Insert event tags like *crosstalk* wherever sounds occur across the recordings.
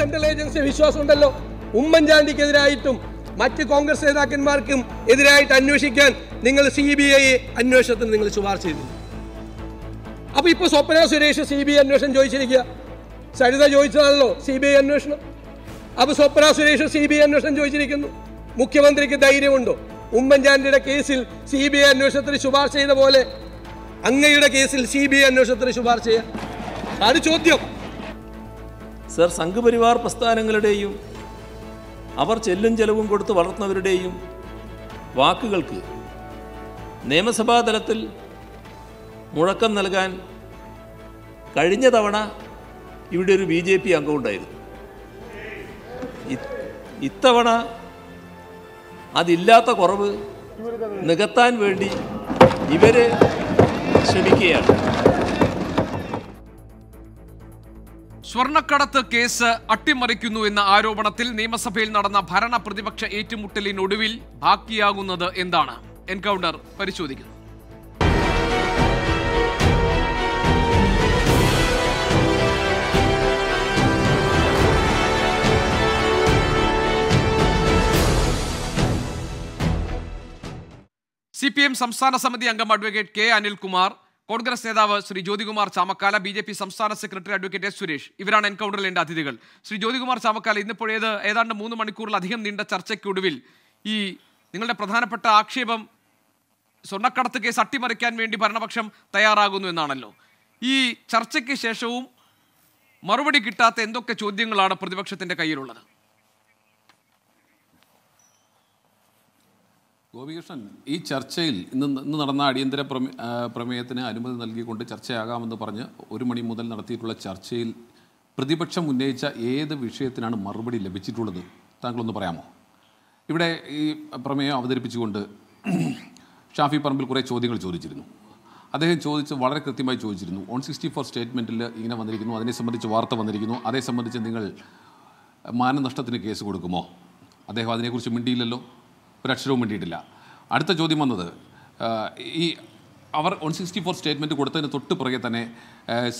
central agency വിശ്വാസം ഉണ്ടല്ലോ ഉമ്മൻചാണ്ടിക്കെതിരായിട്ടും മറ്റ് കോൺഗ്രസ് നേതാക്കന്മാർക്കും എതിരായിട്ട് അന്വേഷിക്കാൻ നിങ്ങൾ സി ബി ഐ അന്വേഷണത്തിന് നിങ്ങൾ ശുപാർശ ചെയ്തു അപ്പൊ ഇപ്പൊ Swapna Suresh C B I അന്വേഷണം ചോദിച്ചിരിക്കുക സരിത ചോദിച്ചതാണല്ലോ സി ബി ഐ അന്വേഷണം അപ്പൊ Swapna Suresh C B I അന്വേഷണം ചോദിച്ചിരിക്കുന്നു മുഖ്യമന്ത്രിക്ക് ധൈര്യമുണ്ടോ ഉമ്മൻചാണ്ടിയുടെ കേസിൽ സി ബി ഐ അന്വേഷണത്തിന് ശുപാർശ ചെയ്ത പോലെ അങ്ങയുടെ കേസിൽ സി ബി ഐ അന്വേഷണത്തിന് ശുപാർശ ചെയ്യാം അത് ചോദ്യം സർ സംഘപരിവാർ പ്രസ്ഥാനങ്ങളുടെയും അവർ ചെല്ലും ചെലവും കൊടുത്ത് വളർത്തുന്നവരുടെയും വാക്കുകൾക്ക് നിയമസഭാ തലത്തിൽ മുഴക്കം നൽകാൻ കഴിഞ്ഞ തവണ ഇവിടെ ഒരു ബി ജെ പി അംഗമുണ്ടായിരുന്നു ഇത്തവണ അതില്ലാത്ത കുറവ് നികത്താൻ വേണ്ടി ഇവർ ശ്രമിക്കുകയാണ് സ്വർണക്കടത്ത് കേസ് അട്ടിമറിക്കുന്നു എന്ന ആരോപണത്തിൽ നിയമസഭയിൽ നടന്ന ഭരണ പ്രതിപക്ഷ ഏറ്റുമുട്ടലിനൊടുവിൽ ബാക്കിയാകുന്നത് എന്താണ് എൻകൗണ്ടർ പരിശോധിക്കുന്നു സി പി എം സംസ്ഥാന സമിതി അംഗം അഡ്വക്കേറ്റ് കെ അനിൽകുമാർ കോൺഗ്രസ് നേതാവ് Shri Jyothikumar Chamakkala B J P സംസ്ഥാന സെക്രട്ടറി അഡ്വക്കേറ്റ് എസ് സുരേഷ് ഇവരാണ് എൻകൗണ്ടറിലെ അതിഥികൾ ശ്രീ ജ്യോതികുമാർ ചാമക്കാല ഇന്നിപ്പോൾ ഏത് ഏതാണ്ട് മൂന്ന് മണിക്കൂറിലധികം നീണ്ട ചർച്ചയ്ക്കൊടുവിൽ ഈ നിങ്ങളുടെ പ്രധാനപ്പെട്ട ആക്ഷേപം സ്വർണ്ണക്കടത്ത് കേസ് അട്ടിമറിക്കാൻ വേണ്ടി ഭരണപക്ഷം തയ്യാറാകുന്നു എന്നാണല്ലോ ഈ ചർച്ചയ്ക്ക് ശേഷവും മറുപടി കിട്ടാത്ത എന്തൊക്കെ ചോദ്യങ്ങളാണ് പ്രതിപക്ഷത്തിന്റെ കയ്യിലുള്ളത് ഗോപികൃഷ്ണൻ ഈ ചർച്ചയിൽ ഇന്ന് ഇന്ന് നടന്ന അടിയന്തര പ്രമേയത്തിന് അനുമതി നൽകിക്കൊണ്ട് ചർച്ചയാകാമെന്ന് പറഞ്ഞ് ഒരു മണി മുതൽ നടത്തിയിട്ടുള്ള ചർച്ചയിൽ പ്രതിപക്ഷം ഉന്നയിച്ച ഏത് വിഷയത്തിനാണ് മറുപടി ലഭിച്ചിട്ടുള്ളത് താങ്കളൊന്ന് പറയാമോ ഇവിടെ ഈ പ്രമേയം അവതരിപ്പിച്ചുകൊണ്ട് ഷാഫി പറമ്പിൽ കുറേ ചോദ്യങ്ങൾ ചോദിച്ചിരുന്നു അദ്ദേഹം ചോദിച്ച് വളരെ കൃത്യമായി ചോദിച്ചിരുന്നു വൺ സിക്സ്റ്റി ഫോർ സ്റ്റേറ്റ്മെൻറ്റിൽ ഇങ്ങനെ വന്നിരിക്കുന്നു അതിനെ സംബന്ധിച്ച് വാർത്ത വന്നിരിക്കുന്നു അതേ സംബന്ധിച്ച് നിങ്ങൾ മാനനഷ്ടത്തിന് കേസ് കൊടുക്കുമോ അദ്ദേഹം അതിനെക്കുറിച്ച് മിണ്ടിയില്ലല്ലോ ഒരക്ഷരവും വേണ്ടിയിട്ടില്ല അടുത്ത ചോദ്യം വന്നത് ഈ അവർ വൺ സിക്സ്റ്റി ഫോർ സ്റ്റേറ്റ്മെൻറ്റ് കൊടുത്തതിന് തൊട്ട് പുറകെ തന്നെ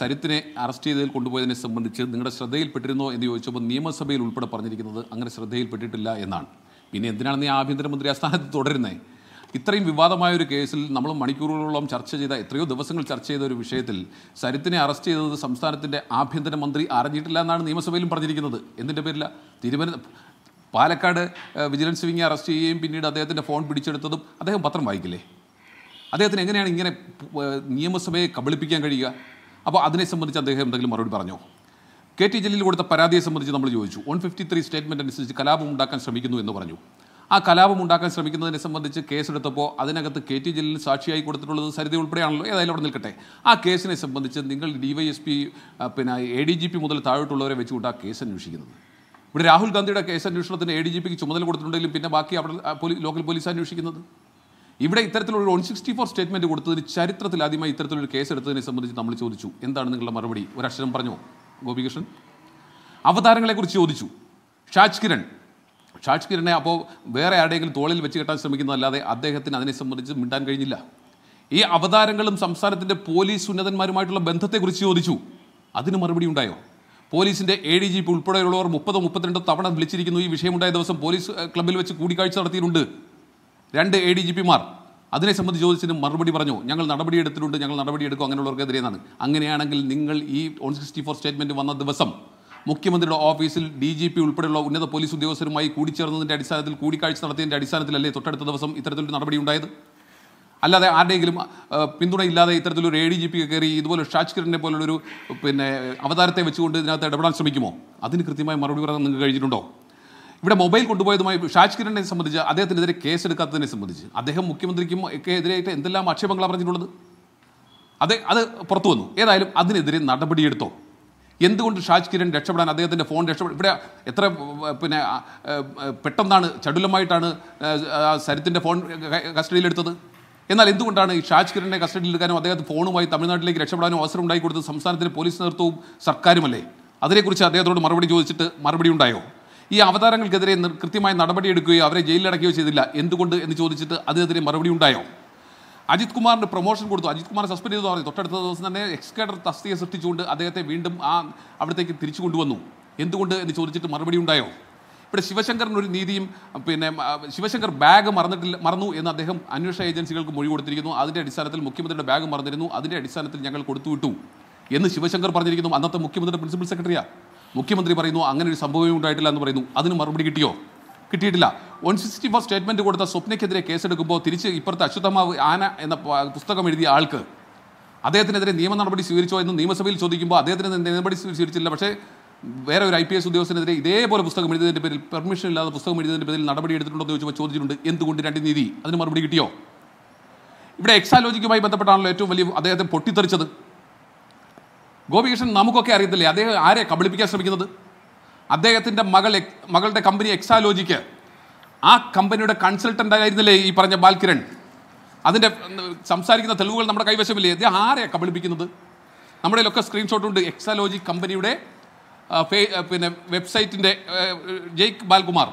സരിത്തിനെ അറസ്റ്റ് ചെയ്തതിൽ കൊണ്ടുപോയതിനെ സംബന്ധിച്ച് നിങ്ങളുടെ ശ്രദ്ധയിൽപ്പെട്ടിരുന്നോ എന്ന് ചോദിച്ചപ്പോൾ നിയമസഭയിൽ ഉൾപ്പെടെ പറഞ്ഞിരിക്കുന്നത് അങ്ങനെ ശ്രദ്ധയിൽപ്പെട്ടിട്ടില്ല എന്നാണ് പിന്നെ എന്തിനാണ് നീ ആഭ്യന്തരമന്ത്രി ആ സ്ഥാനത്ത് തുടരുന്നത് ഇത്രയും വിവാദമായ ഒരു കേസിൽ നമ്മൾ മണിക്കൂറുകളോളം ചർച്ച ചെയ്ത എത്രയോ ദിവസങ്ങൾ ചർച്ച ചെയ്ത ഒരു വിഷയത്തിൽ സരിത്തിനെ അറസ്റ്റ് ചെയ്തത് സംസ്ഥാനത്തിൻ്റെ ആഭ്യന്തരമന്ത്രി അറിഞ്ഞിട്ടില്ല എന്നാണ് നിയമസഭയിലും പറഞ്ഞിരിക്കുന്നത് എന്തിൻ്റെ പേരില്ല തിരുവനന്തപുരം പാലക്കാട് വിജിലൻസ് വിങ്ങി അറസ്റ്റ് ചെയ്യുകയും പിന്നീട് അദ്ദേഹത്തിൻ്റെ ഫോൺ പിടിച്ചെടുത്തതും അദ്ദേഹം പത്രം വായിക്കില്ലേ അദ്ദേഹത്തിന് എങ്ങനെയാണ് ഇങ്ങനെ നിയമസഭയെ കബളിപ്പിക്കാൻ കഴിയുക അപ്പോൾ അതിനെ സംബന്ധിച്ച് അദ്ദേഹം എന്തെങ്കിലും മറുപടി പറഞ്ഞോ കെ ടി ജലീൽ കൊടുത്ത പരാതിയെ സംബന്ധിച്ച് നമ്മൾ ചോദിച്ചു വൺ ഫിഫ്റ്റി ത്രീ സ്റ്റേറ്റ്മെൻ്റ് അനുസരിച്ച് കലാപം ഉണ്ടാക്കാൻ ശ്രമിക്കുന്നു എന്ന് പറഞ്ഞു ആ കലാപം ഉണ്ടാക്കാൻ ശ്രമിക്കുന്നതിനെ സംബന്ധിച്ച് കേസെടുത്തപ്പോൾ അതിനകത്ത് കെ ടി ജലീൽ സാക്ഷിയായി കൊടുത്തിട്ടുള്ളത് സരിത ഉൾപ്പെടെയാണല്ലോ ഏതായാലും അവിടെ നിൽക്കട്ടെ ആ കേസിനെ സംബന്ധിച്ച് നിങ്ങൾ ഡി വൈ എസ് പി പിന്നെ എ ഡി ജി പി മുതൽ താഴോട്ടുള്ളവരെ വെച്ചുകൊണ്ട് ആ കേസ് അന്വേഷിക്കുന്നത് ഇവിടെ രാഹുൽ ഗാന്ധിയുടെ കേസ് അന്വേഷണത്തിന് എ ഡി ജി പിക്ക് ചുമതല കൊടുത്തിട്ടുണ്ടെങ്കിലും പിന്നെ ബാക്കി അവിടെ ലോക്കൽ പോലീസ് അന്വേഷിക്കുന്നത് ഇവിടെ ഇത്തരത്തിലുള്ള വൺ സിക്സ്റ്റി ഫോർ സ്റ്റേറ്റ്മെൻറ്റ് കൊടുത്തതിന് ചരിത്രത്തിൽ ആദ്യമായി ഇത്തരത്തിലൊരു കേസ് എടുത്തതിനെ സംബന്ധിച്ച് നമ്മൾ ചോദിച്ചു എന്താണ് നിങ്ങളുടെ മറുപടി ഒരക്ഷരം പറഞ്ഞു ഗോപികൃഷ്ണൻ അവതാരങ്ങളെക്കുറിച്ച് ചോദിച്ചു ഷാജ് കിരൺ ഷാജ് കിരണെ അപ്പോൾ വേറെ ആരുടെയെങ്കിലും തോളിൽ വെച്ച് കെട്ടാൻ ശ്രമിക്കുന്നതല്ലാതെ അദ്ദേഹത്തിന് അതിനെ സംബന്ധിച്ച് മിണ്ടാൻ കഴിഞ്ഞില്ല ഈ അവതാരങ്ങളും സംസ്ഥാനത്തിൻ്റെ പോലീസ് ഉന്നതന്മാരുമായിട്ടുള്ള ബന്ധത്തെക്കുറിച്ച് ചോദിച്ചു അതിന് മറുപടി ഉണ്ടായോ പോലീസിന്റെ എ ഡി ജി പി ഉൾപ്പെടെയുള്ളവർ മുപ്പത് മുപ്പത്തിരണ്ട് തവണ വിളിച്ചിരിക്കുന്നു ഈ വിഷയമുണ്ടായ ദിവസം പോലീസ് ക്ലബിൽ വെച്ച് കൂടിക്കാഴ്ച നടത്തിയിട്ടുണ്ട് രണ്ട് എ ഡി ജി പിമാർ അതിനെ സംബന്ധിച്ച് ചോദിച്ചതിന് മറുപടി പറഞ്ഞു ഞങ്ങൾ നടപടി എടുത്തിട്ടുണ്ട് ഞങ്ങൾ നടപടി എടുക്കും അങ്ങനെയുള്ളവർക്കെതിരെ എന്നാണ് അങ്ങനെയാണെങ്കിൽ നിങ്ങൾ ഈ ഓൺ സിക്സ്റ്റി ഫോർ സ്റ്റേറ്റ്മെൻറ്റ് വന്ന ദിവസം മുഖ്യമന്ത്രിയുടെ ഓഫീസിൽ ഡി ജി പി ഉൾപ്പെടെയുള്ള ഉന്നത പോലീസ് ഉദ്യോഗസ്ഥരുമായി കൂടിച്ചേർന്നതിൻ്റെ അടിസ്ഥാനത്തിൽ കൂടിക്കാഴ്ച നടത്തിയതിൻ്റെ അടിസ്ഥാനത്തിലല്ലേ തൊട്ടടുത്ത ദിവസം ഇത്തരത്തിലൊരു നടപടി ഉണ്ടായത് അല്ലാതെ ആരുടെയെങ്കിലും പിന്തുണയില്ലാതെ ഇത്തരത്തിലൊരു എ ഡി ജി പി കയറി ഇതുപോലെ ഷാജ്കിറിനെ പോലുള്ളൊരു പിന്നെ അവതാരത്തെ വെച്ചുകൊണ്ട് ഇതിനകത്ത് ഇടപെടാൻ ശ്രമിക്കുമോ അതിന് കൃത്യമായ മറുപടി പറയാൻ നിങ്ങൾക്ക് കഴിഞ്ഞിട്ടുണ്ടോ ഇവിടെ മൊബൈൽ കൊണ്ടുപോയതുമായി ഷാജ് കിരണിനെ സംബന്ധിച്ച് അദ്ദേഹത്തിനെതിരെ കേസെടുക്കാത്തതിനെ സംബന്ധിച്ച് അദ്ദേഹം മുഖ്യമന്ത്രിക്കും ഒക്കെ എതിരായിട്ട് എന്തെല്ലാം ആക്ഷേപങ്ങളാണ് പറഞ്ഞിട്ടുള്ളത് അതെ അത് പുറത്തു വന്നു ഏതായാലും അതിനെതിരെ നടപടിയെടുത്തോ എന്തുകൊണ്ട് ഷാജ് കിരൺ രക്ഷപ്പെടാൻ അദ്ദേഹത്തിൻ്റെ ഫോൺ രക്ഷപ്പെടാൻ ഇവിടെ എത്ര പിന്നെ പെട്ടെന്നാണ് ചടുലമായിട്ടാണ് സരിത്തിൻ്റെ ഫോൺ കസ്റ്റഡിയിലെടുത്തത് എന്നാൽ എന്തുകൊണ്ടാണ് ഈ ഷാജ് കിരണിനെ കസ്റ്റഡിയിൽ എടുക്കാനും അദ്ദേഹത്തെ ഫോണുമായി തമിഴ്നാട്ടിലേക്ക് രക്ഷപ്പെടാനും അവസരം ഉണ്ടായി കൊടുത്തത് സംസ്ഥാനത്തിന് പോലീസ് നേതൃത്വവും സർക്കാരുമല്ലേ അതിനെക്കുറിച്ച് അദ്ദേഹത്തോട് മറുപടി ചോദിച്ചിട്ട് മറുപടി ഉണ്ടായോ ഈ അവതാരങ്ങൾക്കെതിരെ കൃത്യമായ നടപടിയെടുക്കുകയോ അവരെ ജയിലിലടക്കുകയോ ചെയ്തില്ല എന്തുകൊണ്ട് എന്ന് ചോദിച്ചിട്ട് അതിനെതിരെ മറുപടി ഉണ്ടായോ അജിത് കുമാറിന് പ്രൊമോഷൻ കൊടുത്തു അജിത് കുമാർ സസ്പെൻഡ് ചെയ്തു പറഞ്ഞു തൊട്ടടുത്ത ദിവസം തന്നെ എക്സ്കേഡർ തസ്തിക സൃഷ്ടിച്ചുകൊണ്ട് അദ്ദേഹത്തെ വീണ്ടും ആ അവിടത്തേക്ക് തിരിച്ചു കൊണ്ടുവന്നു എന്തുകൊണ്ട് എന്ന് ചോദിച്ചിട്ട് മറുപടി ഉണ്ടായോ ഇവിടെ ശിവശങ്കറിന് ഒരു നീതിയും പിന്നെ ശിവശങ്കർ ബാഗ് മറന്നിട്ടില്ല മറന്നു എന്ന് അദ്ദേഹം അന്വേഷണ ഏജൻസികൾക്ക് മൊഴി കൊടുത്തിരിക്കുന്നു അതിൻ്റെ അടിസ്ഥാനത്തിൽ മുഖ്യമന്ത്രിയുടെ ബാഗ് മറന്നിരുന്നു അതിൻ്റെ അടിസ്ഥാനത്തിൽ ഞങ്ങൾ കൊടുത്തുവിട്ടു എന്ന് ശിവശങ്കർ പറഞ്ഞിരിക്കുന്നു അന്നത്തെ മുഖ്യമന്ത്രിയുടെ പ്രിൻസിപ്പൽ സെക്രട്ടറിയാ മുഖ്യമന്ത്രി പറയുന്നു അങ്ങനെ ഒരു സംഭവമേ ഉണ്ടായിട്ടില്ല എന്ന് പറയുന്നു അതിന് മറുപടി കിട്ടിയോ കിട്ടിയിട്ടില്ല വൺ സിക്സ്റ്റി ഫോർ സ്റ്റേറ്റ്മെൻറ്റ് കൊടുത്ത സ്വപ്നയ്ക്കെതിരെ കേസെടുക്കുമ്പോൾ തിരിച്ച് ഇപ്പുറത്തെ അശ്വത്ഥമാവ് ആന എന്ന പുസ്തകം എഴുതിയ ആൾക്ക് അദ്ദേഹത്തിനെതിരെ നിയമ നടപടി സ്വീകരിച്ചോ എന്ന് നിയമസഭയിൽ ചോദിക്കുമ്പോൾ അദ്ദേഹത്തിന് നടപടി സ്വീകരിച്ചില്ല പക്ഷേ വേറെ ഒരു ഐ പി എസ് ഉദ്യോഗസ്ഥനെതിരെ ഇതേപോലെ പുസ്തകം എഴുതിയതിൻ്റെ പേരിൽ പെർമിഷൻ ഇല്ലാതെ പുസ്തകം എഴുതിയതിൻ്റെ പേരിൽ നടപടി എടുത്തിട്ടുണ്ടോ എന്ന് ചോദിച്ചപ്പോൾ ചോദിച്ചിട്ടുണ്ട് എന്തുകൊണ്ട് രണ്ട് നീതി അതിന് മറുപടി കിട്ടിയോ ഇവിടെ എക്സാലോജിക്കുമായി ബന്ധപ്പെട്ടാണല്ലോ ഏറ്റവും വലിയ അദ്ദേഹത്തെ പൊട്ടിത്തെറിച്ചത് ഗോപികൃഷ്ണൻ നമുക്കൊക്കെ അറിയത്തില്ലേ അദ്ദേഹം ആരെ കബളിപ്പിക്കാൻ ശ്രമിക്കുന്നത് അദ്ദേഹത്തിൻ്റെ മകൾ മകളുടെ കമ്പനി എക്സാലോജിക്ക് ആ കമ്പനിയുടെ കൺസൾട്ടൻ്റ് ആയിരുന്നില്ലേ ഈ പറഞ്ഞ ബാൽകിരൺ അതിൻ്റെ സംസാരിക്കുന്ന തെളിവുകൾ നമ്മുടെ കൈവശമില്ലേ അദ്ദേഹം ആരെയാണ് കബളിപ്പിക്കുന്നത് നമ്മുടെ സ്ക്രീൻഷോട്ടുണ്ട് എക്സാലോജി കമ്പനിയുടെ പിന്നെ വെബ്സൈറ്റിൻ്റെ ജയ്ക്ക് ബാൽകുമാർ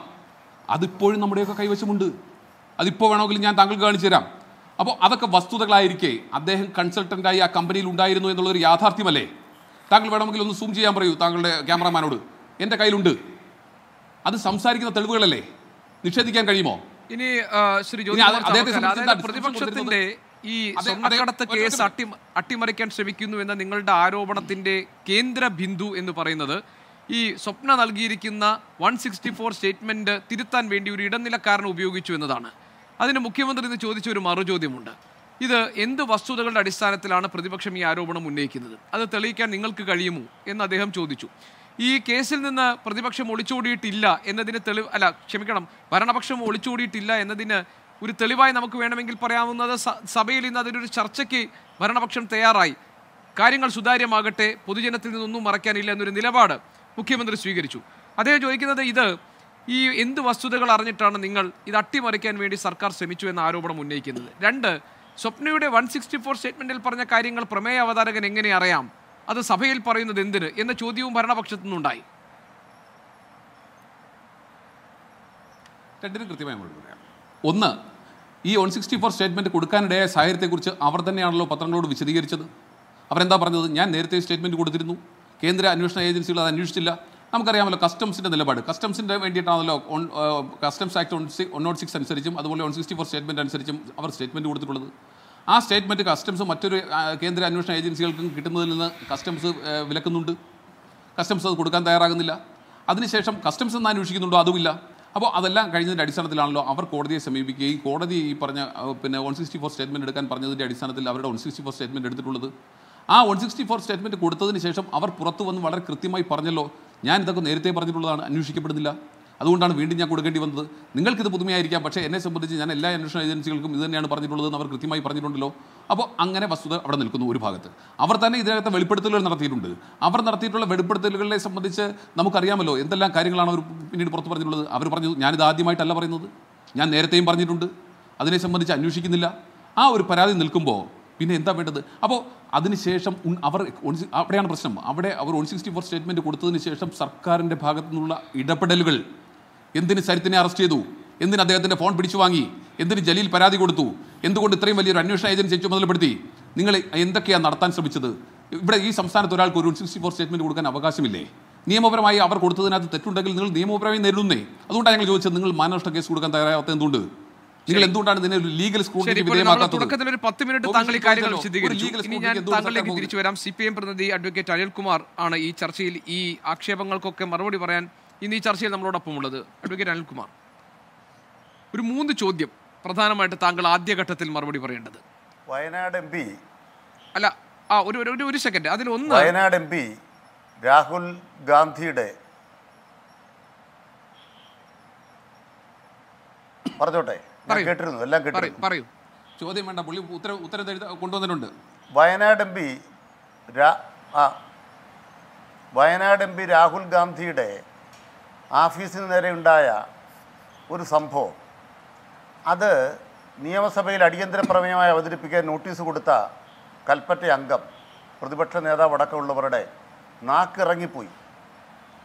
അതിപ്പോഴും നമ്മുടെയൊക്കെ കൈവശമുണ്ട് അതിപ്പോൾ വേണമെങ്കിൽ ഞാൻ താങ്കൾക്ക് കാണിച്ചു തരാം അപ്പോൾ അതൊക്കെ വസ്തുതകളായിരിക്കെ അദ്ദേഹം കൺസൾട്ടൻ്റായി ആ കമ്പനിയിൽ ഉണ്ടായിരുന്നു എന്നുള്ളൊരു യാഥാർത്ഥ്യമല്ലേ താങ്കൾ വേണമെങ്കിൽ ഒന്ന് സൂം ചെയ്യാൻ പറയൂ താങ്കളുടെ ക്യാമറാമാനോട് എൻ്റെ കയ്യിലുണ്ട് അത് സംസാരിക്കുന്ന തെളിവുകളല്ലേ നിഷേധിക്കാൻ കഴിയുമോ ഇനി ശ്രീ പ്രതിപക്ഷത്തിന്റെ ഈ സ്വർണ്ണക്കടത്ത് കേസ് അട്ടി അട്ടിമറിക്കാൻ ശ്രമിക്കുന്നു എന്ന നിങ്ങളുടെ ആരോപണത്തിന്റെ കേന്ദ്ര ബിന്ദു എന്ന് പറയുന്നത് ഈ സ്വപ്ന നൽകിയിരിക്കുന്ന വൺ സിക്സ്റ്റി ഫോർ സ്റ്റേറ്റ്മെന്റ് തിരുത്താൻ വേണ്ടി ഒരു ഇടനിലക്കാരനെ ഉപയോഗിച്ചു എന്നതാണ് അതിന് മുഖ്യമന്ത്രി ഇന്ന് ചോദിച്ച ഒരു മറുചോദ്യമുണ്ട് ഇത് എന്ത് വസ്തുതകളുടെ അടിസ്ഥാനത്തിലാണ് പ്രതിപക്ഷം ഈ ആരോപണം ഉന്നയിക്കുന്നത് അത് തെളിയിക്കാൻ നിങ്ങൾക്ക് കഴിയുമോ എന്ന് അദ്ദേഹം ചോദിച്ചു ഈ കേസിൽ നിന്ന് പ്രതിപക്ഷം ഒളിച്ചോടിയിട്ടില്ല എന്നതിന് തെളിവ് അല്ല ക്ഷമിക്കണം ഭരണപക്ഷം ഒളിച്ചോടിയിട്ടില്ല എന്നതിന് ഒരു തെളിവായി നമുക്ക് വേണമെങ്കിൽ പറയാവുന്നത് സഭയിൽ ഇന്ന് അതിനൊരു ചർച്ചയ്ക്ക് ഭരണപക്ഷം തയ്യാറായി കാര്യങ്ങൾ സുതാര്യമാകട്ടെ പൊതുജനത്തിൽ നിന്നൊന്നും മറയ്ക്കാനില്ല എന്നൊരു നിലപാട് മുഖ്യമന്ത്രി സ്വീകരിച്ചു അദ്ദേഹം ചോദിക്കുന്നത് ഇത് ഈ എന്ത് വസ്തുതകൾ അറിഞ്ഞിട്ടാണ് നിങ്ങൾ ഇത് അട്ടിമറിക്കാൻ വേണ്ടി സർക്കാർ ശ്രമിച്ചു എന്ന ആരോപണം ഉന്നയിക്കുന്നത് രണ്ട് സ്വപ്നയുടെ വൺ സിക്സ്റ്റി ഫോർ സ്റ്റേറ്റ്മെൻറ്റിൽ പറഞ്ഞ കാര്യങ്ങൾ പ്രമേയ അവതാരകൻ എങ്ങനെ അറിയാം അത് സഭയിൽ പറയുന്നത് എന്തിന് എന്ന ചോദ്യവും ഭരണപക്ഷത്തു നിന്നുണ്ടായി രണ്ടിനും കൃത്യമായി മറുപടി പറയാം ഒന്ന് ഈ വൺ സിക്സ്റ്റി ഫോർ സ്റ്റേറ്റ്മെൻറ്റ് കൊടുക്കാനിടയായ സാഹചര്യത്തെക്കുറിച്ച് അവർ തന്നെയാണല്ലോ പത്രങ്ങളോട് വിശദീകരിച്ചത് അവരെന്താ പറഞ്ഞത് ഞാൻ നേരത്തെ സ്റ്റേറ്റ്മെൻറ്റ് കൊടുത്തിരുന്നു കേന്ദ്ര അന്വേഷണ ഏജൻസികൾ അത് അന്വേഷിച്ചില്ല നമുക്കറിയാമല്ലോ കസ്റ്റംസിൻ്റെ നിലപാട് കസ്റ്റംസിൻ്റെ വേണ്ടിയിട്ടാണല്ലോ customs act one nought six അനുസരിച്ചും അതുപോലെ വൺ സിക്സ്റ്റി ഫോർ സ്റ്റേറ്റ്മെൻറ്റ് അനുസരിച്ചും അവർ സ്റ്റേറ്റ്മെൻറ്റ് കൊടുത്തിട്ടുള്ളത് ആ സ്റ്റേറ്റ്മെൻറ്റ് കസ്റ്റംസ് മറ്റൊരു കേന്ദ്ര അന്വേഷണ ഏജൻസികൾക്കും കിട്ടുന്നതിൽ നിന്ന് കസ്റ്റംസ് വിലക്കുന്നുണ്ട് കസ്റ്റംസ് അത് കൊടുക്കാൻ തയ്യാറാകുന്നില്ല അതിനുശേഷം കസ്റ്റംസ് എന്ന് അന്വേഷിക്കുന്നുണ്ടോ അതുമില്ല അപ്പോൾ അതെല്ലാം കഴിഞ്ഞതിൻ്റെ അടിസ്ഥാനത്തിലാണല്ലോ അവർ കോടതിയെ സമീപിക്കുകയും കോടതി ഈ പറഞ്ഞ പിന്നെ വൺ സിക്സ്റ്റി ഫോർ സ്റ്റേറ്റ്മെൻറ്റ് എടുക്കാൻ പറഞ്ഞതിൻ്റെ അടിസ്ഥാനത്തിൽ അവരുടെ വൺ സിക്സ്റ്റി ഫോർ സ്റ്റേറ്റ്മെൻറ്റ് എടുത്തിട്ടുള്ളത് ആ വൺ സിക്സ്റ്റി ഫോർ സ്റ്റേറ്റ്മെൻറ്റ് കൊടുത്തതിന് ശേഷം അവർ പുറത്തു വന്ന് വളരെ കൃത്യമായി പറഞ്ഞല്ലോ ഞാൻ ഇതൊക്കെ നേരത്തെ പറഞ്ഞിട്ടുള്ളതാണ് അന്വേഷിക്കപ്പെടുന്നില്ല അതുകൊണ്ടാണ് വീണ്ടും ഞാൻ കൊടുക്കേണ്ടി വന്നത് നിങ്ങൾക്കിത് പുതുമയായിരിക്കാം പക്ഷേ എന്നെ സംബന്ധിച്ച് ഞാൻ എല്ലാ അന്വേഷണ ഏജൻസികൾക്കും ഇത് തന്നെയാണ് എന്ന് അവർ കൃത്യമായി പറഞ്ഞിട്ടുണ്ടല്ലോ അപ്പോൾ അങ്ങനെ വസ്തുത അവിടെ നിൽക്കുന്നു ഒരു ഭാഗത്ത് അവർ തന്നെ ഇതിനകത്ത് വെളിപ്പെടുത്തലുകൾ നടത്തിയിട്ടുണ്ട് അവർ നടത്തിയിട്ടുള്ള വെളിപ്പെടുത്തലുകളെ സംബന്ധിച്ച് നമുക്കറിയാമല്ലോ എന്തെല്ലാം കാര്യങ്ങളാണ് അവർ പിന്നീട് പുറത്ത് പറഞ്ഞിട്ടുള്ളത് അവർ പറഞ്ഞു ഞാനിത് ആദ്യമായിട്ടല്ല പറയുന്നത് ഞാൻ നേരത്തെയും പറഞ്ഞിട്ടുണ്ട് അതിനെ സംബന്ധിച്ച് അന്വേഷിക്കുന്നില്ല ആ ഒരു പരാതി നിൽക്കുമ്പോൾ പിന്നെ എന്താ വേണ്ടത് അപ്പോൾ അതിനുശേഷം അവർ അവിടെയാണ് പ്രശ്നം അവിടെ അവർ വൺ സിക്സ്റ്റി ഫോർ സ്റ്റേറ്റ്മെൻറ്റ് കൊടുത്തതിന് ശേഷം സർക്കാരിൻ്റെ ഭാഗത്തു നിന്നുള്ള ഇടപെടലുകൾ എന്തിന് സരിത്തിനെ അറസ്റ്റ് ചെയ്തു എന്തിന് അദ്ദേഹത്തിൻ്റെ ഫോൺ പിടിച്ചു വാങ്ങി എന്തിന് ജലീൽ പരാതി കൊടുത്തു എന്തുകൊണ്ട് ഇത്രയും വലിയൊരു അന്വേഷണ ഏജൻസി ചുമതലപ്പെടുത്തി നിങ്ങൾ എന്തൊക്കെയാണ് നടത്താൻ ശ്രമിച്ചത് ഇവിടെ ഈ സംസ്ഥാനത്ത് ഒരാൾക്ക് ഒരു സിക്സ്റ്റി ഫോർ സ്റ്റേറ്റ്മെൻറ്റ് കൊടുക്കാൻ അവകാശമില്ലേ നിയമപരമായി അവർ കൊടുത്തതിനകത്ത് തെറ്റുണ്ടെങ്കിൽ നിങ്ങൾ നിയമപരമായി നേരിടുന്നേ അതുകൊണ്ടാണ് ഞങ്ങൾ ചോദിച്ചത് നിങ്ങൾ മാനനഷ്ട കേസ് കൊടുക്കാൻ തയ്യാറാകാത്ത എന്തുകൊണ്ട് നിങ്ങൾ എന്തുകൊണ്ടാണ് ഇതിനെ ഒരു ലീഗൽ തുടക്കത്തിൽ ഒരു പത്ത് മിനിറ്റ് താങ്കൾ ഇനി ഞാൻ തിരിച്ചു വരാം സി പി എം പ്രതിനിധി അഡ്വക്കേറ്റ് അനിൽകുമാർ ആണ് ഈ ചർച്ചയിൽ ഈ ആക്ഷേപങ്ങൾക്കൊക്കെ മറുപടി പറയാൻ ഇന്ന് ഈ ചർച്ചയിൽ ഉള്ളത് അഡ്വക്കേറ്റ് അനിൽകുമാർ ഒരു മൂന്ന് ചോദ്യം പ്രധാനമായിട്ട് താങ്കൾ ആദ്യഘട്ടത്തിൽ മറുപടി പറയേണ്ടത് വയനാട് എം പി അല്ല ആ ഒരു ഒരു ഒരു സെക്കൻഡ് അതിൽ ഒന്ന് വയനാട് എം പി രാഹുൽ ഗാന്ധിയുടെ പറഞ്ഞോട്ടെ കേട്ടിരുന്നു എല്ലാം കേട്ടിരുന്നു പറയൂ ചോദ്യം വേണ്ട പുള്ളി ഉത്തരം ഉത്തരം കൊണ്ടുവന്നിട്ടുണ്ട് Wayanad M P Wayanad M P Rahul ഗാന്ധിയുടെ ആഫീസിന് നേരെയുണ്ടായ ഒരു സംഭവം അത് നിയമസഭയിൽ അടിയന്തര പ്രമേയമായി അവതരിപ്പിക്കാൻ നോട്ടീസ് കൊടുത്ത കൽപ്പറ്റ അംഗം പ്രതിപക്ഷ നേതാവ് അടക്കമുള്ളവരുടെ നാക്കിറങ്ങിപ്പോയി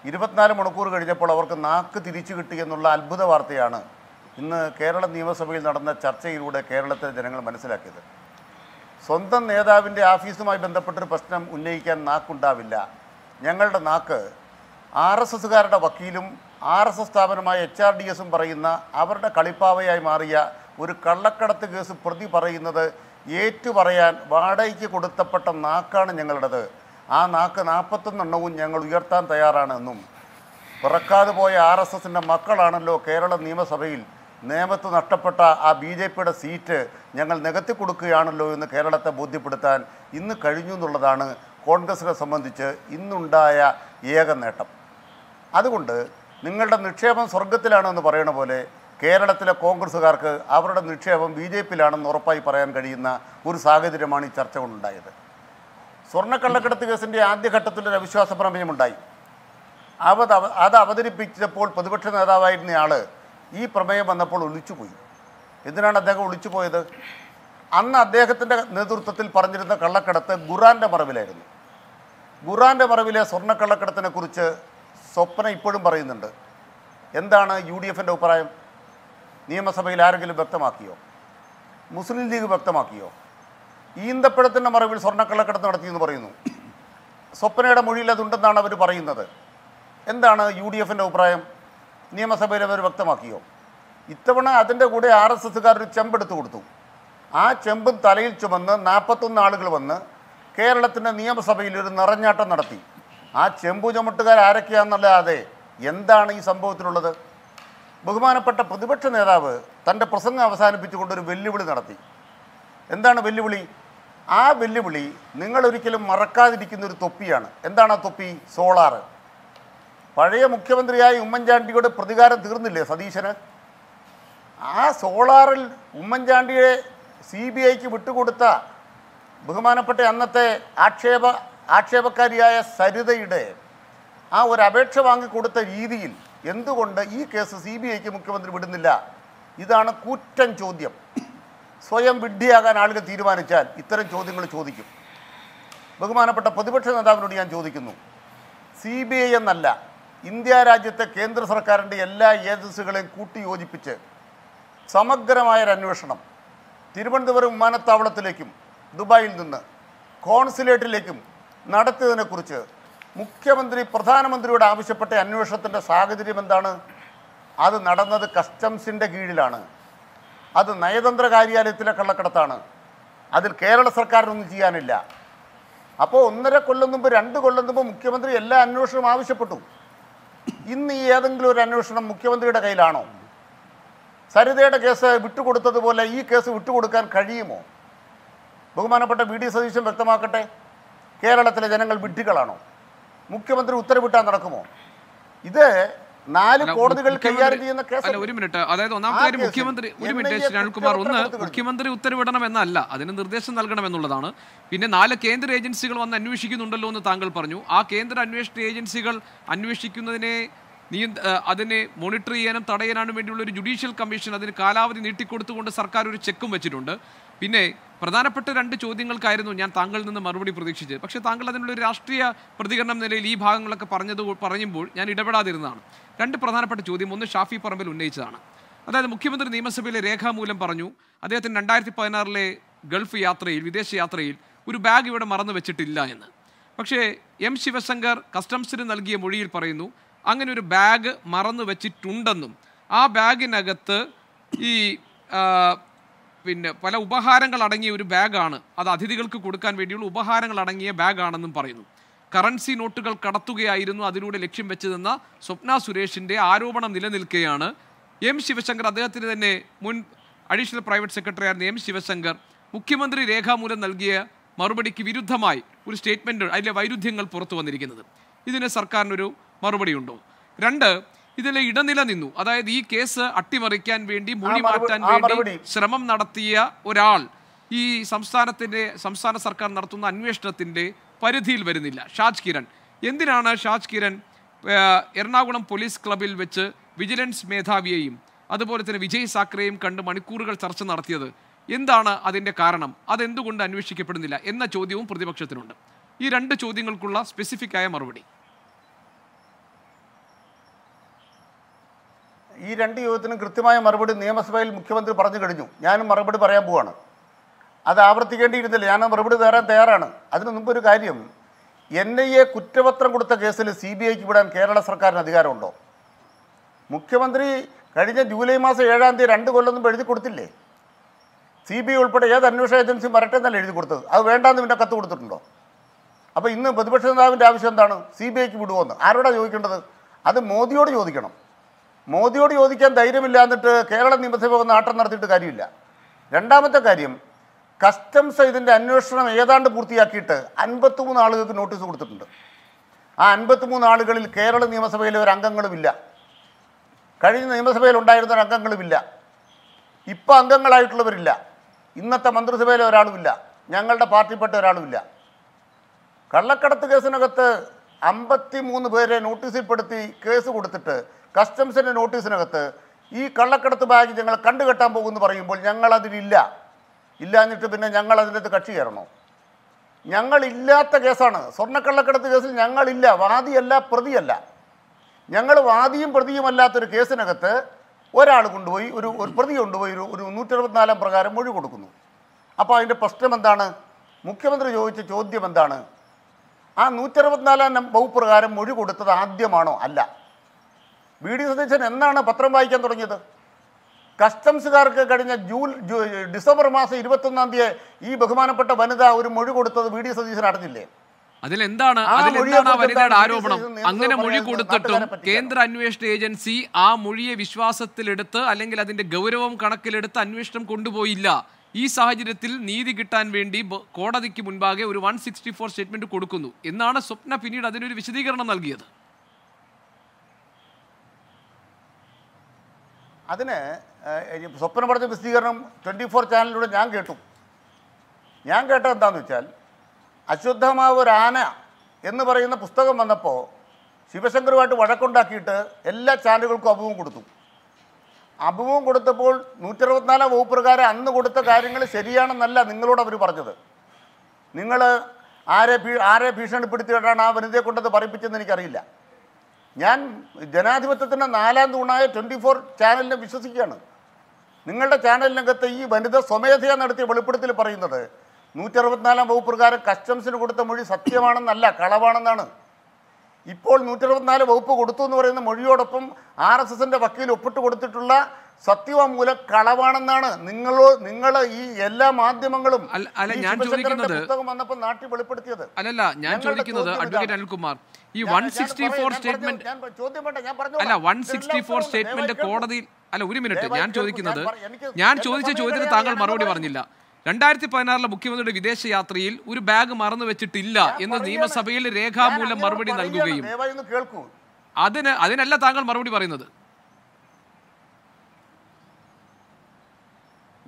ഇരുപത്തിനാല് മണിക്കൂർ കഴിഞ്ഞപ്പോൾ അവർക്ക് നാക്ക് തിരിച്ചു കിട്ടി എന്നുള്ള അത്ഭുത വാർത്തയാണ് ഇന്ന് കേരള നിയമസഭയിൽ നടന്ന ചർച്ചയിലൂടെ കേരളത്തിലെ ജനങ്ങൾ മനസ്സിലാക്കിയത് സ്വന്തം നേതാവിൻ്റെ ആഫീസുമായി ബന്ധപ്പെട്ടൊരു പ്രശ്നം ഉന്നയിക്കാൻ നാക്കുണ്ടാവില്ല ഞങ്ങളുടെ നാക്ക് ആർ എസ് എസ്സുകാരുടെ വക്കീലും ആർ എസ് എസ് സ്ഥാപനമായ എച്ച് ആർ ഡി എസും പറയുന്ന അവരുടെ കളിപ്പാവയായി മാറിയ ഒരു കള്ളക്കടത്ത് കേസ് പ്രതി പറയുന്നത് ഏറ്റുപറയാൻ വാടകയ്ക്ക് കൊടുത്തപ്പെട്ട നാക്കാണ് ഞങ്ങളുടേത് ആ നാക്ക് നാൽപ്പത്തൊന്നെണ്ണവും ഞങ്ങൾ ഉയർത്താൻ തയ്യാറാണെന്നും പിറക്കാതെ പോയ ആർ എസ് എസിൻ്റെ മക്കളാണല്ലോ കേരള നിയമസഭയിൽ നിയമത്ത് നഷ്ടപ്പെട്ട ആ ബി ജെ പിയുടെ സീറ്റ് ഞങ്ങൾ നികത്തി കൊടുക്കുകയാണല്ലോ എന്ന് കേരളത്തെ ബോധ്യപ്പെടുത്താൻ ഇന്ന് കഴിഞ്ഞു എന്നുള്ളതാണ് കോൺഗ്രസിനെ സംബന്ധിച്ച് ഇന്നുണ്ടായ ഏക നേട്ടം അതുകൊണ്ട് നിങ്ങളുടെ നിക്ഷേപം സ്വർഗത്തിലാണെന്ന് പറയണ പോലെ കേരളത്തിലെ കോൺഗ്രസ്സുകാർക്ക് അവരുടെ നിക്ഷേപം ബി ജെ പിയിലാണെന്ന് ഉറപ്പായി പറയാൻ കഴിയുന്ന ഒരു സാഹചര്യമാണ് ഈ ചർച്ച കൊണ്ടുണ്ടായത് സ്വർണ്ണക്കള്ളക്കടത്ത് കേസിൻ്റെ ഒരു അവിശ്വാസ പ്രമേയമുണ്ടായി അവത് അത് അവതരിപ്പിച്ചപ്പോൾ പ്രതിപക്ഷ നേതാവായിരുന്ന ആൾ ഈ പ്രമേയം വന്നപ്പോൾ ഒളിച്ചുപോയി എന്തിനാണ് അദ്ദേഹം ഒളിച്ചുപോയത് അന്ന് അദ്ദേഹത്തിൻ്റെ നേതൃത്വത്തിൽ പറഞ്ഞിരുന്ന കള്ളക്കടത്ത് ഖുറാൻ്റെ മറവിലായിരുന്നു ഖുറാൻ്റെ മറവിലെ സ്വർണ്ണക്കള്ളക്കടത്തിനെക്കുറിച്ച് സ്വപ്നം ഇപ്പോഴും പറയുന്നുണ്ട് എന്താണ് യു ഡി എഫിൻ്റെ അഭിപ്രായം നിയമസഭയിൽ ആരെങ്കിലും വ്യക്തമാക്കിയോ മുസ്ലിം ലീഗ് വ്യക്തമാക്കിയോ ഈന്തപ്പഴത്തിൻ്റെ മറവിൽ സ്വർണ്ണക്കള്ളക്കടത്ത് നടത്തിയെന്ന് പറയുന്നു സ്വപ്നയുടെ മൊഴിയിൽ അതുണ്ടെന്നാണ് അവർ പറയുന്നത് എന്താണ് യു ഡി എഫിൻ്റെ അഭിപ്രായം നിയമസഭയിൽ അവർ വ്യക്തമാക്കിയോ ഇത്തവണ അതിൻ്റെ കൂടെ ആർ എസ് ഒരു ചെമ്പെടുത്തു കൊടുത്തു ആ ചെമ്പും തലയിൽ ചുമന്ന് നാൽപ്പത്തൊന്ന് ആളുകൾ വന്ന് കേരളത്തിൻ്റെ നിയമസഭയിൽ ഒരു നിറഞ്ഞാട്ടം നടത്തി ആ ചെമ്പു ചുമട്ടുകാർ ആരൊക്കെയാണെന്നല്ലാതെ എന്താണ് ഈ സംഭവത്തിലുള്ളത് ബഹുമാനപ്പെട്ട പ്രതിപക്ഷ നേതാവ് തൻ്റെ പ്രസംഗം അവസാനിപ്പിച്ചുകൊണ്ട് ഒരു വെല്ലുവിളി നടത്തി എന്താണ് വെല്ലുവിളി ആ വെല്ലുവിളി നിങ്ങളൊരിക്കലും മറക്കാതിരിക്കുന്ന ഒരു തൊപ്പിയാണ് എന്താണ് ആ തൊപ്പി സോളാറ് പഴയ മുഖ്യമന്ത്രിയായ ഉമ്മൻചാണ്ടിയുടെ പ്രതികാരം തീർന്നില്ലേ സതീശന് ആ സോളാറിൽ ഉമ്മൻചാണ്ടിയെ സി ബി ഐക്ക് വിട്ടുകൊടുത്ത ബഹുമാനപ്പെട്ട അന്നത്തെ ആക്ഷേപ ആക്ഷേപക്കാരിയായ സരിതയുടെ ആ ഒരു അപേക്ഷ വാങ്ങിക്കൊടുത്ത രീതിയിൽ എന്തുകൊണ്ട് ഈ കേസ് സി ബി ഐക്ക് മുഖ്യമന്ത്രി വിടുന്നില്ല ഇതാണ് കൂറ്റൻ ചോദ്യം സ്വയം വിഡ്ഢിയാകാൻ ആളുകൾ തീരുമാനിച്ചാൽ ഇത്തരം ചോദ്യങ്ങൾ ചോദിക്കും ബഹുമാനപ്പെട്ട പ്രതിപക്ഷ നേതാവിനോട് ഞാൻ ചോദിക്കുന്നു സി ബി ഐ എന്നല്ല ഇന്ത്യ രാജ്യത്തെ കേന്ദ്ര സർക്കാരിൻ്റെ എല്ലാ ഏജൻസികളെയും കൂട്ടിയോജിപ്പിച്ച് സമഗ്രമായ ഒരു അന്വേഷണം തിരുവനന്തപുരം വിമാനത്താവളത്തിലേക്കും ദുബായിൽ നിന്ന് കോൺസുലേറ്റിലേക്കും നടത്തിയതിനെക്കുറിച്ച് മുഖ്യമന്ത്രി പ്രധാനമന്ത്രിയോട് ആവശ്യപ്പെട്ട അന്വേഷണത്തിൻ്റെ സാഹചര്യം എന്താണ് അത് നടന്നത് കസ്റ്റംസിൻ്റെ കീഴിലാണ് അത് നയതന്ത്ര കാര്യാലയത്തിലെ കള്ളക്കടത്താണ് അതിൽ കേരള സർക്കാരിനൊന്നും ചെയ്യാനില്ല അപ്പോൾ ഒന്നര കൊല്ലം മുമ്പ് രണ്ട് കൊല്ലം മുമ്പ് മുഖ്യമന്ത്രി എല്ലാ അന്വേഷണവും ആവശ്യപ്പെട്ടു ഇന്ന് ഈ ഏതെങ്കിലും ഒരു അന്വേഷണം മുഖ്യമന്ത്രിയുടെ കയ്യിലാണോ സരിതയുടെ കേസ് വിട്ടുകൊടുത്തതുപോലെ ഈ കേസ് വിട്ടുകൊടുക്കാൻ കഴിയുമോ ബഹുമാനപ്പെട്ട വി ഡി സതീശൻ വ്യക്തമാക്കട്ടെ കേരളത്തിലെ ജനങ്ങൾ വിഡ്ഢികളാണോ മുഖ്യമന്ത്രി ഉത്തരവിട്ടാൽ നടക്കുമോ ഇത് നാല് കോടതികൾ കൈകാര്യം ചെയ്യുന്ന കേസ് ഒരു മിനിറ്റ് അതായത് ഒന്നാമത്തെ കാര്യം മുഖ്യമന്ത്രി ഒരു മിനിറ്റ് ഒന്ന് മുഖ്യമന്ത്രി ഉത്തരവിടണം എന്നല്ല അതിന് നിർദ്ദേശം നൽകണം എന്നുള്ളതാണ് പിന്നെ നാല് കേന്ദ്ര ഏജൻസികൾ വന്ന് അന്വേഷിക്കുന്നുണ്ടല്ലോ എന്ന് താങ്കൾ പറഞ്ഞു ആ കേന്ദ്ര അന്വേഷണ ഏജൻസികൾ അന്വേഷിക്കുന്നതിനെ നീ അതിനെ മോണിറ്റർ ചെയ്യാനും തടയാനും വേണ്ടിയുള്ള ഒരു ജുഡീഷ്യൽ കമ്മീഷൻ അതിന് കാലാവധി നീട്ടിക്കൊടുത്തുകൊണ്ട് സർക്കാർ ഒരു ചെക്കും വെച്ചിട്ടുണ്ട് പിന്നെ പ്രധാനപ്പെട്ട രണ്ട് ചോദ്യങ്ങൾക്കായിരുന്നു ഞാൻ താങ്കളിൽ നിന്ന് മറുപടി പ്രതീക്ഷിച്ചത് പക്ഷേ താങ്കൾ അതിനുള്ള ഒരു രാഷ്ട്രീയ പ്രതികരണം നിലയിൽ ഈ ഭാഗങ്ങളൊക്കെ പറഞ്ഞത് പറയുമ്പോൾ ഞാൻ ഇടപെടാതിരുന്നതാണ് രണ്ട് പ്രധാനപ്പെട്ട ചോദ്യം ഒന്ന് ഷാഫി പറമ്പിൽ ഉന്നയിച്ചതാണ് അതായത് മുഖ്യമന്ത്രി നിയമസഭയിലെ രേഖാമൂലം പറഞ്ഞു അദ്ദേഹത്തിന് രണ്ടായിരത്തി പതിനാറിലെ ഗൾഫ് യാത്രയിൽ വിദേശ യാത്രയിൽ ഒരു ബാഗ് ഇവിടെ മറന്നു വെച്ചിട്ടില്ല എന്ന് പക്ഷേ എം ശിവശങ്കർ കസ്റ്റംസിന് നൽകിയ മൊഴിയിൽ പറയുന്നു അങ്ങനെ ഒരു ബാഗ് മറന്നു വെച്ചിട്ടുണ്ടെന്നും ആ ബാഗിനകത്ത് ഈ പിന്നെ പല ഉപഹാരങ്ങൾ അടങ്ങിയ ഒരു ബാഗാണ് അത് അതിഥികൾക്ക് കൊടുക്കാൻ വേണ്ടിയുള്ള ഉപഹാരങ്ങൾ അടങ്ങിയ ബാഗാണെന്നും പറയുന്നു കറൻസി നോട്ടുകൾ കടത്തുകയായിരുന്നു അതിലൂടെ ലക്ഷ്യം വെച്ചതെന്ന സ്വപ്ന സുരേഷിൻ്റെ ആരോപണം നിലനിൽക്കുകയാണ് എം ശിവശങ്കർ അദ്ദേഹത്തിന് തന്നെ മുൻ അഡീഷണൽ പ്രൈവറ്റ് സെക്രട്ടറി ആയിരുന്ന എം ശിവശങ്കർ മുഖ്യമന്ത്രി രേഖാമൂലം നൽകിയ മറുപടിക്ക് വിരുദ്ധമായി ഒരു സ്റ്റേറ്റ്മെൻറ്റ് അതിലെ വൈരുദ്ധ്യങ്ങൾ പുറത്തു വന്നിരിക്കുന്നത് ഇതിന് സർക്കാരിനൊരു മറുപടിയുണ്ടോ രണ്ട് ഇതിലെ ഇടനില നിന്നു അതായത് ഈ കേസ് അട്ടിമറിക്കാൻ വേണ്ടി മൊഴി മാറ്റാൻ വേണ്ടി ശ്രമം നടത്തിയ ഒരാൾ ഈ സംസ്ഥാനത്തിന്റെ സംസ്ഥാന സർക്കാർ നടത്തുന്ന അന്വേഷണത്തിന്റെ പരിധിയിൽ വരുന്നില്ല ഷാജ് കിരൺ എന്തിനാണ് ഷാജ് കിരൺ എറണാകുളം പോലീസ് ക്ലബിൽ വെച്ച് വിജിലൻസ് മേധാവിയെയും അതുപോലെ തന്നെ വിജയ് സാക്കറെയും കണ്ട് മണിക്കൂറുകൾ ചർച്ച നടത്തിയത് എന്താണ് അതിൻ്റെ കാരണം അതെന്തുകൊണ്ട് അന്വേഷിക്കപ്പെടുന്നില്ല എന്ന ചോദ്യവും പ്രതിപക്ഷത്തിനുണ്ട് ഈ രണ്ട് ചോദ്യങ്ങൾക്കുള്ള സ്പെസിഫിക് ആയ മറുപടി ഈ രണ്ട് യോഗത്തിനും കൃത്യമായ മറുപടി നിയമസഭയിൽ മുഖ്യമന്ത്രി പറഞ്ഞു കഴിഞ്ഞു ഞാനും മറുപടി പറയാൻ പോവാണ് അത് ആവർത്തിക്കേണ്ടിയിരുന്നില്ല ഞാൻ മറുപടി തരാൻ തയ്യാറാണ് അതിന് മുമ്പ് ഒരു കാര്യം എൻ ഐ എ കുറ്റപത്രം കൊടുത്ത കേസിൽ സി ബി ഐക്ക് വിടാൻ കേരള സർക്കാരിന് അധികാരമുണ്ടോ മുഖ്യമന്ത്രി കഴിഞ്ഞ ജൂലൈ മാസം ഏഴാം തീയതി രണ്ട് കൊല്ലൊന്നും എഴുതി കൊടുത്തില്ലേ സി ബി ഐ ഉൾപ്പെടെ ഏത് അന്വേഷണ ഏജൻസിയും വരട്ടെ എന്നല്ല എഴുതി കൊടുത്തത് അത് വേണ്ടാന്ന് പിന്നെ കത്ത് കൊടുത്തിട്ടുണ്ടോ അപ്പോൾ ഇന്ന് പ്രതിപക്ഷ നേതാവിൻ്റെ ആവശ്യം എന്താണ് സി ബി ഐക്ക് വിടുമോ എന്ന് ആരോടാണ് ചോദിക്കേണ്ടത് അത് മോദിയോട് ചോദിക്കണം മോദിയോട് ചോദിക്കാൻ ധൈര്യമില്ല എന്നിട്ട് കേരള നിയമസഭ ഒന്ന് ആട്ടം നടത്തിയിട്ട് കാര്യമില്ല രണ്ടാമത്തെ കാര്യം കസ്റ്റംസ് ഇതിൻ്റെ അന്വേഷണം ഏതാണ്ട് പൂർത്തിയാക്കിയിട്ട് അൻപത്തിമൂന്ന് ആളുകൾക്ക് നോട്ടീസ് കൊടുത്തിട്ടുണ്ട് ആ അൻപത്തിമൂന്ന് ആളുകളിൽ കേരള നിയമസഭയിലെ ഒരു അംഗങ്ങളുമില്ല കഴിഞ്ഞ നിയമസഭയിൽ ഉണ്ടായിരുന്ന ഒരു അംഗങ്ങളുമില്ല ഇപ്പോൾ അംഗങ്ങളായിട്ടുള്ളവരില്ല ഇന്നത്തെ മന്ത്രിസഭയിലെ ഒരാളുമില്ല ഞങ്ങളുടെ പാർട്ടിപ്പെട്ട ഒരാളുമില്ല കള്ളക്കടത്ത് കേസിനകത്ത് അമ്പത്തി മൂന്ന് പേരെ നോട്ടീസിൽപ്പെടുത്തി കേസ് കൊടുത്തിട്ട് കസ്റ്റംസിൻ്റെ നോട്ടീസിനകത്ത് ഈ കള്ളക്കടത്ത് ബാഗ് ഞങ്ങൾ കണ്ടുകെട്ടാൻ പോകുമെന്ന് പറയുമ്പോൾ ഞങ്ങളതിലില്ല ഇല്ല എന്നിട്ട് പിന്നെ ഞങ്ങൾ അതിനകത്ത് കക്ഷി കയറണോ ഞങ്ങളില്ലാത്ത കേസാണ് സ്വർണ്ണക്കള്ളക്കടത്ത് കേസിൽ ഞങ്ങളില്ല വാദിയല്ല പ്രതിയല്ല ഞങ്ങൾ വാദിയും പ്രതിയുമല്ലാത്തൊരു കേസിനകത്ത് ഒരാൾ കൊണ്ടുപോയി ഒരു ഒരു പ്രതി കൊണ്ടുപോയി ഒരു ഒരു നൂറ്ററുപത്തിനാലാം പ്രകാരം മൊഴി കൊടുക്കുന്നു അപ്പോൾ അതിൻ്റെ പ്രശ്നം എന്താണ് മുഖ്യമന്ത്രി ചോദിച്ച ചോദ്യം എന്താണ് ആ നൂറ്ററുപത്തിനാലാം വകുപ്പ് പ്രകാരം മൊഴി കൊടുത്തത് ആദ്യമാണോ അല്ല ബി ഡി സതീശൻ എന്നാണ് പത്രം വായിക്കാൻ തുടങ്ങിയത് കസ്റ്റംസുകാർക്ക് കഴിഞ്ഞ ജൂൺ ഡിസംബർ മാസം ഇരുപത്തൊന്നാം തീയതി ഈ ബഹുമാനപ്പെട്ട വനിത ഒരു മൊഴി കൊടുത്തത് വി ഡി സതീശൻ അറിഞ്ഞില്ലേ അതിലെന്താണ് അതിലെന്താണ് വനിതയുടെ ആരോപണം അങ്ങനെ മൊഴി കൊടുത്തിട്ടും കേന്ദ്ര അന്വേഷണ ഏജൻസി ആ മൊഴിയെ വിശ്വാസത്തിലെടുത്ത് അല്ലെങ്കിൽ അതിന്റെ ഗൗരവം കണക്കിലെടുത്ത് അന്വേഷണം കൊണ്ടുപോയില്ല ഈ സാഹചര്യത്തിൽ നീതി കിട്ടാൻ വേണ്ടി കോടതിക്ക് മുൻപാകെ ഒരു വൺ സ്റ്റേറ്റ്മെന്റ് കൊടുക്കുന്നു എന്നാണ് സ്വപ്ന പിന്നീട് അതിനൊരു വിശദീകരണം നൽകിയത് അതിന് സ്വപ്ന പഠന വിശദീകരണം ട്വൻറ്റി ഫോർ ചാനലിലൂടെ ഞാൻ കേട്ടു ഞാൻ കേട്ടത് എന്താണെന്ന് വെച്ചാൽ അശ്വത്ഥമാവ് ഒരു ആന എന്ന് പറയുന്ന പുസ്തകം വന്നപ്പോൾ ശിവശങ്കറുമായിട്ട് വഴക്കുണ്ടാക്കിയിട്ട് എല്ലാ ചാനലുകൾക്കും അഭിമുഖം കൊടുത്തു അഭിമുഖം കൊടുത്തപ്പോൾ നൂറ്ററുപത്തിനാലാം വകുപ്പ് പ്രകാരം അന്ന് കൊടുത്ത കാര്യങ്ങൾ ശരിയാണെന്നല്ല നിങ്ങളോട് അവർ പറഞ്ഞത് നിങ്ങൾ ആരെ ആരെ ഭീഷണിപ്പെടുത്തിയിട്ടാണ് ആ വനിതയെ കൊണ്ടത് പറയിപ്പിച്ചതെന്ന് എനിക്കറിയില്ല ഞാൻ ജനാധിപത്യത്തിൻ്റെ നാലാം തൂണായ ട്വൻറ്റി ഫോർ ചാനലിനെ വിശ്വസിക്കുകയാണ് നിങ്ങളുടെ ചാനലിനകത്ത് ഈ വനിത സ്വമേധയാ നടത്തിയ വെളിപ്പെടുത്തൽ പറയുന്നത് അറുപത്തിനാലാം വകുപ്പ് പ്രകാരം കസ്റ്റംസിന് കൊടുത്ത മൊഴി സത്യമാണെന്നല്ല കളവാണെന്നാണ് ഇപ്പോൾ അറുപത്തിനാല് വകുപ്പ് കൊടുത്തു എന്ന് പറയുന്ന മൊഴിയോടൊപ്പം ആർ എസ് എസിൻ്റെ വക്കീൽ ഒപ്പിട്ട് കൊടുത്തിട്ടുള്ള സത്യവാമൂലം കളവാണെന്നാണ് നിങ്ങളോ നിങ്ങൾ ഈ എല്ലാ മാധ്യമങ്ങളും അല്ല ഞാൻ ചോദിക്കുന്നത് പുസ്തകം വന്നപ്പോൾ നാട്ടിൽ വെളിപ്പെടുത്തിയത് അല്ലല്ല ഞാൻ ചോദിക്കുന്നത് അഡ്വക്കേറ്റ് അനിൽകുമാർ ഈ വൺ സിക്സ്റ്റി ഫോർ സ്റ്റേറ്റ്മെന്റ് അല്ല വൺ സിക്സ്റ്റി ഫോർ സ്റ്റേറ്റ്മെന്റ് കോടതിയിൽ അല്ല ഒരു മിനിറ്റ് ഞാൻ ചോദിക്കുന്നത് ഞാൻ ചോദിച്ച ചോദ്യത്തിന് താങ്കൾ മറുപടി പറഞ്ഞില്ല രണ്ടായിരത്തി പതിനാറിലെ മുഖ്യമന്ത്രിയുടെ വിദേശ യാത്രയിൽ ഒരു ബാഗ് മറന്നു വെച്ചിട്ടില്ല എന്ന് നിയമസഭയിൽ രേഖാമൂലം മറുപടി നൽകുകയും അതിന് അതിനല്ല താങ്കൾ മറുപടി പറയുന്നത്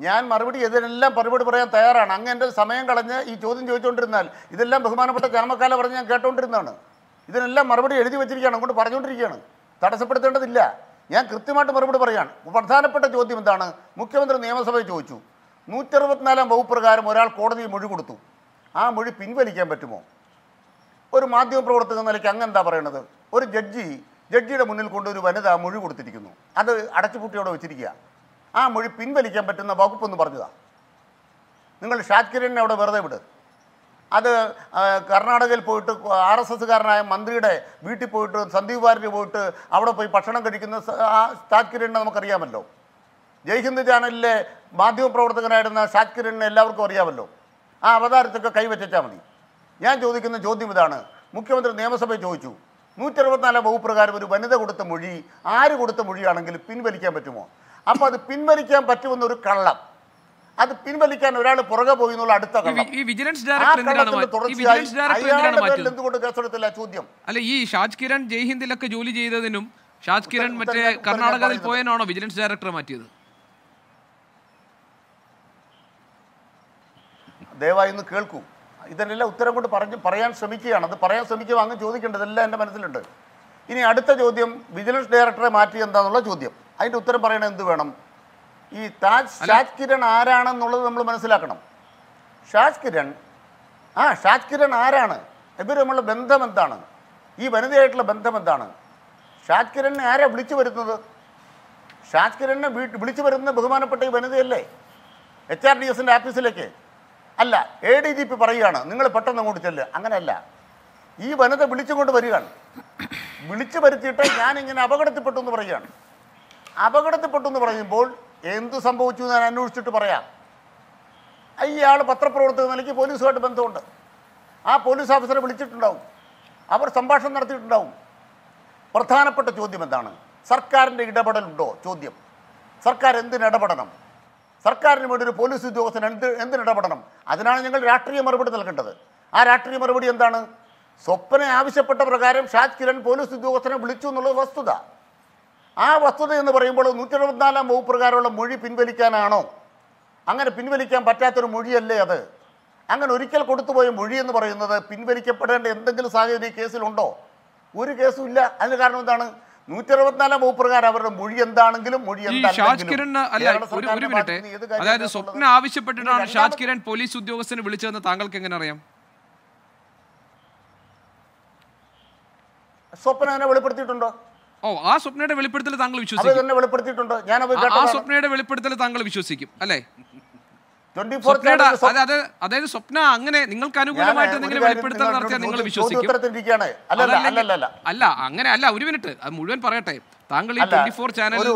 ഞാൻ മറുപടി ഇതിനെല്ലാം മറുപടി പറയാൻ തയ്യാറാണ് അങ്ങ് എൻ്റെ സമയം കളഞ്ഞ് ഈ ചോദ്യം ചോദിച്ചുകൊണ്ടിരുന്നാൽ ഇതെല്ലാം ബഹുമാനപ്പെട്ട ചാമക്കാല പറഞ്ഞ് ഞാൻ കേട്ടുകൊണ്ടിരുന്നതാണ് ഇതിനെല്ലാം മറുപടി എഴുതി വെച്ചിരിക്കുകയാണ് അങ്ങോട്ട് പറഞ്ഞുകൊണ്ടിരിക്കുകയാണ് തടസ്സപ്പെടുത്തേണ്ടതില്ല ഞാൻ കൃത്യമായിട്ട് മറുപടി പറയാണ് പ്രധാനപ്പെട്ട ചോദ്യം എന്താണ് മുഖ്യമന്ത്രി നിയമസഭയിൽ ചോദിച്ചു അറുപത്തിനാലാം വകുപ്പ് പ്രകാരം ഒരാൾ കോടതിയിൽ മൊഴി കൊടുത്തു ആ മൊഴി പിൻവലിക്കാൻ പറ്റുമോ ഒരു മാധ്യമ പ്രവർത്തകൻ നിലയ്ക്ക് അങ്ങ് എന്താ പറയണത് ഒരു ജഡ്ജി ജഡ്ജിയുടെ മുന്നിൽ കൊണ്ടൊരു വനിത മൊഴി കൊടുത്തിരിക്കുന്നു അത് അടച്ചുപൂട്ടിയോടെ വെച്ചിരിക്കുക ആ മൊഴി പിൻവലിക്കാൻ പറ്റുന്ന വകുപ്പൊന്ന് പറഞ്ഞതാണ് നിങ്ങൾ ഷാക്കിരനെ അവിടെ വെറുതെ വിട് അത് കർണാടകയിൽ പോയിട്ട് ആർ എസ് എസ്സുകാരനായ മന്ത്രിയുടെ വീട്ടിൽ പോയിട്ട് സന്ദീപ് വാര്യർ പോയിട്ട് അവിടെ പോയി ഭക്ഷണം കഴിക്കുന്ന ആ ഷാക്കിരണ് നമുക്കറിയാമല്ലോ ജയ്ഹിന്ദ് ചാനലിലെ മാധ്യമപ്രവർത്തകനായിരുന്ന ഷാക്കിരണ് എല്ലാവർക്കും അറിയാമല്ലോ ആ അവതാരത്തൊക്കെ കൈവച്ചാൽ മതി ഞാൻ ചോദിക്കുന്ന ചോദ്യം ഇതാണ് മുഖ്യമന്ത്രി നിയമസഭയിൽ ചോദിച്ചു അറുപത്തിനാലാം വകുപ്പ് പ്രകാരം ഒരു വനിത കൊടുത്ത മൊഴി ആര് കൊടുത്ത മൊഴിയാണെങ്കിൽ പിൻവലിക്കാൻ പറ്റുമോ അപ്പോൾ അത് പിൻവലിക്കാൻ പറ്റുമെന്നൊരു കള്ളം അത് പിൻവലിക്കാൻ ഒരാൾ പുറകെ പോയി എന്നുള്ള അടുത്ത എന്തുകൊണ്ട് കേസെടുത്തില്ല ചോദ്യം അല്ല ഈ ഷാജ് കിരൺ ജയ്ഹിന്ദിലൊക്കെ ജോലി ചെയ്തതിനും ഷാജ് കിരൺ മറ്റേ കർണാടകയിൽ പോയതിനാണോ വിജിലൻസ് ഡയറക്ടർ മാറ്റിയത് ദയവായി ഒന്ന് കേൾക്കൂ ഇതിനെല്ലാം ഉത്തരം കൊണ്ട് പറഞ്ഞ് പറയാൻ ശ്രമിക്കുകയാണ് അത് പറയാൻ ശ്രമിക്കുക അങ്ങ് ചോദിക്കേണ്ടത് എല്ലാം എൻ്റെ മനസ്സിലുണ്ട് ഇനി അടുത്ത ചോദ്യം വിജിലൻസ് ഡയറക്ടറെ മാറ്റി എന്താണെന്നുള്ള ചോദ്യം അതിൻ്റെ ഉത്തരം പറയണ എന്ത് വേണം ഈ താജ് ഷാജ് കിരൺ ആരാണെന്നുള്ളത് നമ്മൾ മനസ്സിലാക്കണം ഷാജ് കിരൺ ആ ഷാജ് കിരൺ ആരാണ് ഇവർ നമ്മളുടെ ബന്ധം എന്താണ് ഈ വനിതയായിട്ടുള്ള ബന്ധം എന്താണ് ഷാജ് കിരണിനെ ആരാ വിളിച്ചു വരുന്നത് ഷാജ് കിരണിനെ വിളിച്ചു വരുന്ന ബഹുമാനപ്പെട്ട ഈ വനിതയല്ലേ എച്ച് ആർ ഡി എസിൻ്റെ ആഫീസിലേക്ക് അല്ല എ ഡി ജി പി പറയുകയാണ് നിങ്ങൾ പെട്ടെന്ന് അങ്ങോട്ട് ചെല്ലുക അങ്ങനെയല്ല ഈ വനിത വിളിച്ചുകൊണ്ട് വരികയാണ് വിളിച്ചു വരുത്തിയിട്ട് ഞാനിങ്ങനെ അപകടത്തിൽപ്പെട്ടു എന്ന് പറയുകയാണ് അപകടത്തിൽപ്പെട്ടു എന്ന് പറയുമ്പോൾ എന്ത് സംഭവിച്ചു ഞാൻ അന്വേഷിച്ചിട്ട് പറയാം ഇയാൾ പത്രപ്രവർത്തക നിലയ്ക്ക് പോലീസുമായിട്ട് ബന്ധമുണ്ട് ആ പോലീസ് ഓഫീസറെ വിളിച്ചിട്ടുണ്ടാവും അവർ സംഭാഷണം നടത്തിയിട്ടുണ്ടാവും പ്രധാനപ്പെട്ട ചോദ്യം എന്താണ് സർക്കാരിൻ്റെ ഇടപെടലുണ്ടോ ചോദ്യം സർക്കാർ എന്തിന് ഇടപെടണം സർക്കാരിന് വേണ്ടി ഒരു പോലീസ് ഉദ്യോഗസ്ഥന് എന്ത് എന്തിന് ഇടപെടണം അതിനാണ് ഞങ്ങൾ രാഷ്ട്രീയ മറുപടി നൽകേണ്ടത് ആ രാഷ്ട്രീയ മറുപടി എന്താണ് സ്വപ്ന ആവശ്യപ്പെട്ട പ്രകാരം ഷാജ് കിരൺ പോലീസ് ഉദ്യോഗസ്ഥനെ വിളിച്ചു എന്നുള്ളത് വസ്തുത ആ വസ്തുത എന്ന് പറയുമ്പോൾ നൂറ്റി എഴുപത്തിനാലാം വകുപ്പ് പ്രകാരമുള്ള മൊഴി പിൻവലിക്കാനാണോ അങ്ങനെ പിൻവലിക്കാൻ പറ്റാത്തൊരു മൊഴിയല്ലേ അത് അങ്ങനെ ഒരിക്കൽ കൊടുത്തുപോയ മൊഴി എന്ന് പറയുന്നത് പിൻവലിക്കപ്പെടേണ്ട എന്തെങ്കിലും സാഹചര്യം കേസിലുണ്ടോ ഒരു കേസും ഇല്ല അതിന് കാരണം എന്താണ് നൂറ്റി അറുപത്തിനാലാം വകുപ്പ് പ്രകാരം അവരുടെ മൊഴി എന്താണെങ്കിലും മൊഴി എന്താണെങ്കിലും അതായത് സ്വപ്ന ആവശ്യപ്പെട്ടിട്ടാണ് ഷാജ് കിരൺ പോലീസ് ഉദ്യോഗസ്ഥനെ വിളിച്ചതെന്ന് താങ്കൾക്ക് എങ്ങനെ അറിയാം സ്വപ്ന അതിനെ വെളിപ്പെടുത്തിയിട്ടുണ്ടോ ഓ ആ സ്വപ്നയുടെ വെളിപ്പെടുത്തൽ താങ്കൾ വിശ്വസിക്കും ഞാൻ ആ സ്വപ്നയുടെ വെളിപ്പെടുത്തൽ താങ്കൾ വിശ്വസിക്കും അല്ലെ അതായത് അതായത് സ്വപ്ന അങ്ങനെ നിങ്ങൾക്ക് അനുകൂലമായിട്ട് എന്തെങ്കിലും വെളിപ്പെടുത്തൽ നടത്തിയാൽ നിങ്ങൾ വിശ്വസിക്കും അല്ല അങ്ങനെ അല്ല ഒരു മിനിറ്റ് അത് മുഴുവൻ പറയട്ടെ താങ്കൾ ഈ ട്വന്റി ഫോർ ചാനൽ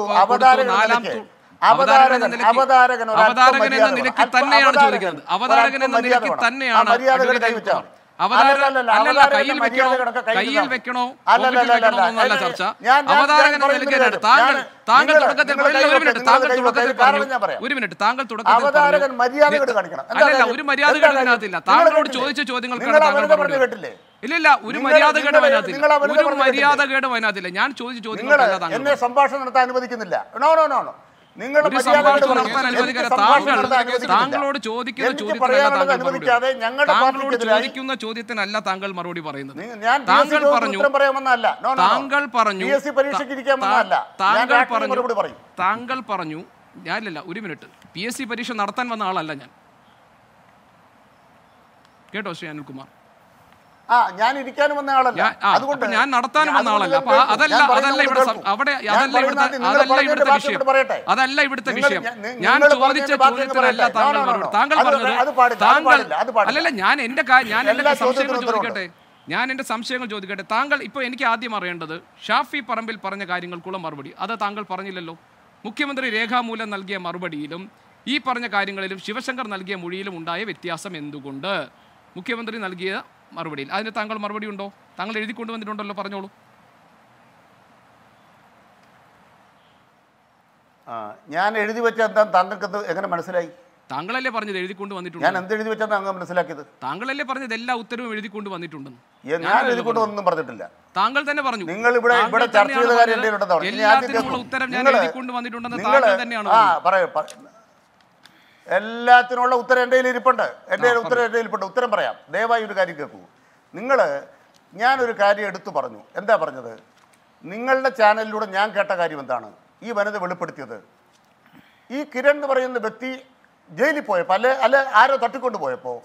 നാലാം അവതാരകൻ എന്ന നിലയ്ക്ക് തന്നെയാണ് ചോദിക്കുന്നത് അവതാരകൻ എന്ന നിലയ്ക്ക് തന്നെയാണ് കയ്യിൽ വെക്കണോ വെക്കണോ ചർച്ച താങ്കൾ താങ്കൾ തുടക്കത്തിൽ ഒരു മിനിറ്റ് താങ്കൾ തുടക്കത്തിൽ ഒരു മിനിറ്റ് താങ്കൾ തുടക്കത്തിൽ ഒരു മര്യാദ കേടതിനകത്തില്ല താങ്കളോട് ചോദിച്ച ചോദ്യങ്ങൾ താങ്കൾ ഇല്ലില്ല ഒരു മര്യാദ കേട് അതിനകത്തില്ല ഒരു മര്യാദ കേട് അതിനകത്തില്ല ഞാൻ ചോദിച്ച ചോദ്യങ്ങൾക്കല്ല സംഭാഷണം നടത്താൻ അനുവദിക്കുന്നില്ല താങ്കളോട് ചോദിക്കുന്ന താങ്കളോട് ചോദിക്കുന്ന ചോദ്യത്തിനല്ല താങ്കൾ മറുപടി പറയുന്നത് താങ്കൾ പറഞ്ഞു താങ്കൾ പറഞ്ഞു താങ്കൾ പറഞ്ഞു താങ്കൾ പറഞ്ഞു ഞാനില്ല ഒരു മിനിറ്റ് പി എസ് സി പരീക്ഷ നടത്താൻ വന്ന ആളല്ല ഞാൻ കേട്ടോ ശ്രീ അനിൽകുമാർ ഞാൻ ഇരിക്കാൻ വന്ന ആളല്ല അതുകൊണ്ട് ഞാൻ നടത്താൻ ആളല്ല അപ്പൊ അതല്ല അതല്ല ഇവിടെ അവിടെ അതല്ല ഇവിടുത്തെ അതല്ല ഇവിടുത്തെ വിഷയം അതല്ല ഇവിടുത്തെ വിഷയം ഞാൻ ചോദിച്ച ചോദ്യത്തിനല്ല താങ്കൾ പറഞ്ഞത് താങ്കൾ പറഞ്ഞത് താങ്കൾ അല്ലല്ല ഞാൻ എന്റെ ഞാൻ എന്റെ സംശയങ്ങൾ ചോദിക്കട്ടെ ഞാൻ എൻ്റെ സംശയങ്ങൾ ചോദിക്കട്ടെ താങ്കൾ ഇപ്പോൾ എനിക്ക് ആദ്യം അറിയേണ്ടത് ഷാഫി പറമ്പിൽ പറഞ്ഞ കാര്യങ്ങൾക്കുള്ള മറുപടി അത് താങ്കൾ പറഞ്ഞില്ലല്ലോ മുഖ്യമന്ത്രി രേഖാമൂലം നൽകിയ മറുപടിയിലും ഈ പറഞ്ഞ കാര്യങ്ങളിലും ശിവശങ്കർ നൽകിയ മൊഴിയിലും ഉണ്ടായ വ്യത്യാസം എന്തുകൊണ്ട് മുഖ്യമന്ത്രി നൽകിയ മറുപടിയിൽ അതിന് താങ്കൾ മറുപടി ഉണ്ടോ താങ്കൾ എഴുതി കൊണ്ടുവന്നിട്ടുണ്ടല്ലോ പറഞ്ഞോളൂ ഞാൻ എഴുതി വെച്ച എന്താ താങ്കൾക്ക് എങ്ങനെ മനസ്സിലായി താങ്കളല്ലേ പറഞ്ഞത് എഴുതി കൊണ്ട് വന്നിട്ടുണ്ട് ഞാൻ എന്ത് എഴുതി വെച്ചാൽ താങ്കൾ മനസ്സിലാക്കിയത് താങ്കളല്ലേ പറഞ്ഞത് എല്ലാ ഉത്തരവും എഴുതി കൊണ്ട് വന്നിട്ടുണ്ടെന്ന് ഞാൻ എഴുതി കൊണ്ട് ഒന്നും പറഞ്ഞിട്ടില്ല താങ്കൾ തന്നെ പറഞ്ഞു നിങ്ങൾ ഇവിടെ ഇവിടെ ചർച്ച ചെയ്ത കാര്യം ഉത്തരം ഞാൻ എഴുതി കൊണ്ട് വന്നിട്ടുണ്ടെന്ന് താങ്കൾ തന്നെയാണ് പറയൂ എല്ലാത്തിനുള്ള ഉത്തരം എൻ്റെ കയ്യിൽ ഇരിപ്പുണ്ട് എൻ്റെ കയ്യിൽ ഉത്തരം എൻ്റെ ഇരിപ്പുണ്ട് ഉത്തരം പറയാം ദയവായി ഒരു കാര്യം കേൾക്കൂ നിങ്ങൾ ഞാനൊരു കാര്യം എടുത്തു പറഞ്ഞു എന്താ പറഞ്ഞത് നിങ്ങളുടെ ചാനലിലൂടെ ഞാൻ കേട്ട കാര്യം എന്താണ് ഈ വനിത വെളിപ്പെടുത്തിയത് ഈ കിരൺ എന്ന് പറയുന്ന വ്യക്തി ജയിലിൽ പോയപ്പോൾ അല്ലെ അല്ലെ ആരോ തട്ടിക്കൊണ്ട് പോയപ്പോൾ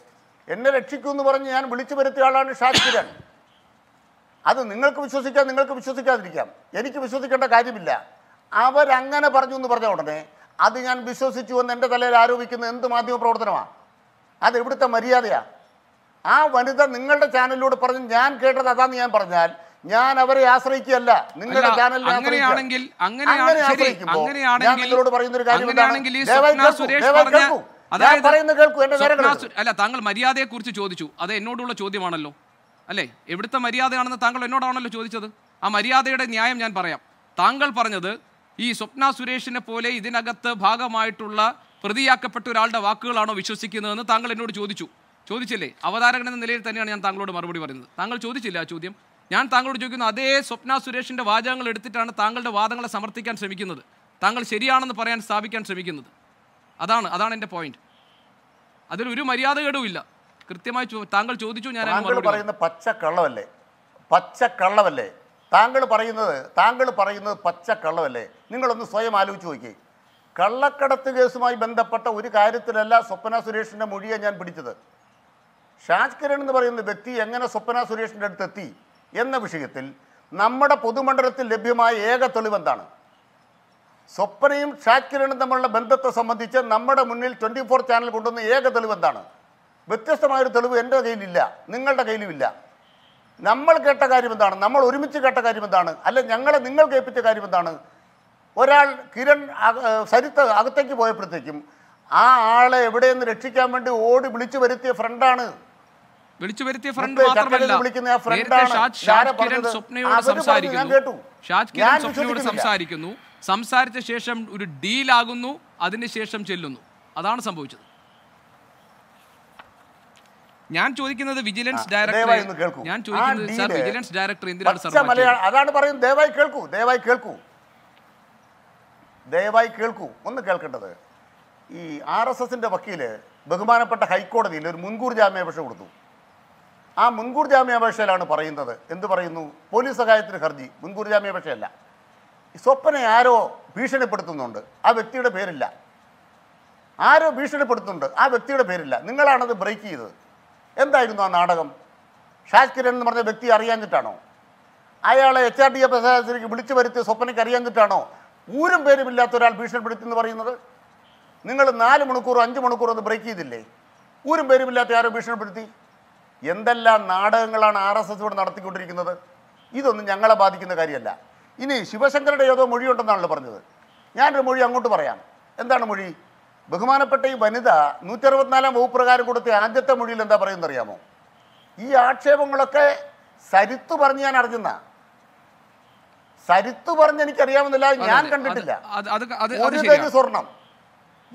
എന്നെ എന്ന് പറഞ്ഞ് ഞാൻ വിളിച്ചു വരുത്തിയ ആളാണ് ഷാജ് കിരൺ അത് നിങ്ങൾക്ക് വിശ്വസിക്കാം നിങ്ങൾക്ക് വിശ്വസിക്കാതിരിക്കാം എനിക്ക് വിശ്വസിക്കേണ്ട കാര്യമില്ല അവരങ്ങനെ പറഞ്ഞു എന്ന് പറഞ്ഞ ഉടനെ അത് ഞാൻ വിശ്വസിച്ചു എന്ന് എൻ്റെ തലയിൽ ആരോപിക്കുന്ന എന്ത് മാധ്യമ പ്രവർത്തനമാണ് അത് ഇവിടുത്തെ മര്യാദയാണ് ആ വനിത നിങ്ങളുടെ ചാനലിലൂടെ പറഞ്ഞ് ഞാൻ കേട്ടത് അതാന്ന് ഞാൻ പറഞ്ഞാൽ ഞാൻ അവരെ ആശ്രയിക്കുകയല്ല നിങ്ങളുടെ ചാനലിനെ അങ്ങനെയാണെങ്കിൽ പറയുന്ന ഒരു കാര്യം അല്ല താങ്കൾ മര്യാദയെ കുറിച്ച് ചോദിച്ചു അത് എന്നോടുള്ള ചോദ്യമാണല്ലോ അല്ലേ എവിടുത്തെ മര്യാദയാണെന്ന് താങ്കൾ എന്നോടാണല്ലോ ചോദിച്ചത് ആ മര്യാദയുടെ ന്യായം ഞാൻ പറയാം താങ്കൾ പറഞ്ഞത് ഈ സ്വപ്ന സുരേഷിനെ പോലെ ഇതിനകത്ത് ഭാഗമായിട്ടുള്ള പ്രതിയാക്കപ്പെട്ട ഒരാളുടെ വാക്കുകളാണോ വിശ്വസിക്കുന്നതെന്ന് താങ്കൾ എന്നോട് ചോദിച്ചു ചോദിച്ചില്ലേ അവതാരകൻ എന്ന നിലയിൽ തന്നെയാണ് ഞാൻ താങ്കളോട് മറുപടി പറയുന്നത് താങ്കൾ ചോദിച്ചില്ല ആ ചോദ്യം ഞാൻ താങ്കളോട് ചോദിക്കുന്നു അതേ സ്വപ്ന സുരേഷിൻ്റെ വാചകങ്ങൾ എടുത്തിട്ടാണ് താങ്കളുടെ വാദങ്ങളെ സമർത്ഥിക്കാൻ ശ്രമിക്കുന്നത് താങ്കൾ ശരിയാണെന്ന് പറയാൻ സ്ഥാപിക്കാൻ ശ്രമിക്കുന്നത് അതാണ് അതാണ് എൻ്റെ പോയിന്റ് അതിൽ ഒരു മര്യാദ കേടുമില്ല കൃത്യമായി താങ്കൾ ചോദിച്ചു ഞാൻ പറയുന്ന പച്ച കള്ളവല്ലേ പച്ച കള്ളവല്ലേ താങ്കൾ പറയുന്നത് താങ്കൾ പറയുന്നത് പച്ച കള്ളമല്ലേ നിങ്ങളൊന്ന് സ്വയം ആലോചിച്ച് നോക്കി കള്ളക്കടത്ത് കേസുമായി ബന്ധപ്പെട്ട ഒരു കാര്യത്തിലല്ല സ്വപ്ന സുരേഷിൻ്റെ മൊഴിയെ ഞാൻ പിടിച്ചത് ഷാജ് കിരൺ എന്ന് പറയുന്ന വ്യക്തി എങ്ങനെ സ്വപ്ന സുരേഷിൻ്റെ അടുത്ത് എത്തി എന്ന വിഷയത്തിൽ നമ്മുടെ പൊതുമണ്ഡലത്തിൽ ലഭ്യമായ ഏക തെളിവെന്താണ് സ്വപ്നയും ഷാജ് കിരണും തമ്മിലുള്ള ബന്ധത്തെ സംബന്ധിച്ച് നമ്മുടെ മുന്നിൽ ട്വൻറ്റി ഫോർ ചാനൽ കൊണ്ടുവന്ന ഏക തെളിവെന്താണ് വ്യത്യസ്തമായൊരു തെളിവ് എൻ്റെ കയ്യിലില്ല നിങ്ങളുടെ കയ്യിലുമില്ല നമ്മൾ കേട്ട കാര്യം എന്താണ് നമ്മൾ ഒരുമിച്ച് കേട്ട കാര്യം എന്താണ് അല്ല ഞങ്ങളെ നിങ്ങൾ കേൾപ്പിച്ച കാര്യം എന്താണ് ഒരാൾ കിരൺ സരിത്ത് അകത്തേക്ക് പോയപ്പോഴത്തേക്കും ആ ആളെ എവിടെയെന്ന് രക്ഷിക്കാൻ വേണ്ടി ഓടി വിളിച്ചു വരുത്തിയ ഫ്രണ്ടാണ് വിളിച്ചു വരുത്തിയ ഫ്രണ്ട് മാത്രമല്ല സംസാരിക്കുന്നു സംസാരിച്ച ശേഷം ഒരു ഡീലാകുന്നു അതിനുശേഷം ചെല്ലുന്നു അതാണ് സംഭവിച്ചത് ഞാൻ ചോദിക്കുന്നത് വിജിലൻസ് ഡയറക്ടർ ഞാൻ ചോദിക്കുന്നത് വിജിലൻസ് ഡയറക്ടർ എന്തിനാണ് അതാണ് പറയുന്നത് ദയവായി കേൾക്കൂ ദയവായി കേൾക്കൂ ദയവായി കേൾക്കൂ ഒന്ന് കേൾക്കേണ്ടത് ഈ ആർ എസ് എസിന്റെ വക്കീല് ബഹുമാനപ്പെട്ട ഹൈക്കോടതിയിൽ ഒരു മുൻകൂർ ജാമ്യാപേക്ഷ കൊടുത്തു ആ മുൻകൂർ ജാമ്യാപേക്ഷയിലാണ് പറയുന്നത് എന്ത് പറയുന്നു പോലീസ് സഹായത്തിന് ഹർജി മുൻകൂർ ജാമ്യാപേക്ഷയല്ല സ്വപ്നെ ആരോ ഭീഷണിപ്പെടുത്തുന്നുണ്ട് ആ വ്യക്തിയുടെ പേരില്ല ആരോ ഭീഷണിപ്പെടുത്തുന്നുണ്ട് ആ വ്യക്തിയുടെ പേരില്ല നിങ്ങളാണത് ബ്രേക്ക് ചെയ്തത് എന്തായിരുന്നു ആ നാടകം ഷാസ്കിരൻ എന്ന് പറഞ്ഞ വ്യക്തി അറിയാഞ്ഞിട്ടാണോ അയാളെ H R D F S വിളിച്ചു വരുത്തിയ സ്വപ്നയ്ക്ക് അറിയാഞ്ഞിട്ടാണോ ഊരും ഇല്ലാത്ത ഒരാൾ ഭീഷണിപ്പെടുത്തി എന്ന് പറയുന്നത് നിങ്ങൾ നാല് മണിക്കൂർ അഞ്ച് മണിക്കൂർ ഒന്ന് ബ്രേക്ക് ചെയ്തില്ലേ ഊരും ഇല്ലാത്ത ആരോ ഭീഷണിപ്പെടുത്തി എന്തെല്ലാം നാടകങ്ങളാണ് ആർ എസ് എസ് ഇവിടെ നടത്തിക്കൊണ്ടിരിക്കുന്നത് ഇതൊന്നും ഞങ്ങളെ ബാധിക്കുന്ന കാര്യമല്ല ഇനി ശിവശങ്കറുടെ ഏതോ മൊഴിയുണ്ടെന്നാണല്ലോ പറഞ്ഞത് ഞാനൊരു മൊഴി അങ്ങോട്ട് പറയാം എന്താണ് മൊഴി ബഹുമാനപ്പെട്ട ഈ വനിത നൂറ്റി അറുപത്തിനാലാം വകുപ്പ് പ്രകാരം കൊടുത്ത ആദ്യത്തെ മൊഴിയിൽ എന്താ പറയുന്നത് അറിയാമോ ഈ ആക്ഷേപങ്ങളൊക്കെ സരിത്തു പറഞ്ഞ് ഞാൻ അറിഞ്ഞ സരിത്തു പറഞ്ഞ് എനിക്കറിയാമെന്നില്ല ഞാൻ കണ്ടിട്ടില്ല ഒരു തരി സ്വർണം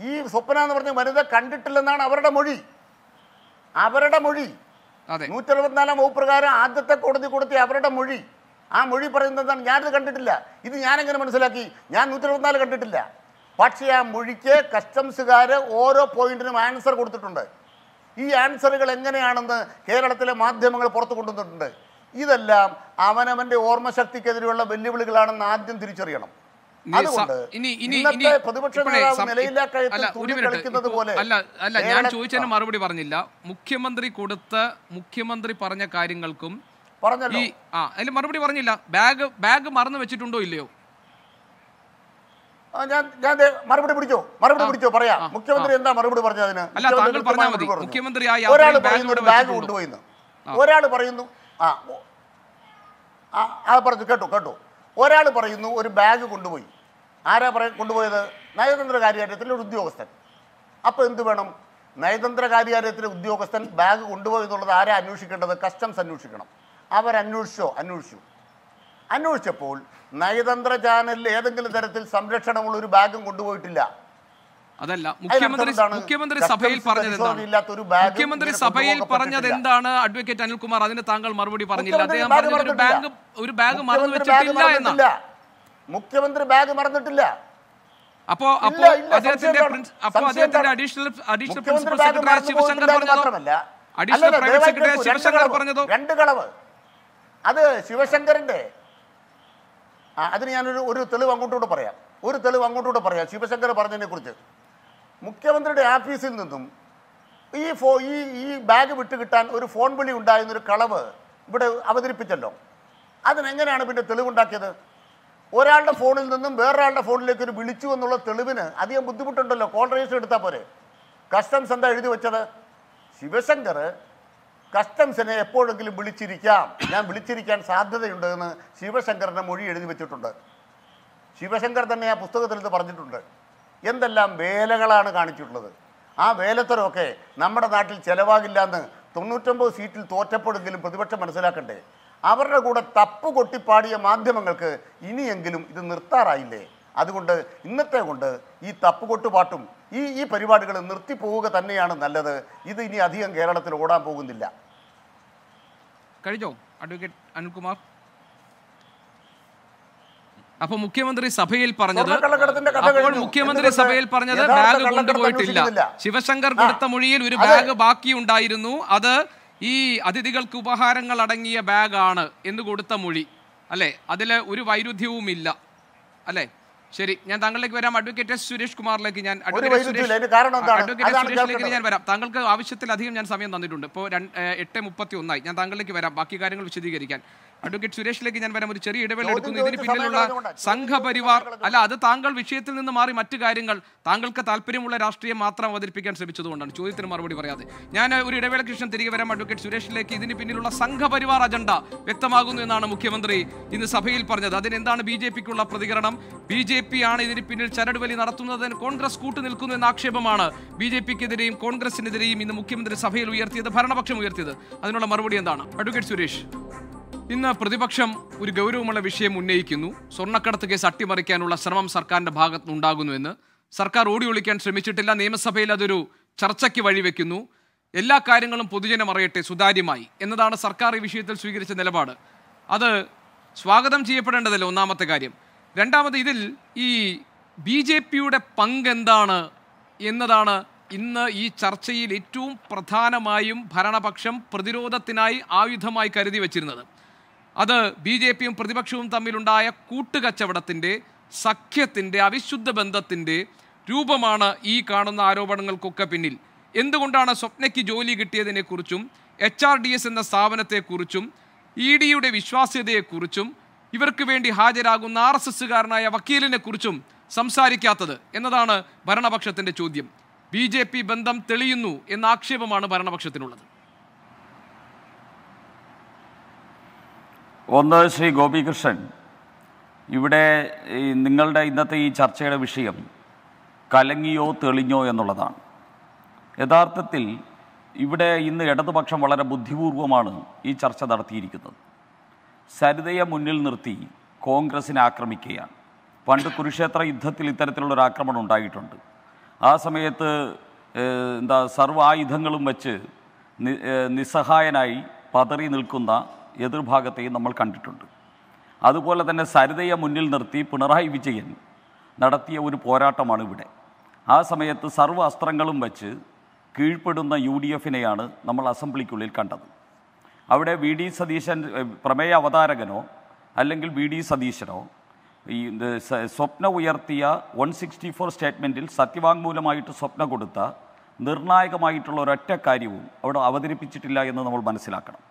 ഈ സ്വപ്ന എന്ന് പറഞ്ഞ വനിത കണ്ടിട്ടില്ലെന്നാണ് അവരുടെ മൊഴി അവരുടെ മൊഴി നൂറ്റി അറുപത്തിനാലാം വകുപ്പ് പ്രകാരം ആദ്യത്തെ കോടതി കൊടുത്ത അവരുടെ മൊഴി ആ മൊഴി പറയുന്നത് ഞാനിത് കണ്ടിട്ടില്ല ഇത് ഞാനെങ്ങനെ മനസ്സിലാക്കി ഞാൻ നൂറ്റി അറുപത്തിനാല് കണ്ടിട്ടില്ല പക്ഷേ ആ മൊഴിക്ക് കസ്റ്റംസുകാർ ഓരോ പോയിന്റിനും ആൻസർ കൊടുത്തിട്ടുണ്ട് ഈ ആൻസറുകൾ എങ്ങനെയാണെന്ന് കേരളത്തിലെ മാധ്യമങ്ങൾ പുറത്തു കൊണ്ടുവന്നിട്ടുണ്ട് ഇതെല്ലാം അവനവന്റെ ഓർമ്മശക്തിക്കെതിരെയുള്ള വെല്ലുവിളികളാണെന്ന് ആദ്യം തിരിച്ചറിയണം അല്ല ഞാൻ ചോദിച്ചതിന് മറുപടി പറഞ്ഞില്ല മുഖ്യമന്ത്രി കൊടുത്ത മുഖ്യമന്ത്രി പറഞ്ഞ കാര്യങ്ങൾക്കും ഈ ആ അതിൽ മറുപടി പറഞ്ഞില്ല ബാഗ് ബാഗ് മറന്നു വെച്ചിട്ടുണ്ടോ ഇല്ലയോ ഞാൻ മറുപടി പിടിച്ചോ മറുപടി പിടിച്ചോ മുഖ്യമന്ത്രി എന്താ മറുപടി പറയുന്നു ബാഗ് ഒരാൾ പറയുന്നു ആ ആ പറഞ്ഞു കേട്ടോ കേട്ടോ ഒരാൾ പറയുന്നു ഒരു ബാഗ് കൊണ്ടുപോയി ആരാ പറ കൊണ്ടുപോയത് നയതന്ത്ര കാര്യാലയത്തിലെ ഒരു ഉദ്യോഗസ്ഥൻ അപ്പോൾ എന്ത് വേണം നയതന്ത്ര കാര്യാലയത്തിലെ ഉദ്യോഗസ്ഥൻ ബാഗ് കൊണ്ടുപോയെന്നുള്ളത് ആരാ അന്വേഷിക്കേണ്ടത് കസ്റ്റംസ് അന്വേഷിക്കണം അവരന്വേഷിച്ചോ അന്വേഷിച്ചു അന്വേഷിച്ചപ്പോൾ നയതന്ത്ര ചാനലിൽ ഏതെങ്കിലും തരത്തിൽ സംരക്ഷണമുള്ള ഒരു ബാഗും കൊണ്ടുപോയിട്ടില്ല അതല്ല മുഖ്യമന്ത്രി മുഖ്യമന്ത്രി സഭയിൽ പറഞ്ഞത് എന്താണ് മുഖ്യമന്ത്രി സഭയിൽ പറഞ്ഞത് എന്താണ് അഡ്വക്കേറ്റ് അനിൽകുമാർ അതിന് താങ്കൾ മറുപടി പറഞ്ഞില്ല അദ്ദേഹം പറഞ്ഞത് ഒരു ബാഗ് ഒരു ബാഗ് മറന്നു വെച്ചിട്ടില്ല എന്നാണ് മുഖ്യമന്ത്രി ബാഗ് മറന്നിട്ടില്ല അപ്പോ അപ്പോ അദ്ദേഹത്തിന്റെ അപ്പോ അദ്ദേഹത്തിന്റെ additional additional principal secretary Sivasankar പറഞ്ഞതോ അഡീഷണൽ പ്രൈവറ്റ് സെക്രട്ടറി ശിവശങ്കർ പറഞ്ഞതോ രണ്ട് കളവ് അത് ശിവശങ്കറിന്റെ അതിന് ഞാനൊരു ഒരു തെളിവ് അങ്ങോട്ടൂടെ പറയാം ഒരു തെളിവ് അങ്ങോട്ടൂടെ പറയാം ശിവശങ്കർ പറഞ്ഞതിനെക്കുറിച്ച് മുഖ്യമന്ത്രിയുടെ ആഫീസിൽ നിന്നും ഈ ഫോ ഈ ഈ ബാഗ് വിട്ട് കിട്ടാൻ ഒരു ഫോൺ വിളി ഉണ്ടായിരുന്നൊരു കളവ് ഇവിടെ അവതരിപ്പിച്ചല്ലോ അതിനെങ്ങനെയാണ് പിന്നെ തെളിവുണ്ടാക്കിയത് ഒരാളുടെ ഫോണിൽ നിന്നും വേറൊരാളുടെ ഫോണിലേക്ക് ഒരു വിളിച്ചു എന്നുള്ള തെളിവിന് അധികം ബുദ്ധിമുട്ടുണ്ടല്ലോ കോൾ രജിസ്റ്റർ എടുത്താൽ പോരെ കസ്റ്റംസ് എന്താ എഴുതി വെച്ചത് ശിവശങ്കർ കസ്റ്റംസിനെ എപ്പോഴെങ്കിലും വിളിച്ചിരിക്കാം ഞാൻ വിളിച്ചിരിക്കാൻ സാധ്യതയുണ്ട് എന്ന് ശിവശങ്കറിൻ്റെ മൊഴി എഴുതി വെച്ചിട്ടുണ്ട് ശിവശങ്കർ തന്നെ ആ പുസ്തകത്തിൽ ഇത് പറഞ്ഞിട്ടുണ്ട് എന്തെല്ലാം വേലകളാണ് കാണിച്ചിട്ടുള്ളത് ആ വേലത്തരമൊക്കെ നമ്മുടെ നാട്ടിൽ ചിലവാകില്ല എന്ന് തൊണ്ണൂറ്റൊമ്പത് സീറ്റിൽ തോറ്റപ്പോഴെങ്കിലും പ്രതിപക്ഷം മനസ്സിലാക്കണ്ടേ അവരുടെ കൂടെ തപ്പ് കൊട്ടിപ്പാടിയ മാധ്യമങ്ങൾക്ക് ഇനിയെങ്കിലും ഇത് നിർത്താറായില്ലേ അതുകൊണ്ട് ഇന്നത്തെ കൊണ്ട് ഈ തപ്പുകൊട്ടുപാട്ടും ഈ ഈ പരിപാടികൾ നിർത്തിപ്പോവുക തന്നെയാണ് നല്ലത് ഇത് ഇനി അധികം കേരളത്തിൽ ഓടാൻ പോകുന്നില്ല കഴിഞ്ഞോ അഡ്വക്കേറ്റ് അനിൽകുമാർ അപ്പൊ മുഖ്യമന്ത്രി സഭയിൽ പറഞ്ഞത് അപ്പോൾ മുഖ്യമന്ത്രി സഭയിൽ പറഞ്ഞത് ബാഗ് കൊണ്ടുപോയിട്ടില്ല ശിവശങ്കർ കൊടുത്ത മൊഴിയിൽ ഒരു ബാഗ് ബാക്കിയുണ്ടായിരുന്നു അത് ഈ അതിഥികൾക്ക് ഉപഹാരങ്ങൾ അടങ്ങിയ ബാഗാണ് എന്ന് കൊടുത്ത മൊഴി അല്ലെ അതിൽ ഒരു വൈരുദ്ധ്യവുമില്ല അല്ലേ ശരി ഞാൻ താങ്കളിലേക്ക് വരാം അഡ്വക്കേറ്റ് എസ് സുരേഷ് കുമാറിലേക്ക് ഞാൻ അഡ്വക്കേറ്റ് സുരേഷിലേക്ക് ഞാൻ വരാം താങ്കൾക്ക് ആവശ്യത്തിലധികം ഞാൻ സമയം തന്നിട്ടുണ്ട് ഇപ്പോൾ എട്ട് മുപ്പത്തി ഒന്നായി ഞാൻ താങ്കളിലേക്ക് വരാം ബാക്കി കാര്യങ്ങൾ വിശദീകരിക്കാൻ അഡ്വക്കേറ്റ് സുരേഷിലേക്ക് ഞാൻ വരാം ഒരു ചെറിയ ഇടവേള എടുക്കുന്നു ഇതിന് പിന്നിലുള്ള സംഘപരിവാർ അല്ല അത് താങ്കൾ വിഷയത്തിൽ നിന്ന് മാറി മറ്റു കാര്യങ്ങൾ താങ്കൾക്ക് താല്പര്യമുള്ള രാഷ്ട്രീയം മാത്രം അവതരിപ്പിക്കാൻ ശ്രമിച്ചതുകൊണ്ടാണ് ചോദ്യത്തിന് മറുപടി പറയാതെ ഞാൻ ഒരു ഇടവേളയ്ക്ക് ശേഷം തിരികെ വരാം അഡ്വക്കേറ്റ് സുരേഷിലേക്ക് ഇതിന് പിന്നിലുള്ള സംഘപരിവാർ അജണ്ട വ്യക്തമാകുന്നു എന്നാണ് മുഖ്യമന്ത്രി ഇന്ന് സഭയിൽ പറഞ്ഞത് അതിനെന്താണ് ബി ജെ പിക്കുള്ള പ്രതികരണം ബി ജെ പി ആണ് ഇതിന് പിന്നിൽ ചരടുവലി നടത്തുന്നതിന് കോൺഗ്രസ് കൂട്ടുനിൽക്കുന്നു എന്ന ആക്ഷേപമാണ് ബി ജെ പിക്കെതിരെയും കോൺഗ്രസിനെതിരെയും ഇന്ന് മുഖ്യമന്ത്രി സഭയിൽ ഉയർത്തിയത് ഭരണപക്ഷം ഉയർത്തിയത് അതിനുള്ള മറുപടി എന്താണ് അഡ്വക്കേറ്റ് സുരേഷ് ഇന്ന് പ്രതിപക്ഷം ഒരു ഗൗരവമുള്ള വിഷയം ഉന്നയിക്കുന്നു സ്വർണ്ണക്കടത്ത് കേസ് അട്ടിമറിക്കാനുള്ള ശ്രമം സർക്കാരിന്റെ ഭാഗത്തുനിന്നുണ്ടാകുന്നുവെന്ന് സർക്കാർ ഓടി ഒളിക്കാൻ ശ്രമിച്ചിട്ടില്ല നിയമസഭയിൽ അതൊരു ചർച്ചയ്ക്ക് വഴിവെക്കുന്നു എല്ലാ കാര്യങ്ങളും പൊതുജനം അറിയട്ടെ സുതാര്യമായി എന്നതാണ് സർക്കാർ ഈ വിഷയത്തിൽ സ്വീകരിച്ച നിലപാട് അത് സ്വാഗതം ചെയ്യപ്പെടേണ്ടതല്ല ഒന്നാമത്തെ കാര്യം രണ്ടാമത് ഇതിൽ ഈ ബി ജെ പിയുടെ പങ്കെന്താണ് എന്നതാണ് ഇന്ന് ഈ ചർച്ചയിൽ ഏറ്റവും പ്രധാനമായും ഭരണപക്ഷം പ്രതിരോധത്തിനായി ആയുധമായി കരുതി വച്ചിരുന്നത് അത് ബി ജെ പിയും പ്രതിപക്ഷവും തമ്മിലുണ്ടായ കൂട്ടുകച്ചവടത്തിൻ്റെ സഖ്യത്തിൻ്റെ അവിശുദ്ധ ബന്ധത്തിൻ്റെ രൂപമാണ് ഈ കാണുന്ന ആരോപണങ്ങൾക്കൊക്കെ പിന്നിൽ എന്തുകൊണ്ടാണ് സ്വപ്നയ്ക്ക് ജോലി കിട്ടിയതിനെക്കുറിച്ചും എച്ച് ആർ ഡി എസ് എന്ന സ്ഥാപനത്തെക്കുറിച്ചും ഇ ഡിയുടെ വിശ്വാസ്യതയെക്കുറിച്ചും ഇവർക്ക് വേണ്ടി ഹാജരാകുന്ന ആർ എസ് എസ്സുകാരനായ വക്കീലിനെക്കുറിച്ചും സംസാരിക്കാത്തത് എന്നതാണ് ഭരണപക്ഷത്തിൻ്റെ ചോദ്യം ബി ജെ പി ബന്ധം തെളിയുന്നു എന്ന ആക്ഷേപമാണ് ഭരണപക്ഷത്തിനുള്ളത് ഒന്ന് ശ്രീ ഗോപികൃഷ്ണൻ ഇവിടെ നിങ്ങളുടെ ഇന്നത്തെ ഈ ചർച്ചയുടെ വിഷയം കലങ്ങിയോ തെളിഞ്ഞോ എന്നുള്ളതാണ് യഥാർത്ഥത്തിൽ ഇവിടെ ഇന്ന് ഇടതുപക്ഷം വളരെ ബുദ്ധിപൂർവമാണ് ഈ ചർച്ച നടത്തിയിരിക്കുന്നത് സരിതയെ മുന്നിൽ നിർത്തി കോൺഗ്രസിനെ ആക്രമിക്കുകയാണ് പണ്ട് കുരുക്ഷേത്ര യുദ്ധത്തിൽ ഇത്തരത്തിലുള്ളൊരു ആക്രമണം ഉണ്ടായിട്ടുണ്ട് ആ സമയത്ത് എന്താ സർവ്വ ആയുധങ്ങളും വച്ച് നിസ്സഹായനായി പതറി നിൽക്കുന്ന എതിർഭാഗത്തെയും നമ്മൾ കണ്ടിട്ടുണ്ട് അതുപോലെ തന്നെ സരിതയെ മുന്നിൽ നിർത്തി പിണറായി വിജയൻ നടത്തിയ ഒരു പോരാട്ടമാണ് ഇവിടെ ആ സമയത്ത് സർവ്വ അസ്ത്രങ്ങളും വച്ച് കീഴ്പ്പെടുന്ന യു ഡി എഫിനെയാണ് നമ്മൾ അസംബ്ലിക്കുള്ളിൽ കണ്ടത് അവിടെ വി ഡി സതീശൻ പ്രമേയ അവതാരകനോ അല്ലെങ്കിൽ വി ഡി സതീശനോ ഈ സ്വപ്ന ഉയർത്തിയ വൺ സിക്സ്റ്റി ഫോർ സ്റ്റേറ്റ്മെൻറ്റിൽ സത്യവാങ്മൂലമായിട്ട് സ്വപ്ന കൊടുത്ത നിർണായകമായിട്ടുള്ള ഒരൊറ്റ കാര്യവും അവിടെ അവതരിപ്പിച്ചിട്ടില്ല എന്ന് നമ്മൾ മനസ്സിലാക്കണം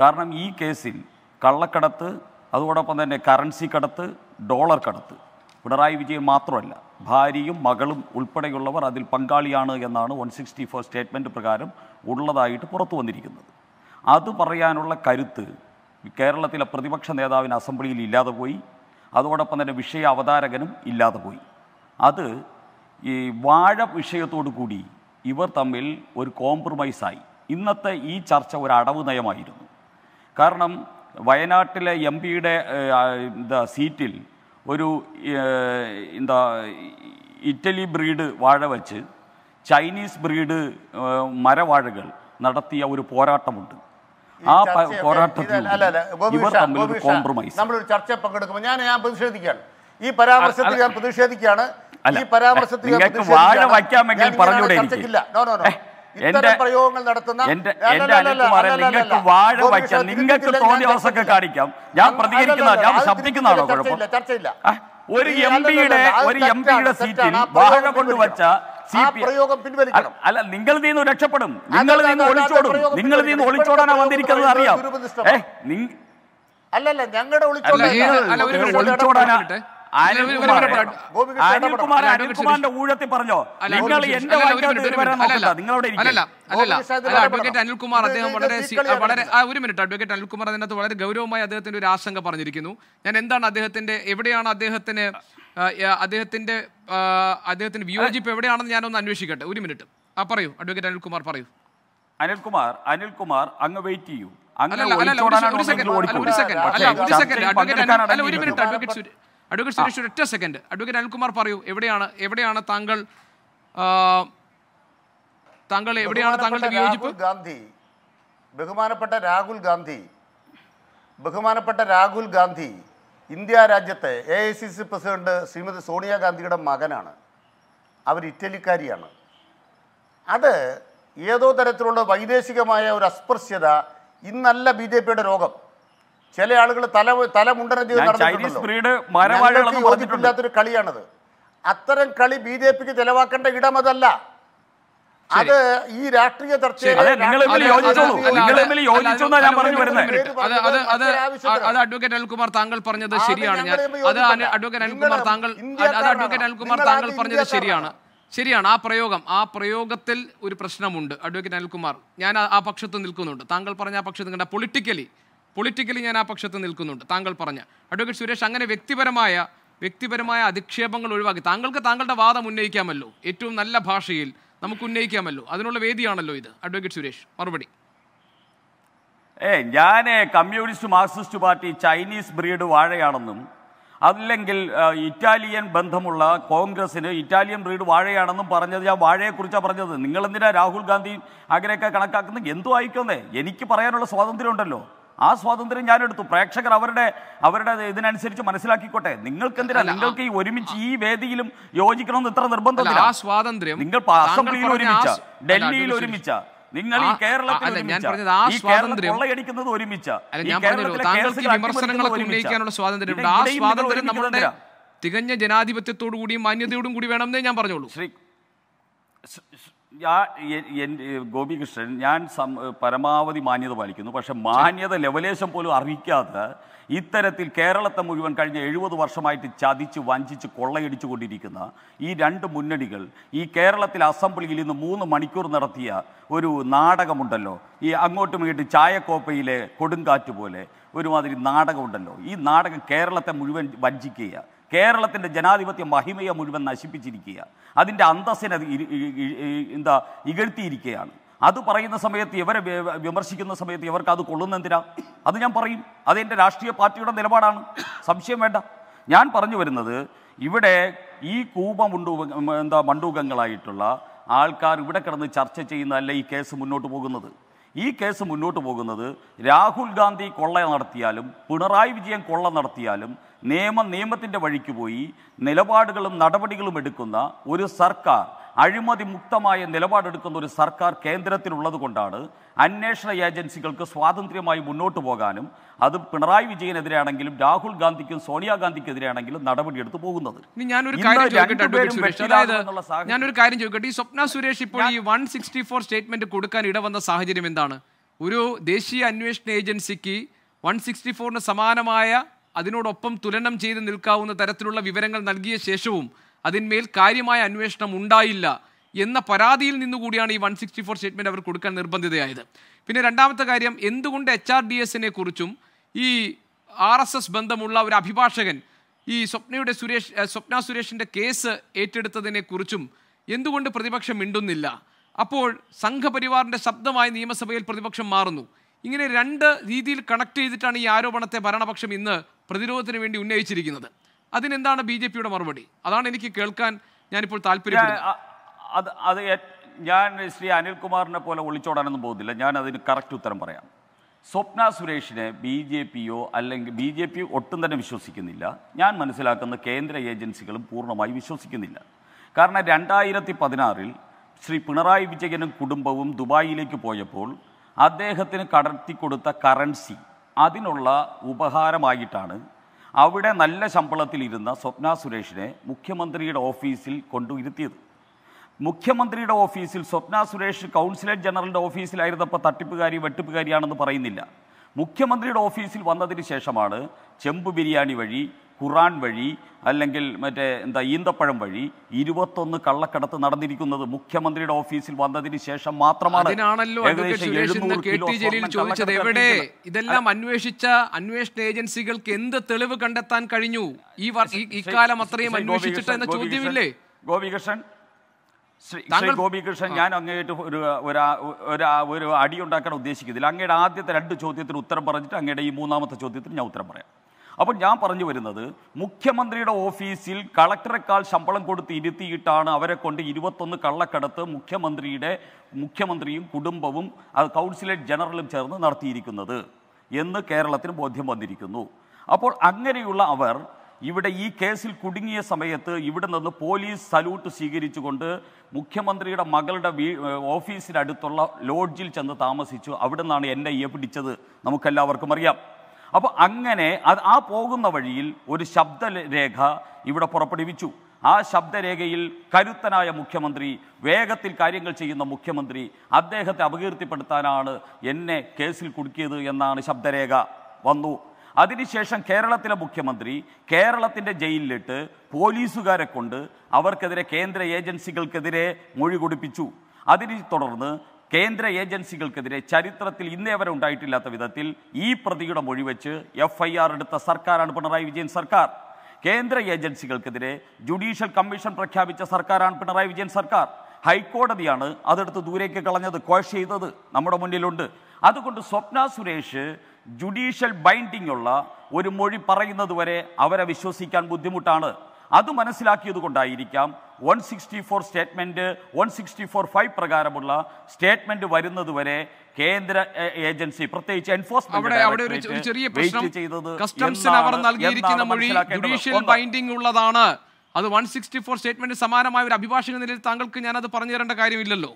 കാരണം ഈ കേസിൽ കള്ളക്കടത്ത് അതോടൊപ്പം തന്നെ കറൻസി കടത്ത് ഡോളർ കടത്ത് പിണറായി വിജയൻ മാത്രമല്ല ഭാര്യയും മകളും ഉൾപ്പെടെയുള്ളവർ അതിൽ പങ്കാളിയാണ് എന്നാണ് വൺ സിക്സ്റ്റി ഫോർ സ്റ്റേറ്റ്മെൻറ്റ് പ്രകാരം ഉള്ളതായിട്ട് പുറത്തു വന്നിരിക്കുന്നത് അത് പറയാനുള്ള കരുത്ത് കേരളത്തിലെ പ്രതിപക്ഷ നേതാവിന് അസംബ്ലിയിൽ ഇല്ലാതെ പോയി അതോടൊപ്പം തന്നെ വിഷയ അവതാരകനും ഇല്ലാതെ പോയി അത് ഈ വാഴ വിഷയത്തോടു കൂടി ഇവർ തമ്മിൽ ഒരു കോംപ്രമൈസായി ഇന്നത്തെ ഈ ചർച്ച ഒരു അടവ് നയമായിരുന്നു കാരണം വയനാട്ടിലെ എം പിയുടെ എന്താ സീറ്റിൽ ഒരു എന്താ ഇറ്റലി ബ്രീഡ് വാഴ വച്ച് ചൈനീസ് ബ്രീഡ് മരവാഴകൾ നടത്തിയ ഒരു പോരാട്ടമുണ്ട് ആ പോരാട്ടത്തിൽ ഇവർ തമ്മിൽ ഒരു കോംപ്രമൈസ് നമ്മളൊരു ചർച്ച പങ്കെടുക്കുമ്പോൾ ഞാൻ ഞാൻ പ്രതിഷേധിക്കുകയാണ് ഈ പരാമർശത്തിൽ ഞാൻ പ്രതിഷേധിക്കുകയാണ് ഈ പരാമർശത്തിൽ നിങ്ങൾക്ക് വാഴ വയ്ക്കാമെങ്കിൽ നോ നോ ഇത്തരം പ്രയോഗങ്ങൾ നടത്തുന്ന നിങ്ങൾക്ക് വാഴ നിങ്ങൾക്ക് കാണിക്കാം ഞാൻ പ്രതികരിക്കുന്ന ഞാൻ ശബ്ദിക്കുന്നതാണോ കുഴപ്പം ചർച്ചയില്ല ഒരു എം പിയുടെ ഒരു എം പിയുടെ സീറ്റിൽ വാഴ കൊണ്ടുവച്ച അല്ല നിങ്ങൾ നിന്ന് രക്ഷപ്പെടും നിങ്ങൾ നിന്ന് ഒളിച്ചോടും നിങ്ങൾ നിന്ന് ഒളിച്ചോടാനാ വന്നിരിക്കുന്നത് അറിയാം അല്ലല്ല ഞങ്ങളുടെ ഒളിച്ചോടാൻ ഊഴത്തിൽ പറഞ്ഞോ നിങ്ങൾ അഡ്വക്കേറ്റ് അദ്ദേഹം വളരെ വളരെ ഒരു മിനിറ്റ് അഡ്വക്കേറ്റ് വളരെ ഗൗരവമായി അദ്ദേഹത്തിന്റെ ഒരു ആശങ്ക പറഞ്ഞിരിക്കുന്നു ഞാൻ എന്താണ് അദ്ദേഹത്തിന്റെ എവിടെയാണ് അദ്ദേഹത്തിന് അദ്ദേഹത്തിന്റെ അദ്ദേഹത്തിന്റെ വിയോജിപ്പ് എവിടെയാണെന്ന് ഞാനൊന്ന് അന്വേഷിക്കട്ടെ ഒരു മിനിറ്റ് ആ പറയൂ അഡ്വക്കേറ്റ് അനിൽകുമാർ പറയൂ അനിൽകുമാർ അനിൽകുമാർ അങ്ങ് വെയിറ്റ് ചെയ്യൂ അങ്ങനെ ഒരു സെക്കൻഡ് ഒരു സെക്കൻഡ് അല്ല ഒരു സെക്കൻഡ് അഡ്വക്കേറ്റ് അല്ല ഒരു മിനിറ്റ് അഡ്വക്കേറ്റ് അഡ്വക്കേറ്റ് സുരേഷ് ഒരൊറ്റ സെക്കൻഡ് അഡ്വക്കേറ്റ് അനിൽകുമാർ പറയൂ എവിടെയാണ് എവിടെയാണ് താങ്കൾ താങ്കൾ എവിടെയാണ് താങ്കളുടെ വിയോജിപ്പ് ഗാന്ധി ബഹുമാനപ്പെട്ട രാഹുൽ ഗാന്ധി ബഹുമാനപ്പെട്ട രാഹുൽ ഗാന്ധി ഇന്ത്യ രാജ്യത്തെ A I C C president Shrimati സോണിയാഗാന്ധിയുടെ മകനാണ് അവർ ഇറ്റലിക്കാരിയാണ് അത് ഏതോ തരത്തിലുള്ള വൈദേശികമായ ഒരു അസ്പൃശ്യത ഇന്നല്ല ബി ജെ പിയുടെ രോഗം ചില ആളുകൾ തല തലമുണ്ടന ജീവിതം യോജിപ്പില്ലാത്തൊരു കളിയാണത് അത്തരം കളി ബി ജെ പിക്ക് ചെലവാക്കേണ്ട ഇടം അതല്ല അത് ഈ രാഷ്ട്രീയ അത് അഡ്വക്കേറ്റ് അനിൽകുമാർ താങ്കൾ ശരിയാണ് അത് അഡ്വക്കേറ്റ് അനിൽകുമാർ താങ്കൾ അത് അഡ്വക്കേറ്റ് അനിൽകുമാർ താങ്കൾ ശരിയാണ് ശരിയാണ് ആ പ്രയോഗം ആ പ്രയോഗത്തിൽ ഒരു പ്രശ്നമുണ്ട് അഡ്വക്കേറ്റ് അനിൽകുമാർ ഞാൻ ആ പക്ഷത്ത് നിൽക്കുന്നുണ്ട് താങ്കൾ പറഞ്ഞ ആ പക്ഷത്ത് നിൽക്കേണ്ട പൊളിറ്റിക്കലി പൊളിറ്റിക്കലി ഞാൻ ആ പക്ഷത്ത് നിൽക്കുന്നുണ്ട് താങ്കൾ പറഞ്ഞ അഡ്വക്കേറ്റ് സുരേഷ് അങ്ങനെ വ്യക്തിപരമായ വ്യക്തിപരമായ അധിക്ഷേപങ്ങൾ ഒഴിവാക്കി താങ്കൾക്ക് താങ്കളുടെ വാദം ഉന്നയിക്കാമല്ലോ ഏറ്റവും നല്ല ഭാഷയിൽ നമുക്ക് ഉന്നയിക്കാമല്ലോ അതിനുള്ള വേദിയാണല്ലോ ഇത് അഡ്വക്കേറ്റ് സുരേഷ് മറുപടി ഏ ഞാൻ communist Marxist party Chinese breed വാഴയാണെന്നും അല്ലെങ്കിൽ ഇറ്റാലിയൻ ബന്ധമുള്ള കോൺഗ്രസ്സിന് ഇറ്റാലിയൻ ബ്രീഡ് വാഴയാണെന്നും പറഞ്ഞത് ഞാൻ വാഴയെക്കുറിച്ചാണ് പറഞ്ഞത് നിങ്ങളെന്തിനാ രാഹുൽ ഗാന്ധി അങ്ങനെയൊക്കെ കണക്കാക്കുന്നത് എന്തു ആയിക്കോന്നേ എനിക്ക് പറയാനുള്ള സ്വാതന്ത്ര്യം ഉണ്ടല്ലോ ആ സ്വാതന്ത്ര്യം ഞാൻ എടുത്തു പ്രേക്ഷകർ അവരുടെ അവരുടെ ഇതിനനുസരിച്ച് മനസ്സിലാക്കിക്കോട്ടെ നിങ്ങൾക്ക് എന്തിനാ നിങ്ങൾക്ക് ഈ ഒരുമിച്ച് ഈ വേദിയിലും യോജിക്കണമെന്ന് ഇത്ര നിർബന്ധമില്ല ആ സ്വാതന്ത്ര്യം നിങ്ങൾ അസംബ്ലിയിൽ ഒരുമിച്ച ഡൽഹിയിൽ ഒരുമിച്ച നിങ്ങൾ ഈ കേരളത്തിൽ ഒരുമിച്ച സ്വാതന്ത്ര്യമുണ്ട് ആ സ്വാതന്ത്ര്യം തികഞ്ഞ ജനാധിപത്യത്തോടു കൂടിയും മാന്യതയോടും കൂടി വേണമെന്നേ ഞാൻ പറഞ്ഞോളൂ ഗോപികൃഷ്ണൻ ഞാൻ സം പരമാവധി മാന്യത പാലിക്കുന്നു പക്ഷെ മാന്യത ലെവലേശം പോലും അറിയിക്കാത്ത ഇത്തരത്തിൽ കേരളത്തെ മുഴുവൻ കഴിഞ്ഞ എഴുപത് വർഷമായിട്ട് ചതിച്ച് വഞ്ചിച്ച് കൊള്ളയടിച്ചു കൊണ്ടിരിക്കുന്ന ഈ രണ്ട് മുന്നണികൾ ഈ കേരളത്തിൽ അസംബ്ലിയിൽ ഇന്ന് മൂന്ന് മണിക്കൂർ നടത്തിയ ഒരു നാടകമുണ്ടല്ലോ ഈ അങ്ങോട്ടും ഇങ്ങോട്ട് ചായക്കോപ്പയിലെ കൊടുങ്കാറ്റ് പോലെ ഒരുമാതിരി നാടകമുണ്ടല്ലോ ഈ നാടകം കേരളത്തെ മുഴുവൻ വഞ്ചിക്കുക കേരളത്തിൻ്റെ ജനാധിപത്യ മഹിമയെ മുഴുവൻ നശിപ്പിച്ചിരിക്കുക അതിൻ്റെ അന്തസ്സിനെ എന്താ ഇകഴ്ത്തിയിരിക്കുകയാണ് അത് പറയുന്ന സമയത്ത് ഇവരെ വിമർശിക്കുന്ന സമയത്ത് ഇവർക്ക് അത് കൊള്ളുന്നെന്തിനാ അത് ഞാൻ പറയും അതെൻ്റെ രാഷ്ട്രീയ പാർട്ടിയുടെ നിലപാടാണ് സംശയം വേണ്ട ഞാൻ പറഞ്ഞു വരുന്നത് ഇവിടെ ഈ കൂപമുണ്ടു എന്താ മണ്ടൂകങ്ങളായിട്ടുള്ള ആൾക്കാർ ഇവിടെ കിടന്ന് ചർച്ച ചെയ്യുന്നതല്ല ഈ കേസ് മുന്നോട്ട് പോകുന്നത് ഈ കേസ് മുന്നോട്ട് പോകുന്നത് രാഹുൽ ഗാന്ധി കൊള്ള നടത്തിയാലും പിണറായി വിജയൻ കൊള്ള നടത്തിയാലും നിയമ നിയമത്തിൻ്റെ വഴിക്ക് പോയി നിലപാടുകളും നടപടികളും എടുക്കുന്ന ഒരു സർക്കാർ അഴിമതി മുക്തമായ നിലപാടെടുക്കുന്ന ഒരു സർക്കാർ കേന്ദ്രത്തിലുള്ളത് കൊണ്ടാണ് അന്വേഷണ ഏജൻസികൾക്ക് സ്വാതന്ത്ര്യമായി മുന്നോട്ട് പോകാനും അത് പിണറായി വിജയനെതിരാണെങ്കിലും രാഹുൽ ഗാന്ധിക്കും സോണിയാഗാന്ധിക്കെതിരാണെങ്കിലും നടപടിയെടുത്ത് പോകുന്നത് ഞാനൊരു കാര്യം കാര്യം ചോദിക്കട്ടെ ഈ സ്വപ്ന സുരേഷ് ഇപ്പോൾ ഈ വൺ സിക്സ്റ്റി ഫോർ സ്റ്റേറ്റ്മെന്റ് കൊടുക്കാൻ ഇടവന്ന സാഹചര്യം എന്താണ് ഒരു ദേശീയ അന്വേഷണ ഏജൻസിക്ക് വൺ സിക്സ്റ്റി ഫോറിന് സമാനമായ അതിനോടൊപ്പം തുലനം ചെയ്ത് നിൽക്കാവുന്ന തരത്തിലുള്ള വിവരങ്ങൾ നൽകിയ ശേഷവും അതിന്മേൽ കാര്യമായ അന്വേഷണം ഉണ്ടായില്ല എന്ന പരാതിയിൽ നിന്നുകൂടിയാണ് ഈ വൺ സിക്സ്റ്റി ഫോർ സ്റ്റേറ്റ്മെൻറ്റ് അവർ കൊടുക്കാൻ നിർബന്ധിതയായത് പിന്നെ രണ്ടാമത്തെ കാര്യം എന്തുകൊണ്ട് എച്ച് ആർ ഡി എസിനെ കുറിച്ചും ഈ ആർ എസ് എസ് ബന്ധമുള്ള ഒരു അഭിഭാഷകൻ ഈ സ്വപ്നയുടെ സുരേഷ് സ്വപ്ന സുരേഷിൻ്റെ കേസ് ഏറ്റെടുത്തതിനെ കുറിച്ചും എന്തുകൊണ്ട് പ്രതിപക്ഷം മിണ്ടുന്നില്ല അപ്പോൾ സംഘപരിവാറിൻ്റെ ശബ്ദമായി നിയമസഭയിൽ പ്രതിപക്ഷം മാറുന്നു ഇങ്ങനെ രണ്ട് രീതിയിൽ കണക്ട് ചെയ്തിട്ടാണ് ഈ ആരോപണത്തെ ഭരണപക്ഷം ഇന്ന് പ്രതിരോധത്തിന് വേണ്ടി ഉന്നയിച്ചിരിക്കുന്നത് അതിനെന്താണ് ബി ജെ പിയുടെ മറുപടി അതാണ് എനിക്ക് കേൾക്കാൻ ഞാനിപ്പോൾ താല്പര്യപ്പെടുന്നത് അത് അത് ഞാൻ ശ്രീ അനിൽകുമാറിനെ പോലെ ഒളിച്ചോടാനൊന്നും പോകുന്നില്ല ഞാൻ അതിന് കറക്റ്റ് ഉത്തരം പറയാം സ്വപ്ന സുരേഷിനെ ബി ജെ പിയോ അല്ലെങ്കിൽ ബി ജെ പി ഒട്ടും തന്നെ വിശ്വസിക്കുന്നില്ല ഞാൻ മനസ്സിലാക്കുന്ന കേന്ദ്ര ഏജൻസികളും പൂർണ്ണമായി വിശ്വസിക്കുന്നില്ല കാരണം രണ്ടായിരത്തി പതിനാറിൽ ശ്രീ പിണറായി വിജയനും കുടുംബവും ദുബായിലേക്ക് പോയപ്പോൾ അദ്ദേഹത്തിന് കടത്തി കൊടുത്ത കറൻസി അതിനുള്ള ഉപഹാരമായിട്ടാണ് അവിടെ നല്ല ശമ്പളത്തിലിരുന്ന സ്വപ്ന സുരേഷിനെ മുഖ്യമന്ത്രിയുടെ ഓഫീസിൽ കൊണ്ടുവരുത്തിയത് മുഖ്യമന്ത്രിയുടെ ഓഫീസിൽ സ്വപ്ന സുരേഷ് കൗൺസിലേറ്റ് ജനറലിൻ്റെ ഓഫീസിലായിരുന്നപ്പോൾ തട്ടിപ്പുകാരി വെട്ടിപ്പുകാരിയാണെന്ന് പറയുന്നില്ല മുഖ്യമന്ത്രിയുടെ ഓഫീസിൽ വന്നതിന് ശേഷമാണ് ചെമ്പ് ബിരിയാണി വഴി ഖുറാൻ വഴി അല്ലെങ്കിൽ മറ്റേ എന്താ ഈന്തപ്പഴം വഴി ഇരുപത്തൊന്ന് കള്ളക്കടത്ത് നടന്നിരിക്കുന്നത് മുഖ്യമന്ത്രിയുടെ ഓഫീസിൽ വന്നതിന് ശേഷം മാത്രമാണ് ചോദിച്ചത് എവിടെ ഇതെല്ലാം അന്വേഷിച്ച അന്വേഷണ ഏജൻസികൾക്ക് എന്ത് തെളിവ് കണ്ടെത്താൻ കഴിഞ്ഞു ഈ ഇക്കാലം അത്രയും അന്വേഷിച്ചിട്ട് എന്ന ചോദ്യമില്ലേ ഗോപികൃഷ്ണൻ ശ്രീ ഗോപികൃഷ്ണൻ ഞാൻ അങ്ങേയിട്ട് ഒരു ഒരു അടി ഉണ്ടാക്കാൻ ഉദ്ദേശിക്കുന്നില്ല അങ്ങയുടെ ആദ്യത്തെ രണ്ട് ചോദ്യത്തിന് ഉത്തരം പറഞ്ഞിട്ട് അങ്ങയുടെ ഈ മൂന്നാമത്തെ ചോദ്യത്തിന് ഞാൻ ഉത്തരം പറയാം അപ്പോൾ ഞാൻ പറഞ്ഞു വരുന്നത് മുഖ്യമന്ത്രിയുടെ ഓഫീസിൽ കളക്ടറെക്കാൾ ശമ്പളം കൊടുത്ത് ഇരുത്തിയിട്ടാണ് അവരെ കൊണ്ട് ഇരുപത്തൊന്ന് കള്ളക്കടത്ത് മുഖ്യമന്ത്രിയുടെ മുഖ്യമന്ത്രിയും കുടുംബവും അത് കൗൺസിലേറ്റ് ജനറലും ചേർന്ന് നടത്തിയിരിക്കുന്നത് എന്ന് കേരളത്തിന് ബോധ്യം വന്നിരിക്കുന്നു അപ്പോൾ അങ്ങനെയുള്ള അവർ ഇവിടെ ഈ കേസിൽ കുടുങ്ങിയ സമയത്ത് ഇവിടെ നിന്ന് പോലീസ് സല്യൂട്ട് സ്വീകരിച്ചുകൊണ്ട് മുഖ്യമന്ത്രിയുടെ മകളുടെ വീ ഓഫീസിനടുത്തുള്ള ലോഡ്ജിൽ ചെന്ന് താമസിച്ചു അവിടെ നിന്നാണ് എൻ ഐ എ പിടിച്ചത് നമുക്കെല്ലാവർക്കും അറിയാം അപ്പോൾ അങ്ങനെ അത് ആ പോകുന്ന വഴിയിൽ ഒരു ശബ്ദരേഖ ഇവിടെ പുറപ്പെടുവിച്ചു ആ ശബ്ദരേഖയിൽ കരുത്തനായ മുഖ്യമന്ത്രി വേഗത്തിൽ കാര്യങ്ങൾ ചെയ്യുന്ന മുഖ്യമന്ത്രി അദ്ദേഹത്തെ അപകീർത്തിപ്പെടുത്താനാണ് എന്നെ കേസിൽ കുടുക്കിയത് എന്നാണ് ശബ്ദരേഖ വന്നു അതിനുശേഷം കേരളത്തിലെ മുഖ്യമന്ത്രി കേരളത്തിൻ്റെ ജയിലിലിട്ട് പോലീസുകാരെ കൊണ്ട് അവർക്കെതിരെ കേന്ദ്ര ഏജൻസികൾക്കെതിരെ മൊഴി കൊടുപ്പിച്ചു അതിനെ തുടർന്ന് കേന്ദ്ര ഏജൻസികൾക്കെതിരെ ചരിത്രത്തിൽ ഇന്നേ വരെ ഉണ്ടായിട്ടില്ലാത്ത വിധത്തിൽ ഈ പ്രതിയുടെ മൊഴിവെച്ച് എഫ് ഐ ആർ എടുത്ത സർക്കാരാണ് പിണറായി വിജയൻ സർക്കാർ കേന്ദ്ര ഏജൻസികൾക്കെതിരെ ജുഡീഷ്യൽ കമ്മീഷൻ പ്രഖ്യാപിച്ച സർക്കാരാണ് പിണറായി വിജയൻ സർക്കാർ ഹൈക്കോടതിയാണ് അതെടുത്ത് ദൂരേക്ക് കളഞ്ഞത് കോഷ് ചെയ്തത് നമ്മുടെ മുന്നിലുണ്ട് അതുകൊണ്ട് സ്വപ്ന സുരേഷ് ജുഡീഷ്യൽ ബൈൻഡിംഗ് ഉള്ള ഒരു മൊഴി പറയുന്നത് വരെ അവരെ വിശ്വസിക്കാൻ ബുദ്ധിമുട്ടാണ് അത് മനസ്സിലാക്കിയത് കൊണ്ടായിരിക്കാം one sixty four statement one sixty four five പ്രകാരമുള്ള സ്റ്റേറ്റ്മെൻറ്റ് വരുന്നത് വരെ കേന്ദ്ര ഏജൻസി പ്രത്യേകിച്ച് എൻഫോഴ്സ്മെന്റ് ചെറിയ പ്രശ്നം അവർ നൽകിയിരിക്കുന്ന ബൈൻഡിംഗ് ഉള്ളതാണ് അത് വൺ സിക്സ്റ്റി ഫോർ സ്റ്റേറ്റ്മെന്റ് സമാനമായ ഒരു അഭിഭാഷക നിലയിൽ താങ്കൾക്ക് ഞാനത് പറഞ്ഞു തരേണ്ട കാര്യമില്ലല്ലോ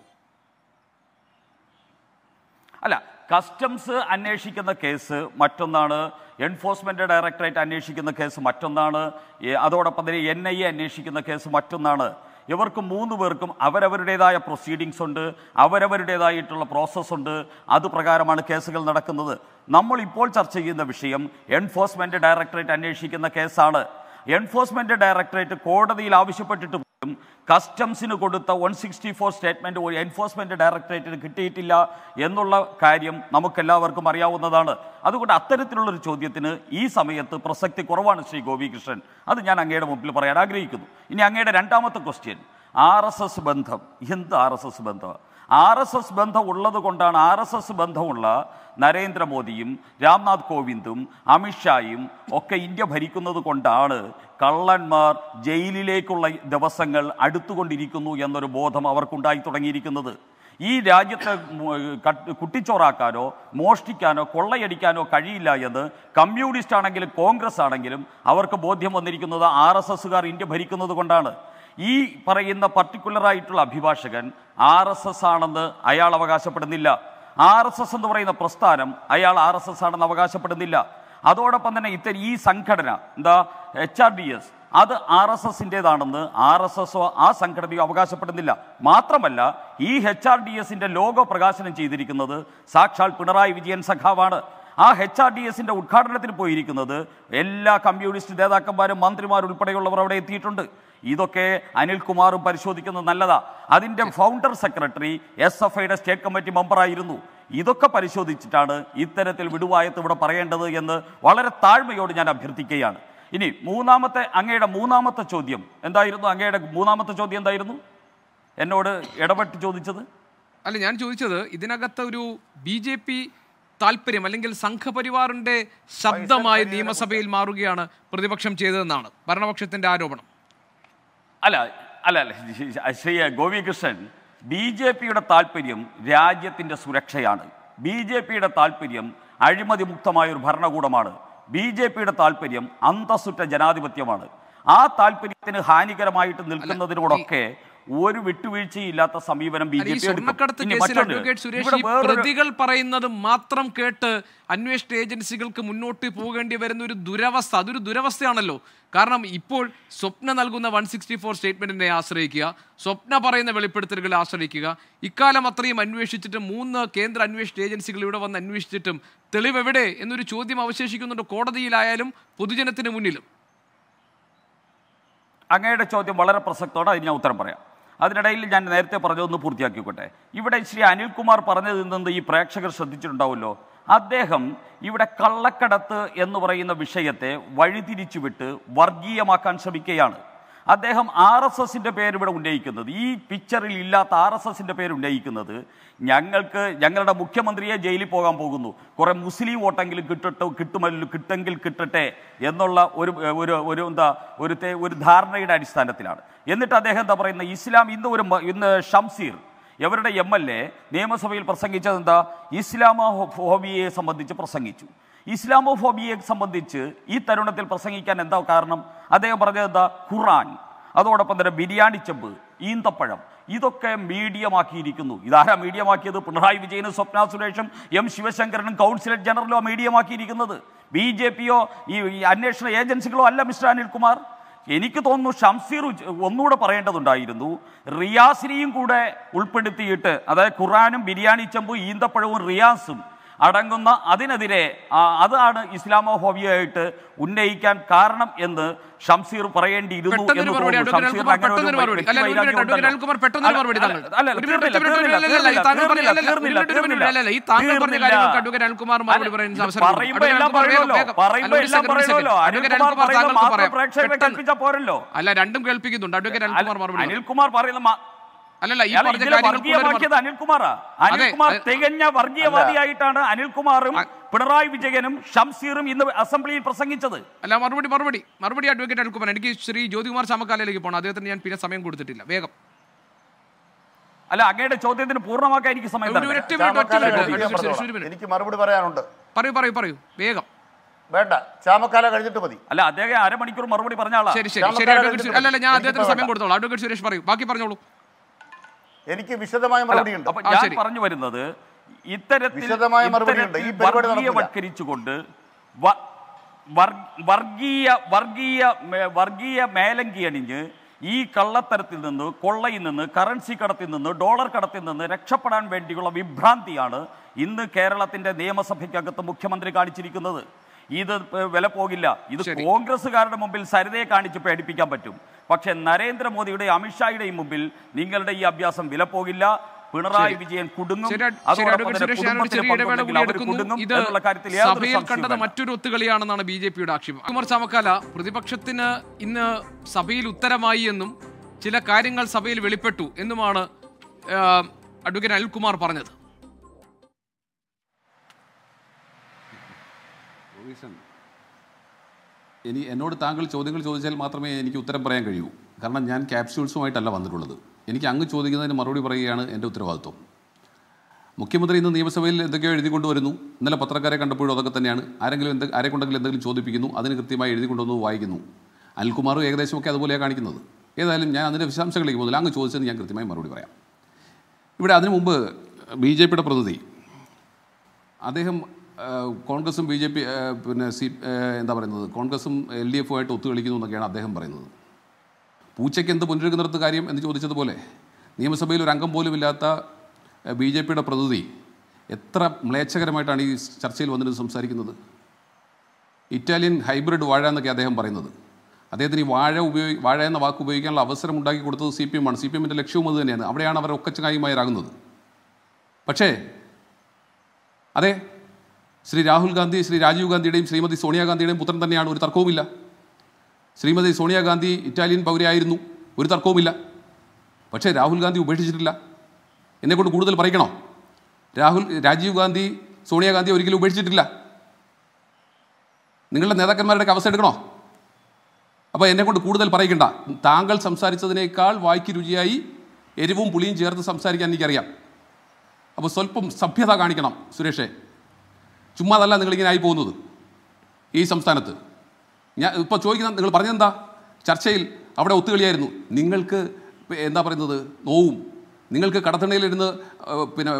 അല്ല കസ്റ്റംസ് അന്വേഷിക്കുന്ന കേസ് മറ്റൊന്നാണ് എൻഫോഴ്സ്മെൻറ്റ് ഡയറക്ടറേറ്റ് അന്വേഷിക്കുന്ന കേസ് മറ്റൊന്നാണ് അതോടൊപ്പം തന്നെ എൻ ഐ എ അന്വേഷിക്കുന്ന കേസ് മറ്റൊന്നാണ് ഇവർക്ക് മൂന്ന് പേർക്കും അവരവരുടേതായ പ്രൊസീഡിങ്സ് ഉണ്ട് അവരവരുടേതായിട്ടുള്ള ഉണ്ട് അത് പ്രകാരമാണ് കേസുകൾ നടക്കുന്നത് നമ്മൾ ഇപ്പോൾ ചർച്ച ചെയ്യുന്ന വിഷയം എൻഫോഴ്സ്മെൻറ്റ് ഡയറക്ടറേറ്റ് അന്വേഷിക്കുന്ന കേസാണ് എൻഫോഴ്സ്മെൻറ്റ് ഡയറക്ടറേറ്റ് കോടതിയിൽ ആവശ്യപ്പെട്ടിട്ട് കസ്റ്റംസിന് കൊടുത്ത വൺ സിക്സ്റ്റി ഫോർ സ്റ്റേറ്റ്മെൻ്റ് ഒരു എൻഫോഴ്സ്മെൻറ്റ് ഡയറക്ടറേറ്റിന് കിട്ടിയിട്ടില്ല എന്നുള്ള കാര്യം നമുക്കെല്ലാവർക്കും അറിയാവുന്നതാണ് അതുകൊണ്ട് അത്തരത്തിലുള്ളൊരു ചോദ്യത്തിന് ഈ സമയത്ത് പ്രസക്തി കുറവാണ് ശ്രീ ഗോപികൃഷ്ണൻ അത് ഞാൻ അങ്ങയുടെ മുമ്പിൽ പറയാൻ ആഗ്രഹിക്കുന്നു ഇനി അങ്ങയുടെ രണ്ടാമത്തെ ക്വസ്റ്റ്യൻ ആർ ബന്ധം എന്ത് ആർ ബന്ധമാണ് ആർ എസ് എസ് ബന്ധം ഉള്ളത് കൊണ്ടാണ് ആർ എസ് എസ് ബന്ധമുള്ള നരേന്ദ്രമോദിയും രാംനാഥ് കോവിന്ദും അമിത്ഷായും ഒക്കെ ഇന്ത്യ ഭരിക്കുന്നത് കൊണ്ടാണ് കള്ളന്മാർ ജയിലിലേക്കുള്ള ദിവസങ്ങൾ അടുത്തുകൊണ്ടിരിക്കുന്നു എന്നൊരു ബോധം അവർക്കുണ്ടായി തുടങ്ങിയിരിക്കുന്നത് ഈ രാജ്യത്തെ കുട്ടിച്ചോറാക്കാനോ മോഷ്ടിക്കാനോ കൊള്ളയടിക്കാനോ കഴിയില്ല എന്ന് കമ്മ്യൂണിസ്റ്റ് ആണെങ്കിലും കോൺഗ്രസ് ആണെങ്കിലും അവർക്ക് ബോധ്യം വന്നിരിക്കുന്നത് ആർ ഇന്ത്യ ഭരിക്കുന്നത് കൊണ്ടാണ് ഈ പറയുന്ന പർട്ടിക്കുലറായിട്ടുള്ള അഭിഭാഷകൻ ആർ എസ് എസ് ആണെന്ന് അയാൾ അവകാശപ്പെടുന്നില്ല ആർ എസ് എസ് എന്ന് പറയുന്ന പ്രസ്ഥാനം അയാൾ ആർ എസ് എസ് ആണെന്ന് അവകാശപ്പെടുന്നില്ല അതോടൊപ്പം തന്നെ ഇത്തരം ഈ സംഘടന എന്താ എച്ച് ആർ ഡി എസ് അത് ആർ എസ് എസിൻ്റെതാണെന്ന് ആർ എസ് എസോ ആ സംഘടനയോ അവകാശപ്പെടുന്നില്ല മാത്രമല്ല ഈ എച്ച് ആർ ഡി എസിൻ്റെ ലോഗോ പ്രകാശനം ചെയ്തിരിക്കുന്നത് സാക്ഷാൽ പിണറായി വിജയൻ സഖാവാണ് ആ എച്ച് ആർ ഡി എസിൻ്റെ ഉദ്ഘാടനത്തിന് പോയിരിക്കുന്നത് എല്ലാ കമ്മ്യൂണിസ്റ്റ് നേതാക്കന്മാരും മന്ത്രിമാരും ഉൾപ്പെടെയുള്ളവർ അവിടെ എത്തിയിട്ടുണ്ട് ഇതൊക്കെ അനിൽകുമാറും പരിശോധിക്കുന്നത് നല്ലതാ അതിൻ്റെ ഫൗണ്ടർ സെക്രട്ടറി എസ് എഫ് ഐയുടെ സ്റ്റേറ്റ് കമ്മിറ്റി മെമ്പറായിരുന്നു ഇതൊക്കെ പരിശോധിച്ചിട്ടാണ് ഇത്തരത്തിൽ വിടുവായത്ത് ഇവിടെ പറയേണ്ടത് എന്ന് വളരെ താഴ്മയോട് ഞാൻ അഭ്യർത്ഥിക്കുകയാണ് ഇനി മൂന്നാമത്തെ അങ്ങയുടെ മൂന്നാമത്തെ ചോദ്യം എന്തായിരുന്നു അങ്ങയുടെ മൂന്നാമത്തെ ചോദ്യം എന്തായിരുന്നു എന്നോട് ഇടപെട്ട് ചോദിച്ചത് അല്ല ഞാൻ ചോദിച്ചത് ഇതിനകത്ത് ഒരു ബി ജെ പി താല്പര്യം അല്ലെങ്കിൽ സംഘപരിവാറിന്റെ ശബ്ദമായി നിയമസഭയിൽ മാറുകയാണ് പ്രതിപക്ഷം ചെയ്തതെന്നാണ് ഭരണപക്ഷത്തിന്റെ ആരോപണം അല്ല അല്ല അല്ല ശ്രീ ഗോപികൃഷ്ണൻ ബി ജെ പിയുടെ താല്പര്യം രാജ്യത്തിൻ്റെ സുരക്ഷയാണ് ബി ജെ പിയുടെ താല്പര്യം അഴിമതി മുക്തമായ ഒരു ഭരണകൂടമാണ് ബി ജെ പിയുടെ താല്പര്യം അന്തസ്സുറ്റ ജനാധിപത്യമാണ് ആ താല്പര്യത്തിന് ഹാനികരമായിട്ട് നിൽക്കുന്നതിനോടൊക്കെ ഒരു വിട്ടുവീഴ്ചയില്ലാത്ത സമീപനം ബി ജെ പി പ്രതികൾ പറയുന്നത് മാത്രം കേട്ട് അന്വേഷണ ഏജൻസികൾക്ക് മുന്നോട്ട് പോകേണ്ടി വരുന്ന ഒരു ദുരവസ്ഥ അതൊരു ദുരവസ്ഥയാണല്ലോ കാരണം ഇപ്പോൾ സ്വപ്ന നൽകുന്ന വൺ സിക്സ്റ്റി ഫോർ സ്റ്റേറ്റ്മെന്റിനെ ആശ്രയിക്കുക സ്വപ്ന പറയുന്ന വെളിപ്പെടുത്തലുകളെ ആശ്രയിക്കുക ഇക്കാലം അത്രയും അന്വേഷിച്ചിട്ടും മൂന്ന് കേന്ദ്ര അന്വേഷണ ഏജൻസികൾ ഇവിടെ വന്ന് അന്വേഷിച്ചിട്ടും തെളിവെവിടെ എന്നൊരു ചോദ്യം അവശേഷിക്കുന്നുണ്ട് കോടതിയിലായാലും പൊതുജനത്തിന് മുന്നിലും അങ്ങയുടെ ചോദ്യം വളരെ പ്രസക്തമാണ് അതിന് ഞാൻ ഉത്തരം പറയാം അതിനിടയിൽ ഞാൻ നേരത്തെ പറഞ്ഞതൊന്ന് പൂർത്തിയാക്കിക്കോട്ടെ ഇവിടെ ശ്രീ അനിൽകുമാർ പറഞ്ഞത് എന്തെന്ന് ഈ പ്രേക്ഷകർ ശ്രദ്ധിച്ചിട്ടുണ്ടാവുമല്ലോ അദ്ദേഹം ഇവിടെ കള്ളക്കടത്ത് എന്ന് പറയുന്ന വിഷയത്തെ വഴിതിരിച്ചുവിട്ട് വർഗീയമാക്കാൻ ശ്രമിക്കുകയാണ് അദ്ദേഹം ആർ എസ് എസിൻ്റെ പേര് ഇവിടെ ഉന്നയിക്കുന്നത് ഈ പിക്ചറിൽ ഇല്ലാത്ത ആർ എസ് എസിൻ്റെ പേര് ഉന്നയിക്കുന്നത് ഞങ്ങൾക്ക് ഞങ്ങളുടെ മുഖ്യമന്ത്രിയെ ജയിലിൽ പോകാൻ പോകുന്നു കുറേ മുസ്ലിം വോട്ടെങ്കിലും കിട്ടട്ടെ കിട്ടുമല്ലോ കിട്ടെങ്കിൽ കിട്ടട്ടെ എന്നുള്ള ഒരു ഒരു ഒരു എന്താ ഒരു ഒരു ധാരണയുടെ അടിസ്ഥാനത്തിലാണ് എന്നിട്ട് അദ്ദേഹം എന്താ പറയുന്നത് ഇസ്ലാം ഇന്ന് ഒരു ഇന്ന് ഷംസീർ ഇവരുടെ എം എൽ എ നിയമസഭയിൽ പ്രസംഗിച്ചത് എന്താ ഇസ്ലാമോ ഹോബിയെ സംബന്ധിച്ച് പ്രസംഗിച്ചു ഇസ്ലാമോഫോബിയെ സംബന്ധിച്ച് ഈ തരുണത്തിൽ പ്രസംഗിക്കാൻ എന്താ കാരണം അദ്ദേഹം പറഞ്ഞത് എന്താ ഖുറാൻ അതോടൊപ്പം തന്നെ ബിരിയാണി ചെമ്പ് ഈന്തപ്പഴം ഇതൊക്കെ മീഡിയമാക്കിയിരിക്കുന്നു ഇതാരാ മീഡിയമാക്കിയത് പിണറായി വിജയനും സ്വപ്ന സുരേഷും എം ശിവശങ്കരനും കൗൺസിലർ ജനറലോ മീഡിയമാക്കിയിരിക്കുന്നത് ബി ജെ പിയോ ഈ അന്വേഷണ ഏജൻസികളോ അല്ല മിസ്റ്റർ അനിൽകുമാർ എനിക്ക് തോന്നുന്നു ഷംസീർ ഒന്നുകൂടെ പറയേണ്ടതുണ്ടായിരുന്നു റിയാസിനെയും കൂടെ ഉൾപ്പെടുത്തിയിട്ട് അതായത് ഖുറാനും ബിരിയാണി ചെമ്പും ഈന്തപ്പഴവും റിയാസും അടങ്ങുന്ന അതിനെതിരെ അതാണ് ഇസ്ലാമോ ഹോബിയായിട്ട് ഉന്നയിക്കാൻ കാരണം എന്ന് ഷംസീർ പറയേണ്ടിയിരുന്നു എന്ന് പോരല്ലോ അല്ല രണ്ടും കേൾപ്പിക്കുന്നുണ്ട് അനിൽകുമാർ പറയുന്ന അല്ലല്ല ഈ പറഞ്ഞ വർഗീയമാക്കിയത് അനിൽകുമാറാ അനിൽകുമാർ തികഞ്ഞ വർഗീയവാദിയായിട്ടാണ് അനിൽകുമാറും പിണറായി വിജയനും ഷംസീറും ഇന്ന് അസംബ്ലിയിൽ പ്രസംഗിച്ചത് അല്ല മറുപടി മറുപടി മറുപടി അഡ്വക്കേറ്റ് അനിൽകുമാർ എനിക്ക് ശ്രീ ജ്യോതികുമാർ ചാമക്കാലയിലേക്ക് പോകണം അദ്ദേഹത്തിന് ഞാൻ പിന്നെ സമയം കൊടുത്തിട്ടില്ല വേഗം അല്ല അങ്ങയുടെ ചോദ്യത്തിന് പൂർണ്ണമാക്കാൻ എനിക്ക് സമയം എനിക്ക് മറുപടി പറയാനുണ്ട് പറയൂ പറയൂ പറയൂ വേഗം വേണ്ട ചാമക്കാല കഴിഞ്ഞിട്ട് മതി അല്ല അദ്ദേഹം അരമണിക്കൂർ മറുപടി പറഞ്ഞാളാ ശരി ശരി അല്ല ഞാൻ അദ്ദേഹത്തിന് സമയം കൊടുത്തോളാം അഡ്വക്കേറ്റ് സുരേഷ് പറയൂ ബാക്കി പറഞ്ഞോളൂ എനിക്ക് വിശദമായ മറുപടി ഉണ്ട് ഞാൻ പറഞ്ഞു വരുന്നത് ഇത്തരത്തിൽ വിശദമായ മറുപടി ഈ പരിപാടി വർഗീയ വർഗീയ വർഗീയ മേലങ്കി അണിഞ്ഞ് ഈ കള്ളത്തരത്തിൽ നിന്ന് കൊള്ളയിൽ നിന്ന് കറൻസി കടത്തിൽ നിന്ന് ഡോളർ കടത്തിൽ നിന്ന് രക്ഷപ്പെടാൻ വേണ്ടിയുള്ള വിഭ്രാന്തിയാണ് ഇന്ന് കേരളത്തിന്റെ നിയമസഭയ്ക്കകത്ത് മുഖ്യമന്ത്രി കാണിച്ചിരിക്കുന്നത് ഇത് വില പോകില്ല ഇത് കോൺഗ്രസ്സുകാരുടെ മുമ്പിൽ സരിതയെ കാണിച്ച് പേടിപ്പിക്കാൻ പറ്റും പക്ഷേ നരേന്ദ്രമോദിയുടെയും അമിത്ഷായുടെയും മുമ്പിൽ നിങ്ങളുടെ ഈ അഭ്യാസം വിലപ്പോകില്ല പിണറായി വിജയൻ കുടുങ്ങും മറ്റൊരു ഒത്തുകളിയാണെന്നാണ് ബി ജെ പിയുടെ ആക്ഷേപം കുമാർ ചാമക്കാല പ്രതിപക്ഷത്തിന് ഇന്ന് സഭയിൽ ഉത്തരമായി എന്നും ചില കാര്യങ്ങൾ സഭയിൽ വെളിപ്പെട്ടു എന്നുമാണ് അഡ്വക്കേറ്റ് അനിൽകുമാർ പറഞ്ഞത് ഇനി എന്നോട് താങ്കൾ ചോദ്യങ്ങൾ ചോദിച്ചാൽ മാത്രമേ എനിക്ക് ഉത്തരം പറയാൻ കഴിയൂ കാരണം ഞാൻ ക്യാപ്സ്യൂൾസുമായിട്ടല്ല വന്നിട്ടുള്ളത് എനിക്ക് അങ്ങ് ചോദിക്കുന്നതിന് മറുപടി പറയുകയാണ് എൻ്റെ ഉത്തരവാദിത്വം മുഖ്യമന്ത്രി ഇന്ന് നിയമസഭയിൽ എന്തൊക്കെയോ എഴുതി കൊണ്ടുവരുന്നു ഇന്നലെ പത്രക്കാരെ കണ്ടപ്പോഴും അതൊക്കെ തന്നെയാണ് ആരെങ്കിലും എന്ത് ആരെക്കൊണ്ടെങ്കിലും എന്തെങ്കിലും ചോദിപ്പിക്കുന്നു അതിന് കൃത്യമായി എഴുതി കൊണ്ടുവന്ന് വായിക്കുന്നു അനിൽകുമാർ ഏകദേശമൊക്കെ അതുപോലെയാണ് കാണിക്കുന്നത് ഏതായാലും ഞാൻ അതിൻ്റെ വിശദാംശങ്ങളിലേക്ക് പോകുന്നില്ല അങ്ങ് ചോദിച്ചതിന് ഞാൻ കൃത്യമായി മറുപടി പറയാം ഇവിടെ അതിനു മുമ്പ് ബി ജെ പിയുടെ പ്രതിനിധി അദ്ദേഹം കോൺഗ്രസും ബി ജെ പി പിന്നെ സി എന്താ പറയുന്നത് കോൺഗ്രസും എൽ ഡി എഫുമായിട്ട് ഒത്തുകളിക്കുന്നു എന്നൊക്കെയാണ് അദ്ദേഹം പറയുന്നത് പൂച്ചയ്ക്ക് എന്ത് മുന്നൊരുക്കുന്നിടത്ത് കാര്യം എന്ന് ചോദിച്ചതുപോലെ നിയമസഭയിൽ ഒരു അംഗം പോലും ഇല്ലാത്ത ബി ജെ പിയുടെ പ്രതിനിധി എത്ര മ്ലേച്ഛകരമായിട്ടാണ് ഈ ചർച്ചയിൽ വന്നിട്ട് സംസാരിക്കുന്നത് ഇറ്റാലിയൻ ഹൈബ്രിഡ് വാഴ എന്നൊക്കെ അദ്ദേഹം പറയുന്നത് അദ്ദേഹത്തിന് ഈ വാഴ ഉപയോഗി വാഴ എന്ന വാക്ക് ഉപയോഗിക്കാനുള്ള അവസരം ഉണ്ടാക്കി കൊടുത്തത് സി പി എമ്മാണ് സി പി എമ്മിൻ്റെ ലക്ഷ്യവും അത് തന്നെയാണ് അവിടെയാണ് അവർ ഒക്കച്ചങ്ങായുമായിരാകുന്നത് പക്ഷേ അതെ ശ്രീ രാഹുൽ ഗാന്ധി ശ്രീ രാജീവ് ഗാന്ധിയുടെയും ശ്രീമതി സോണിയാഗാന്ധിയുടെയും പുത്രൻ തന്നെയാണ് ഒരു തർക്കവുമില്ല ശ്രീമതി സോണിയാഗാന്ധി ഇറ്റാലിയൻ പൗരയായിരുന്നു ഒരു തർക്കവുമില്ല പക്ഷേ രാഹുൽ ഗാന്ധി ഉപേക്ഷിച്ചിട്ടില്ല എന്നെക്കൊണ്ട് കൂടുതൽ പറയണോ രാഹുൽ രാജീവ് ഗാന്ധി സോണിയാഗാന്ധി ഒരിക്കലും ഉപേക്ഷിച്ചിട്ടില്ല നിങ്ങളുടെ നേതാക്കന്മാരുടെ അവസ്ഥ എടുക്കണോ അപ്പോൾ എന്നെക്കൊണ്ട് കൂടുതൽ പറയിക്കണ്ട താങ്കൾ സംസാരിച്ചതിനേക്കാൾ വായ്ക്ക് രുചിയായി എരിവും പുളിയും ചേർത്ത് സംസാരിക്കാൻ എനിക്കറിയാം അപ്പോൾ സ്വല്പം സഭ്യത കാണിക്കണം സുരേഷേ ചുമ്മാതല്ല നിങ്ങളിങ്ങനെ ആയി പോകുന്നത് ഈ സംസ്ഥാനത്ത് ഞാൻ ഇപ്പോൾ ചോദിക്കുന്ന നിങ്ങൾ പറഞ്ഞെന്താ ചർച്ചയിൽ അവിടെ ഒത്തുകളിയായിരുന്നു നിങ്ങൾക്ക് എന്താ പറയുന്നത് നോവും നിങ്ങൾക്ക് കടത്തണയിലിരുന്ന് പിന്നെ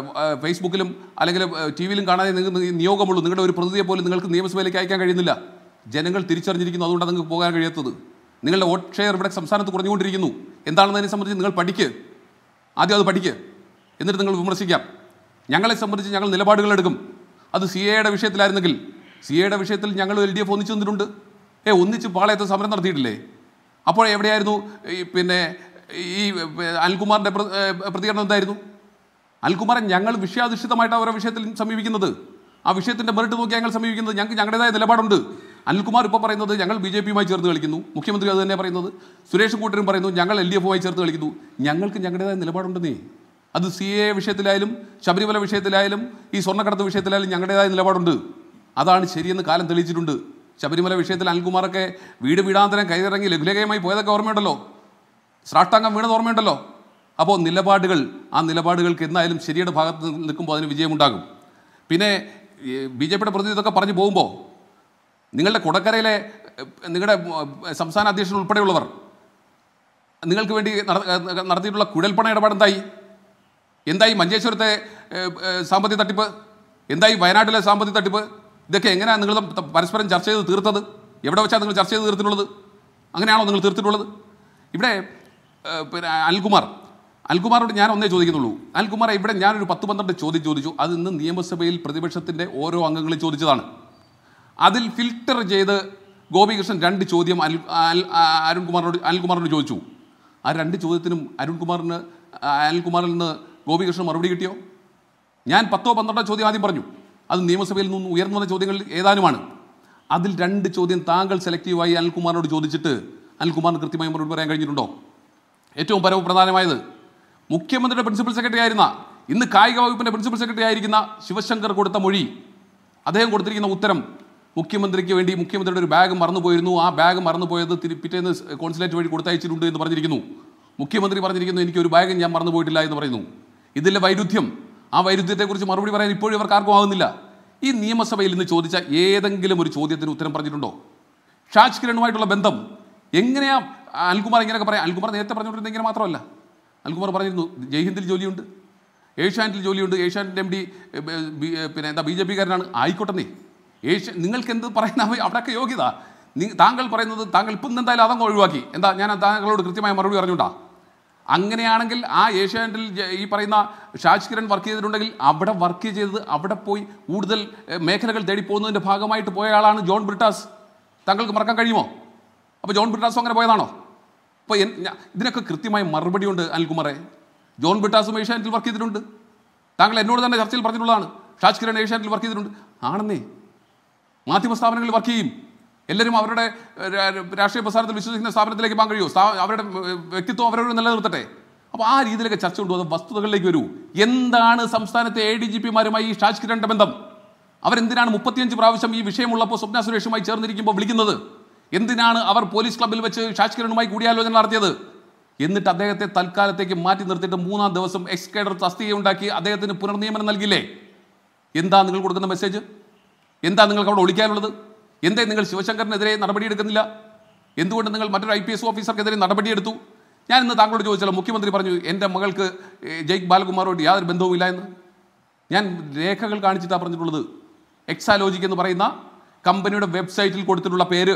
ഫേസ്ബുക്കിലും അല്ലെങ്കിൽ ടി വിയിലും കാണാതെ നിങ്ങൾ നിയോഗമുള്ളൂ നിങ്ങളുടെ ഒരു പ്രതിയെ പോലും നിങ്ങൾക്ക് നിയമസഭയിലേക്ക് അയക്കാൻ കഴിയുന്നില്ല ജനങ്ങൾ തിരിച്ചറിഞ്ഞിരിക്കുന്നു അതുകൊണ്ടാണ് നിങ്ങൾക്ക് പോകാൻ കഴിയാത്തത് നിങ്ങളുടെ വോട്ട് ഷെയർ ഇവിടെ സംസ്ഥാനത്ത് കുറഞ്ഞുകൊണ്ടിരിക്കുന്നു എന്താണെന്നതിനെ സംബന്ധിച്ച് നിങ്ങൾ പഠിക്ക് ആദ്യം അത് പഠിക്ക് എന്നിട്ട് നിങ്ങൾ വിമർശിക്കാം ഞങ്ങളെ സംബന്ധിച്ച് ഞങ്ങൾ നിലപാടുകൾ എടുക്കും അത് സി എയുടെ വിഷയത്തിലായിരുന്നെങ്കിൽ സി എയുടെ വിഷയത്തിൽ ഞങ്ങൾ എൽ ഡി എഫ് ഒന്നിച്ചു നിന്നിട്ടുണ്ട് ഏ ഒന്നിച്ച് പാളയത്ത് സമരം നടത്തിയിട്ടില്ലേ അപ്പോൾ എവിടെയായിരുന്നു ഈ പിന്നെ ഈ അനിൽകുമാറിൻ്റെ പ്രതികരണം എന്തായിരുന്നു അനിൽകുമാറെ ഞങ്ങൾ വിഷയാധിഷ്ഠിതമായിട്ട് അവരുടെ വിഷയത്തിൽ സമീപിക്കുന്നത് ആ വിഷയത്തിൻ്റെ മെറിട്ട് നോക്കി ഞങ്ങൾ സമീപിക്കുന്നത് ഞങ്ങൾക്ക് ഞങ്ങളുടേതായ നിലപാടുണ്ട് അനിൽകുമാർ ഇപ്പോൾ പറയുന്നത് ഞങ്ങൾ ബി ജെ പിയുമായി ചേർന്ന് കളിക്കുന്നു മുഖ്യമന്ത്രി അത് തന്നെ പറയുന്നത് സുരേഷ് കൂട്ടരും പറയുന്നു ഞങ്ങൾ എൽ ഡി എഫുമായി ചേർന്ന് കളിക്കുന്നു ഞങ്ങൾക്ക് ഞങ്ങളുടേതായ നിലപാടുണ്ടെന്നേ അത് സി എ വിഷയത്തിലായാലും ശബരിമല വിഷയത്തിലായാലും ഈ സ്വർണ്ണക്കടത്ത് വിഷയത്തിലായാലും ഞങ്ങളുടേതായ നിലപാടുണ്ട് അതാണ് ശരിയെന്ന് കാലം തെളിയിച്ചിട്ടുണ്ട് ശബരിമല വിഷയത്തിൽ അനിൽകുമാറൊക്കെ വീട് വീടാന്തരം കൈതിറങ്ങി ലഘുലേഖയമായി പോയതൊക്കെ ഓർമ്മയുണ്ടല്ലോ ശ്രാഷ്ടാംഗം വീണത് ഓർമ്മയുണ്ടല്ലോ അപ്പോൾ നിലപാടുകൾ ആ നിലപാടുകൾക്ക് എന്തായാലും ശരിയുടെ ഭാഗത്ത് നിൽക്കുമ്പോൾ അതിന് വിജയമുണ്ടാകും പിന്നെ ബി ജെ പിയുടെ പ്രതിനിധിയൊക്കെ പറഞ്ഞു പോകുമ്പോൾ നിങ്ങളുടെ കൊടക്കരയിലെ നിങ്ങളുടെ സംസ്ഥാന അധ്യക്ഷൻ ഉൾപ്പെടെയുള്ളവർ നിങ്ങൾക്ക് വേണ്ടി നടത്തിയിട്ടുള്ള കുഴൽപ്പണ ഇടപാടെന്തായി എന്തായി മഞ്ചേശ്വരത്തെ സാമ്പത്തിക തട്ടിപ്പ് എന്തായി വയനാട്ടിലെ സാമ്പത്തിക തട്ടിപ്പ് ഇതൊക്കെ എങ്ങനെയാണ് നിങ്ങൾ പരസ്പരം ചർച്ച ചെയ്ത് തീർത്തത് എവിടെ വെച്ചാണ് നിങ്ങൾ ചർച്ച ചെയ്ത് തീർത്തിട്ടുള്ളത് അങ്ങനെയാണോ നിങ്ങൾ തീർത്തിട്ടുള്ളത് ഇവിടെ പിന്നെ അൽകുമാർ അൽകുമാറോട് ഞാൻ ഒന്നേ ചോദിക്കുന്നുള്ളൂ അൽകുമാർ ഇവിടെ ഞാനൊരു പത്ത് പന്ത്രണ്ട് ചോദ്യം ചോദിച്ചു അത് ഇന്ന് നിയമസഭയിൽ പ്രതിപക്ഷത്തിൻ്റെ ഓരോ അംഗങ്ങളിൽ ചോദിച്ചതാണ് അതിൽ ഫിൽട്ടർ ചെയ്ത് ഗോപികൃഷ്ണൻ രണ്ട് ചോദ്യം അൽ അരുൺകുമാറിനോട് അൽകുമാറിനോട് ചോദിച്ചു ആ രണ്ട് ചോദ്യത്തിനും അരുൺകുമാറിന് അൽകുമാറിൽ നിന്ന് ഗോപികൃഷ്ണൻ മറുപടി കിട്ടിയോ ഞാൻ പത്തോ പന്ത്രണ്ടോ ചോദ്യം ആദ്യം പറഞ്ഞു അത് നിയമസഭയിൽ നിന്ന് ഉയർന്നു വന്ന ചോദ്യങ്ങൾ ഏതാനുമാണ് അതിൽ രണ്ട് ചോദ്യം താങ്കൾ സെലക്റ്റീവായി അനിൽകുമാറിനോട് ചോദിച്ചിട്ട് അനിൽകുമാറിന് കൃത്യമായി മറുപടി പറയാൻ കഴിഞ്ഞിട്ടുണ്ടോ ഏറ്റവും പരമപ്രധാനമായത് മുഖ്യമന്ത്രിയുടെ പ്രിൻസിപ്പൽ സെക്രട്ടറി ആയിരുന്ന ഇന്ന് കായിക വകുപ്പിൻ്റെ പ്രിൻസിപ്പൽ സെക്രട്ടറി ആയിരിക്കുന്ന ശിവശങ്കർ കൊടുത്ത മൊഴി അദ്ദേഹം കൊടുത്തിരിക്കുന്ന ഉത്തരം മുഖ്യമന്ത്രിക്ക് വേണ്ടി മുഖ്യമന്ത്രിയുടെ ഒരു ബാഗ് മറന്നുപോയിരുന്നു ആ ബാഗ് മറന്നുപോയത് തിരി പിറ്റേന്ന് കോൺസുലേറ്റ് വഴി കൊടുത്തയച്ചിട്ടുണ്ട് എന്ന് പറഞ്ഞിരിക്കുന്നു മുഖ്യമന്ത്രി പറഞ്ഞിരിക്കുന്നു എനിക്ക് ഒരു ബാഗ് ഞാൻ മറന്നുപോയിട്ടില്ല എന്ന് പറയുന്നു ഇതിലെ വൈരുദ്ധ്യം ആ വൈരുദ്ധ്യത്തെക്കുറിച്ച് മറുപടി പറയാൻ ഇപ്പോഴും ഇവർക്ക് ആർക്കും ആകുന്നില്ല ഈ നിയമസഭയിൽ നിന്ന് ചോദിച്ച ഏതെങ്കിലും ഒരു ചോദ്യത്തിന് ഉത്തരം പറഞ്ഞിട്ടുണ്ടോ ഷാജ് കിരണുമായിട്ടുള്ള ബന്ധം എങ്ങനെയാ അൽകുമാർ ഇങ്ങനെയൊക്കെ പറയാം അൽകുമാർ നേരത്തെ പറഞ്ഞുകൊണ്ടിരുന്നെങ്കിൽ മാത്രമല്ല അൽകുമാർ പറഞ്ഞിരുന്നു ജയ്ഹിന്ദിൽ ജോലിയുണ്ട് ഏഷ്യാനെറ്റിൽ ജോലിയുണ്ട് ഏഷ്യാനെറ്റ് എം ഡി പിന്നെ എന്താ ബി ജെ പിക്കാരനാണ് ആയിക്കോട്ടെ നീ ഏഷ്യ നിങ്ങൾക്ക് എന്ത് പറയുന്ന അവിടെയൊക്കെ യോഗ്യത താങ്കൾ പറയുന്നത് താങ്കൾ ഇപ്പം എന്തായാലും അതങ്ങ് ഒഴിവാക്കി എന്താ ഞാൻ താങ്കളോട് കൃത്യമായ മറുപടി പറഞ്ഞുകൊണ്ടാ അങ്ങനെയാണെങ്കിൽ ആ ഏഷ്യാനെറ്റിൽ ഈ പറയുന്ന ഷാജ് കിരൺ വർക്ക് ചെയ്തിട്ടുണ്ടെങ്കിൽ അവിടെ വർക്ക് ചെയ്തത് അവിടെ പോയി കൂടുതൽ മേഖലകൾ തേടി ഭാഗമായിട്ട് പോയ ആളാണ് ജോൺ ബ്രിട്ടാസ് താങ്കൾക്ക് മറക്കാൻ കഴിയുമോ അപ്പോൾ ജോൺ ബ്രിട്ടാസും അങ്ങനെ പോയതാണോ അപ്പോൾ ഇതിനൊക്കെ കൃത്യമായ മറുപടി ഉണ്ട് അനിൽകുമാറെ ജോൺ ബ്രിട്ടാസും ഏഷ്യാനെറ്റിൽ വർക്ക് ചെയ്തിട്ടുണ്ട് താങ്കൾ എന്നോട് തന്നെ ചർച്ചയിൽ പറഞ്ഞിട്ടുള്ളതാണ് ഷാജ് കിരൺ ഏഷ്യാനെറ്റിൽ വർക്ക് ചെയ്തിട്ടുണ്ട് ആണെന്നേ മാധ്യമ സ്ഥാപനങ്ങളിൽ വർക്ക് ചെയ്യും എല്ലാവരും അവരുടെ രാഷ്ട്രീയ പ്രസ്ഥാനത്തിൽ വിശ്വസിക്കുന്ന സ്ഥാപനത്തിലേക്ക് പോകാൻ കഴിയൂ അവരുടെ വ്യക്തിത്വം അവരോട് നിലനിർത്തട്ടെ അപ്പോൾ ആ രീതിയിലൊക്കെ ചർച്ച കൊണ്ടുപോകുന്ന വസ്തുതകളിലേക്ക് വരൂ എന്താണ് സംസ്ഥാനത്തെ എ ഡി ജി പിമാരുമായി ഈ ഷാജ് കിരണിൻ്റെ ബന്ധം അവരെന്തിനാണ് മുപ്പത്തിയഞ്ച് പ്രാവശ്യം ഈ വിഷയമുള്ളപ്പോൾ സ്വപ്ന സുരേഷുമായി ചേർന്നിരിക്കുമ്പോൾ വിളിക്കുന്നത് എന്തിനാണ് അവർ പോലീസ് ക്ലബ്ബിൽ വെച്ച് ഷാജ് കിരണുമായി കൂടിയാലോചന നടത്തിയത് എന്നിട്ട് അദ്ദേഹത്തെ തൽക്കാലത്തേക്ക് മാറ്റി നിർത്തിയിട്ട് മൂന്നാം ദിവസം എക്സ് കേഡർ തസ്തികയുണ്ടാക്കി അദ്ദേഹത്തിന് പുനർനിയമനം നൽകില്ലേ എന്താ നിങ്ങൾ കൊടുക്കുന്ന മെസ്സേജ് എന്താ നിങ്ങൾക്ക് അവിടെ ഒളിക്കാനുള്ളത് എന്തേ നിങ്ങൾ ശിവശങ്കറിനെതിരെ നടപടിയെടുക്കുന്നില്ല എന്തുകൊണ്ട് നിങ്ങൾ മറ്റൊരു ഐ പി എസ് ഓഫീസർക്കെതിരെ നടപടിയെടുത്തു ഞാൻ ഇന്ന് താങ്കളോട് ചോദിച്ചാലോ മുഖ്യമന്ത്രി പറഞ്ഞു എൻ്റെ മകൾക്ക് ജയ്ക്ക് ബാലകുമാറോട് യാതൊരു ബന്ധവുമില്ല എന്ന് ഞാൻ രേഖകൾ കാണിച്ചിട്ടാണ് പറഞ്ഞിട്ടുള്ളത് എക്സാലോജിക് എന്ന് പറയുന്ന കമ്പനിയുടെ വെബ്സൈറ്റിൽ കൊടുത്തിട്ടുള്ള പേര്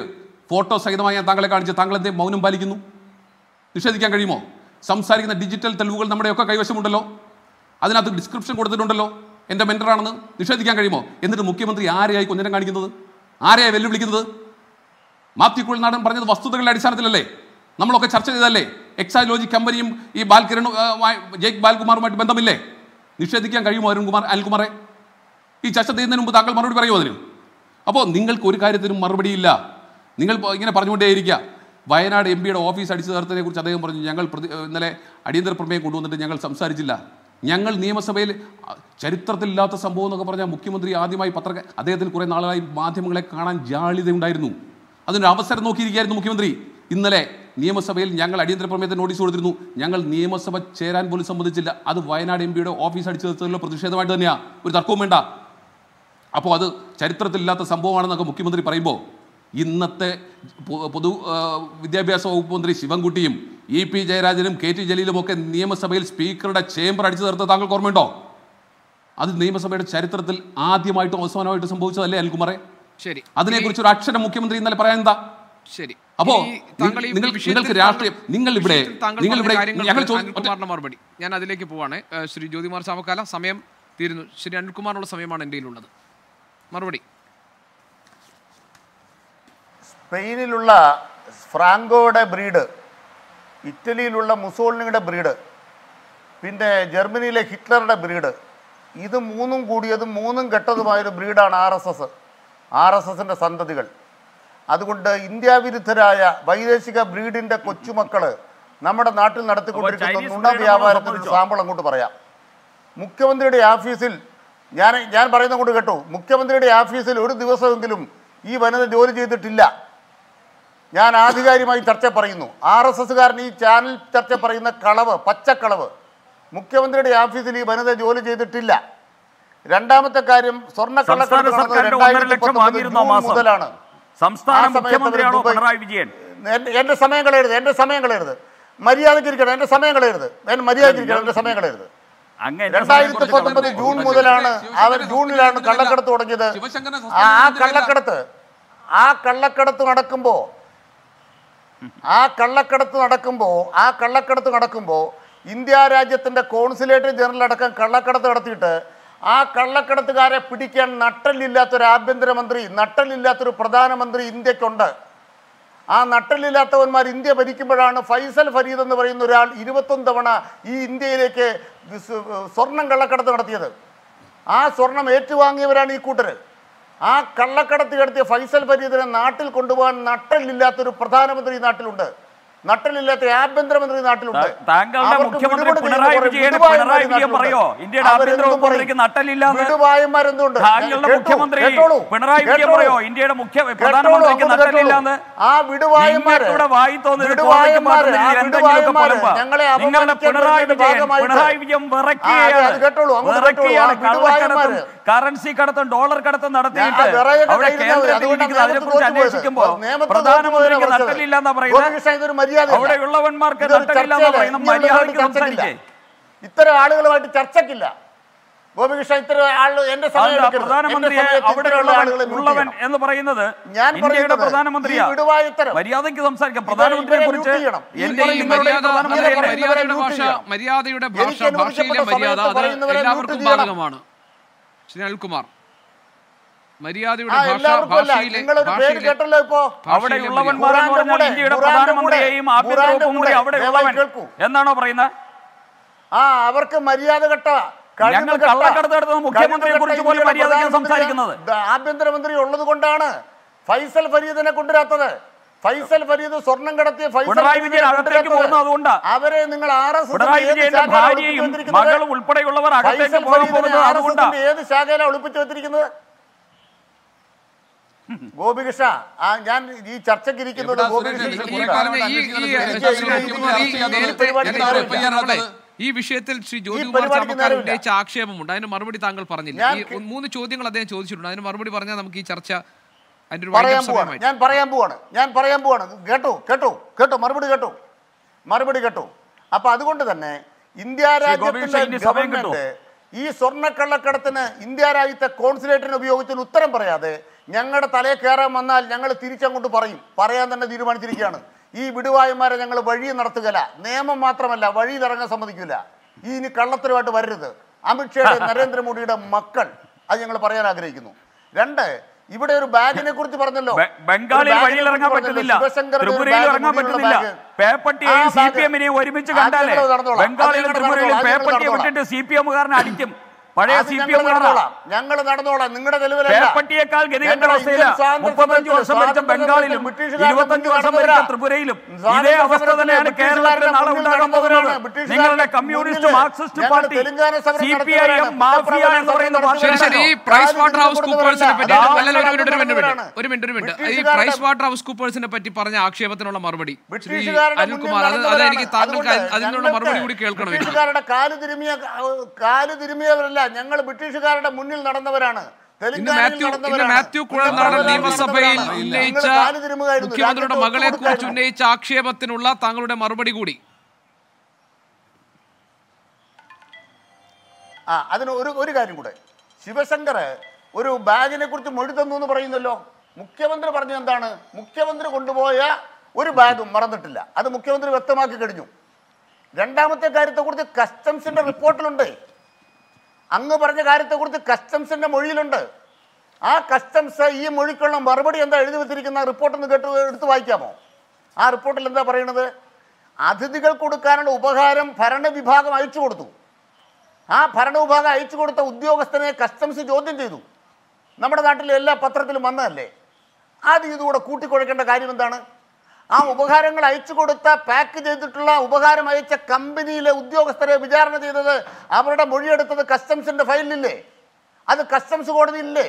ഫോട്ടോ സഹിതമായി ഞാൻ താങ്കളെ കാണിച്ച് താങ്കൾ എന്തേ മൗനം പാലിക്കുന്നു നിഷേധിക്കാൻ കഴിയുമോ സംസാരിക്കുന്ന ഡിജിറ്റൽ തെളിവുകൾ നമ്മുടെയൊക്കെ കൈവശമുണ്ടല്ലോ അതിനകത്ത് ഡിസ്ക്രിപ്ഷൻ കൊടുത്തിട്ടുണ്ടല്ലോ എൻ്റെ മെൻറ്ററാണെന്ന് നിഷേധിക്കാൻ കഴിയുമോ എന്നിട്ട് മുഖ്യമന്ത്രി ആരെയായി കുഞ്ഞനം കാണിക്കുന്നത് ആരെയാണ് വെല്ലുവിളിക്കുന്നത് മാത്യുക്കുൾ നാടൻ പറഞ്ഞത് വസ്തുതകളുടെ അടിസ്ഥാനത്തിലല്ലേ നമ്മളൊക്കെ ചർച്ച ചെയ്തല്ലേ എക്സാലോജി കമ്പനിയും ഈ ബാൽകിരൺ ജയ്ക്ക് ബാൽകുമാറുമായിട്ട് ബന്ധമില്ലേ നിഷേധിക്കാൻ കഴിയുമോ കുമാർ അനിൽകുമാറെ ഈ ചർച്ച ചെയ്യുന്നതിന് മുമ്പ് താങ്കൾ മറുപടി പറയുമോ അതിന് അപ്പോൾ നിങ്ങൾക്ക് ഒരു കാര്യത്തിനും മറുപടിയില്ല നിങ്ങൾ ഇങ്ങനെ പറഞ്ഞുകൊണ്ടേയിരിക്കുക വയനാട് എം പിയുടെ ഓഫീസ് അടിച്ചു തീർത്തതിനെക്കുറിച്ച് അദ്ദേഹം പറഞ്ഞു ഞങ്ങൾ പ്രതി ഇന്നലെ അടിയന്തര പ്രമേയം കൊണ്ടുവന്നിട്ട് ഞങ്ങൾ സംസാരിച്ചില്ല ഞങ്ങൾ നിയമസഭയിൽ ചരിത്രത്തിലില്ലാത്ത സംഭവം എന്നൊക്കെ പറഞ്ഞാൽ മുഖ്യമന്ത്രി ആദ്യമായി പത്ര അദ്ദേഹത്തിന് കുറേ നാളുകളായി മാധ്യമങ്ങളെ കാണാൻ ജാളിതയുണ്ടായിരുന്നു അതിനൊരു അവസരം നോക്കിയിരിക്കുകയായിരുന്നു മുഖ്യമന്ത്രി ഇന്നലെ നിയമസഭയിൽ ഞങ്ങൾ അടിയന്തര പ്രമേയത്തിന് നോട്ടീസ് കൊടുത്തിരുന്നു ഞങ്ങൾ നിയമസഭ ചേരാൻ പോലും സമ്മതിച്ചില്ല അത് വയനാട് എം പിയുടെ ഓഫീസ് അടിച്ചു തീർത്തതിലുള്ള പ്രതിഷേധമായിട്ട് തന്നെയാണ് ഒരു തർക്കവും വേണ്ട അപ്പോൾ അത് ചരിത്രത്തിലില്ലാത്ത സംഭവമാണെന്നൊക്കെ മുഖ്യമന്ത്രി പറയുമ്പോൾ ഇന്നത്തെ പൊതു വിദ്യാഭ്യാസ വകുപ്പ് മന്ത്രി ശിവൻകുട്ടിയും ഇ പി ജയരാജനും കെ ടി ഒക്കെ നിയമസഭയിൽ സ്പീക്കറുടെ ചേംബർ അടിച്ചു തീർത്ത താങ്കൾക്ക് ഓർമ്മയുണ്ടോ അത് നിയമസഭയുടെ ചരിത്രത്തിൽ ആദ്യമായിട്ടും അവസാനമായിട്ടും സംഭവിച്ചതല്ലേ അൽകുമാറെ ശരി അതിനെക്കുറിച്ച് ഒരു അക്ഷരം മുഖ്യമന്ത്രി ഇന്നലെ പറയാൻ എന്താ ശരി അപ്പോ നിങ്ങൾക്ക് രാഷ്ട്രീയം നിങ്ങൾ ഇവിടെ നിങ്ങൾ ഇവിടെ മറുപടി ഞാൻ അതിലേക്ക് പോവാണ് ശ്രീ ജ്യോതിമാർ സാമക്കാല സമയം തീരുന്നു ശ്രീ അനിൽകുമാറിനുള്ള സമയമാണ് എൻ്റെ ഉള്ളത് മറുപടി സ്പെയിനിലുള്ള ഫ്രാങ്കോയുടെ ബ്രീഡ് ഇറ്റലിയിലുള്ള മുസോളിനിയുടെ ബ്രീഡ് പിന്നെ ജർമ്മനിയിലെ ഹിറ്റ്ലറുടെ ബ്രീഡ് ഇത് മൂന്നും കൂടിയതും മൂന്നും കെട്ടതുമായൊരു ബ്രീഡാണ് R S S R S എസിൻ്റെ സന്തതികൾ അതുകൊണ്ട് ഇന്ത്യാവിരുദ്ധരായ വൈദേശിക ബ്രീഡിൻ്റെ കൊച്ചുമക്കൾ നമ്മുടെ നാട്ടിൽ നടത്തിക്കൊണ്ടിരിക്കുന്ന നുണ വ്യാപാരത്തിന് സാമ്പിൾ അങ്ങോട്ട് പറയാം മുഖ്യമന്ത്രിയുടെ ആഫീസിൽ ഞാൻ ഞാൻ പറയുന്ന കൊണ്ട് കേട്ടോ മുഖ്യമന്ത്രിയുടെ ആഫീസിൽ ഒരു ദിവസമെങ്കിലും ഈ വനിത ജോലി ചെയ്തിട്ടില്ല ഞാൻ ആധികാരികമായി ചർച്ച പറയുന്നു ആർ എസ് എസ്സുകാരൻ ഈ ചാനൽ ചർച്ച പറയുന്ന കളവ് പച്ചക്കളവ് മുഖ്യമന്ത്രിയുടെ ഓഫീസിൽ ഈ വനിത ജോലി ചെയ്തിട്ടില്ല രണ്ടാമത്തെ കാര്യം സ്വർണ്ണ മുതലാണ് എന്റെ സമയം കളയരുത് എന്റെ സമയം കളയരുത് മര്യാദക്കിരിക്കണം എന്റെ സമയം കളയരുത് ഞാൻ മര്യാദക്കിരിക്കണം എന്റെ സമയം കളയരുത് രണ്ടായിരത്തി പത്തൊമ്പത് ജൂൺ മുതലാണ് അവർ ജൂണിലാണ് കള്ളക്കടത്ത് തുടങ്ങിയത് ആ കള്ളക്കടത്ത് ആ കള്ളക്കടത്ത് നടക്കുമ്പോൾ ആ കള്ളക്കടത്ത് നടക്കുമ്പോൾ ആ കള്ളക്കടത്ത് നടക്കുമ്പോൾ ഇന്ത്യ രാജ്യത്തിൻ്റെ കോൺസുലേറ്റ് ജനറൽ അടക്കം കള്ളക്കടത്ത് നടത്തിയിട്ട് ആ കള്ളക്കടത്തുകാരെ പിടിക്കാൻ നട്ടലില്ലാത്തൊരു ആഭ്യന്തരമന്ത്രി നട്ടലില്ലാത്തൊരു പ്രധാനമന്ത്രി ഇന്ത്യക്കുണ്ട് ആ നട്ടലില്ലാത്തവന്മാർ ഇന്ത്യ ഭരിക്കുമ്പോഴാണ് ഫൈസൽ ഫരീദ് എന്ന് പറയുന്ന ഒരാൾ ഇരുപത്തൊന്ന് തവണ ഈ ഇന്ത്യയിലേക്ക് സ്വർണം കള്ളക്കടത്ത് നടത്തിയത് ആ സ്വർണം ഏറ്റുവാങ്ങിയവരാണ് ഈ കൂട്ടർ ആ കള്ളക്കടത്ത് കടത്തിയ ഫൈസൽ പരീതനെ നാട്ടിൽ കൊണ്ടുപോകാൻ ഒരു പ്രധാനമന്ത്രി നാട്ടിലുണ്ട് നട്ടലില്ലാത്ത ആഭ്യന്തരമന്ത്രി നാട്ടിലുണ്ട് താങ്കളുടെ മുഖ്യമന്ത്രി താങ്കളുടെ മുഖ്യമന്ത്രി ഇന്ത്യയുടെ മുഖ്യ പ്രധാനമന്ത്രിക്ക് ആ വിടുവായന്മാരുടെ വായി തോന്നുന്നത് കറൻസി കടത്തും ഡോളർ കടത്തും നടത്തിയിട്ട് അവിടെ കേന്ദ്രത്തിൽ ഇരിക്കുന്നത് അതിനെക്കുറിച്ച് അന്വേഷിക്കുമ്പോൾ പ്രധാനമന്ത്രിക്ക് നട്ടലില്ലെന്നാ പറയുന്നത് അവിടെയുള്ളവന്മാർക്ക് നട്ടലില്ലെന്നാ പറയുന്ന മര്യാദയ്ക്ക് സംസാരിക്കേ ഇത്തരം ആളുകളുമായിട്ട് ചർച്ചയ്ക്കില്ല ഗോപികൃഷ്ണ ഇത്ര ആള് എന്റെ പ്രധാനമന്ത്രിയെ ഉള്ളവൻ എന്ന് പറയുന്നത് ഇന്ത്യയുടെ പ്രധാനമന്ത്രിയാണ് മര്യാദയ്ക്ക് സംസാരിക്കാം പ്രധാനമന്ത്രിയെ കുറിച്ച് മര്യാദയുടെ ഭാഷ മര്യാദയുടെ ഭാഷ ഭാഷയിലെ മര്യാദ അത് എല്ലാവർക്കും ബാധകമാണ് ശ്രീ അനിൽകുമാർ മര്യാദയുടെ എന്താണോ പറയുന്നത് ആ അവർക്ക് മര്യാദ കെട്ട മുഖ്യമന്ത്രിയെ കുറിച്ച് ആഭ്യന്തരമന്ത്രി ഉള്ളത് കൊണ്ടാണ് ഫൈസൽ ഫരീദിനെ കൊണ്ടുവരാത്തത് ഫൈസൽ ഫരീദ് സ്വർണം കടത്തിയ അതുകൊണ്ട് അവരെ നിങ്ങൾ ആർ എസ് മകളും ഉൾപ്പെടെയുള്ളവർ ഏത് ശാഖയിലാണ് ഒളിപ്പിച്ചു വെച്ചിരിക്കുന്നത് ഗോപികൃഷ്ണ ഞാൻ ഈ ചർച്ചയ്ക്ക് ഇരിക്കുന്നത് ഗോപികൃഷ്ണ ഈ വിഷയത്തിൽ ശ്രീ ജ്യോതികുമാർ ഉന്നയിച്ച ആക്ഷേപമുണ്ട് അതിന് മറുപടി താങ്കൾ പറഞ്ഞില്ല മൂന്ന് ചോദ്യങ്ങൾ അദ്ദേഹം ചോദിച്ചിട്ടുണ്ട് അതിന് മറുപടി പറഞ്ഞാൽ നമുക്ക് ഈ ചർച്ച പറയാൻ പോവാണ് ഞാൻ പറയാൻ പോവാണ് ഞാൻ പറയാൻ പോവാണ് കേട്ടോ കേട്ടോ കേട്ടോ മറുപടി കേട്ടോ മറുപടി കേട്ടോ അപ്പൊ അതുകൊണ്ട് തന്നെ ഇന്ത്യ രാജ്യത്തിന്റെ ഗവൺമെന്റ് ഈ സ്വർണ്ണക്കള്ളക്കടത്തിന് ഇന്ത്യ രാജ്യത്തെ കോൺസുലേറ്ററിന് ഉപയോഗിച്ചതിന് ഉത്തരം പറയാതെ ഞങ്ങളുടെ തലയിൽ കയറാൻ വന്നാൽ ഞങ്ങൾ തിരിച്ചങ്ങോട്ട് പറയും പറയാൻ തന്നെ തീരുമാനിച്ചിരിക്കുകയാണ് ഈ വിടുവായന്മാരെ ഞങ്ങൾ വഴി നടത്തുകയില്ല നിയമം മാത്രമല്ല വഴി തിറങ്ങാൻ സമ്മതിക്കില്ല ഈ ഇനി കള്ളത്തരമായിട്ട് വരരുത് അമിത്ഷായുടെ *laughs* നരേന്ദ്രമോദിയുടെ മക്കൾ അത് ഞങ്ങൾ പറയാൻ ആഗ്രഹിക്കുന്നു രണ്ട് ഇവിടെ ഒരു ബാഗിനെ കുറിച്ച് പറഞ്ഞല്ലോ ബംഗാളിൽ വഴിയിൽ ഇറങ്ങാൻ പറ്റുന്നില്ല ത്രിപുരയിൽ ഇറങ്ങാൻ പറ്റുന്നില്ല പേപ്പട്ടിയെയും സി പി എമ്മിനെയും ഒരുമിച്ച് കണ്ടാലേ ബംഗാളിലും ത്രിപുരയിലും പേപ്പട്ടിയെ വിട്ടിട്ട് സി പി എമ്മുകാരനെ അടിക്കും പഴയ സി പി എം ഞങ്ങൾ നടന്നോളാം നിങ്ങളുടെ പേപ്പട്ടിയേക്കാൾ ഗതികെട്ട അവസ്ഥയില്ല മുപ്പത്തഞ്ച് വർഷം ഭരിച്ച ബംഗാളിലും ഇരുപത്തഞ്ച് വർഷം ഭരിച്ച ത്രിപുരയിലും ഇതേ അവസ്ഥ തന്നെയാണ് കേരളത്തിൽ നാളെ നിങ്ങളുടെ communist Marxist party C P I M mafia എന്ന് പറയുന്ന ഒരു മിനിറ്റ് ഒരു മിനിറ്റ് ഈ പ്രൈസ് വാട്ടർ ഹൗസ് കൂപ്പേഴ്സിനെ പറ്റി പറഞ്ഞ ആക്ഷേപത്തിനുള്ള മറുപടി അനിൽകുമാർ അത് എനിക്ക് താങ്കൾക്ക് അതിനുള്ള മറുപടി കൂടി കേൾക്കണം കാല് തിരുമിയ കാല് തിരുമിയവരല്ല ഞങ്ങൾ ബ്രിട്ടീഷുകാരുടെ മുന്നിൽ നടന്നവരാണ് നിയമസഭയിൽ ഉന്നയിച്ച മുഖ്യമന്ത്രിയുടെ മകളെ കുറിച്ച് ഉന്നയിച്ച ആക്ഷേപത്തിനുള്ള താങ്കളുടെ മറുപടി കൂടി ആ അതിന് ഒരു ഒരു കാര്യം കൂടെ ശിവശങ്കർ ഒരു ബാഗിനെ കുറിച്ച് മൊഴി തന്നു എന്ന് പറയുന്നല്ലോ മുഖ്യമന്ത്രി പറഞ്ഞു എന്താണ് മുഖ്യമന്ത്രി കൊണ്ടുപോയ ഒരു ബാഗും മറന്നിട്ടില്ല അത് മുഖ്യമന്ത്രി വ്യക്തമാക്കി കഴിഞ്ഞു രണ്ടാമത്തെ കാര്യത്തെ കുറിച്ച് കസ്റ്റംസിന്റെ റിപ്പോർട്ടിലുണ്ട് അങ്ങ് പറഞ്ഞ കാര്യത്തെക്കുറിച്ച് കസ്റ്റംസിൻ്റെ മൊഴിയിലുണ്ട് ആ കസ്റ്റംസ് ഈ മൊഴിക്കുള്ള മറുപടി എന്താ എഴുതി വെച്ചിരിക്കുന്ന റിപ്പോർട്ടൊന്ന് കേട്ട് എടുത്ത് വായിക്കാമോ ആ റിപ്പോർട്ടിൽ എന്താ പറയണത് അതിഥികൾ കൊടുക്കാനുള്ള ഉപഹാരം ഭരണവിഭാഗം അയച്ചു കൊടുത്തു ആ ഭരണവിഭാഗം അയച്ചു കൊടുത്ത ഉദ്യോഗസ്ഥനെ കസ്റ്റംസ് ചോദ്യം ചെയ്തു നമ്മുടെ നാട്ടിലെ എല്ലാ പത്രത്തിലും വന്നതല്ലേ ആദ്യം ഇതുകൂടെ കൂട്ടിക്കുഴക്കേണ്ട കാര്യം എന്താണ് ആ ഉപഹാരങ്ങൾ അയച്ചു കൊടുത്ത പാക്ക് ചെയ്തിട്ടുള്ള ഉപഹാരം അയച്ച കമ്പനിയിലെ ഉദ്യോഗസ്ഥരെ വിചാരണ ചെയ്തത് അവരുടെ മൊഴിയെടുത്തത് കസ്റ്റംസിൻ്റെ ഫയലില്ലേ അത് കസ്റ്റംസ് കോടതി ഇല്ലേ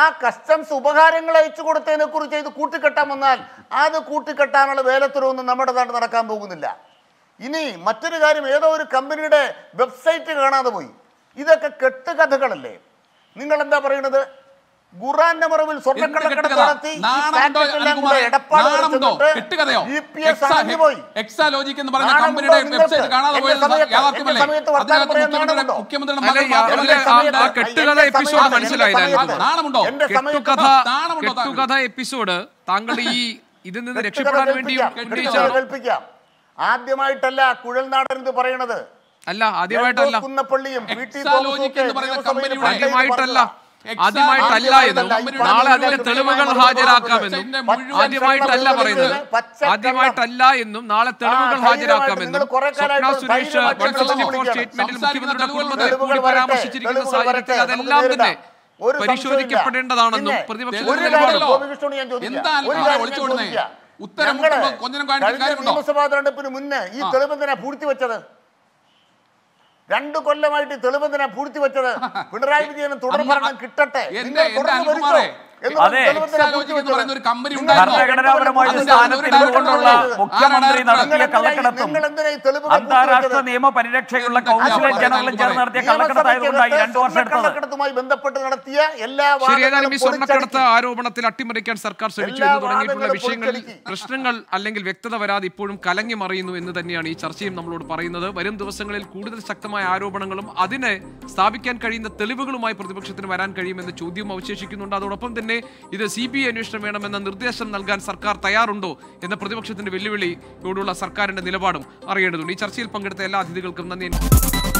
ആ കസ്റ്റംസ് ഉപഹാരങ്ങൾ അയച്ചു കൊടുത്തതിനെ കുറിച്ച് ഇത് കൂട്ടിക്കെട്ടാൻ വന്നാൽ അത് കൂട്ടിക്കെട്ടാനുള്ള വേലത്തിലൊന്നും നമ്മുടെ നാട്ടിൽ നടക്കാൻ പോകുന്നില്ല ഇനി മറ്റൊരു കാര്യം ഏതോ ഒരു കമ്പനിയുടെ വെബ്സൈറ്റ് കാണാതെ പോയി ഇതൊക്കെ കെട്ടുകഥകളല്ലേ നിങ്ങൾ എന്താ പറയുന്നത് ഖുറാന്റെ മറവിൽ സ്വർണ്ണക്കടക്കടത്ത് കെട്ടുകഥ എപ്പിസോഡ് താങ്കൾ ഈ ഇതിൽ നിന്ന് രക്ഷപ്പെടാൻ വേണ്ടി ആദ്യമായിട്ടല്ല കുഴൽനാടൻ എന്ന് പറയണത് അല്ല ആദ്യമായിട്ടല്ല കുന്നപ്പള്ളിയും ആദ്യമായിട്ടല്ല ആദ്യമായിട്ടല്ല എന്നും നാളെ അതിന്റെ തെളിവുകൾ ഹാജരാക്കാമെന്നും ആദ്യമായിട്ടല്ല പറയുന്നത് ആദ്യമായിട്ടല്ല എന്നും നാളെ തെളിവുകൾ ഹാജരാക്കാമെന്നും സുരേഷ് വൺ സിക്സ്റ്റി സ്റ്റേറ്റ്മെന്റിൽ മുഖ്യമന്ത്രിയുടെ കുടുംബത്തെ കൂടി പരാമർശിച്ചിരിക്കുന്ന സാഹചര്യത്തിൽ അതെല്ലാം തന്നെ പരിശോധിക്കപ്പെടേണ്ടതാണെന്നും പ്രതിപക്ഷം ഉത്തരം നിയമസഭാ തെരഞ്ഞെടുപ്പിന് മുന്നേ ഈ തെളിവ് എന്തിനാ പൂഴ്ത്തിവെച്ചത് രണ്ടു കൊല്ലമായിട്ട് തെളിവെന്തിനാ പൂഴ്ത്തി വെച്ചത് *laughs* പിണറായി വിജയന് തുടർന്ന് കിട്ടട്ടെ നിങ്ങൾ തുടർന്ന് അന്താരാഷ്ട്ര നിയമ പരിരക്ഷയുള്ള കൗൺസിലും ജനറലും ചേർന്ന് നടത്തിയ കള്ളക്കടത്തായതുകൊണ്ടായി രണ്ടു വർഷം എടുത്തത് ബന്ധപ്പെട്ട് നടത്തിയ എല്ലാ സ്വർണ്ണക്കടത്ത് ആരോപണത്തിൽ അട്ടിമറിക്കാൻ സർക്കാർ ശ്രമിച്ചു എന്ന് തുടങ്ങിയിട്ടുള്ള വിഷയങ്ങളിൽ പ്രശ്നങ്ങൾ അല്ലെങ്കിൽ വ്യക്തത വരാതെ ഇപ്പോഴും കലങ്ങി മറിയുന്നു എന്ന് തന്നെയാണ് ഈ ചർച്ചയും നമ്മളോട് പറയുന്നത് വരും ദിവസങ്ങളിൽ കൂടുതൽ ശക്തമായ ആരോപണങ്ങളും അതിനെ സ്ഥാപിക്കാൻ കഴിയുന്ന തെളിവുകളുമായി പ്രതിപക്ഷത്തിന് വരാൻ കഴിയുമെന്ന് ചോദ്യം അവശേഷിക്കുന്നുണ്ട് അതോടൊപ്പം തന്നെ തന്നെ ഇത് സി ബി ഐ അന്വേഷണം വേണമെന്ന നിർദ്ദേശം നൽകാൻ സർക്കാർ തയ്യാറുണ്ടോ എന്ന പ്രതിപക്ഷത്തിന്റെ വെല്ലുവിളി ഇവിടെയുള്ള സർക്കാരിന്റെ നിലപാടും അറിയേണ്ടതുണ്ട് ഈ ചർച്ചയിൽ പങ്കെടുത്ത എല്ലാ അതിഥികൾക്കും നന്ദി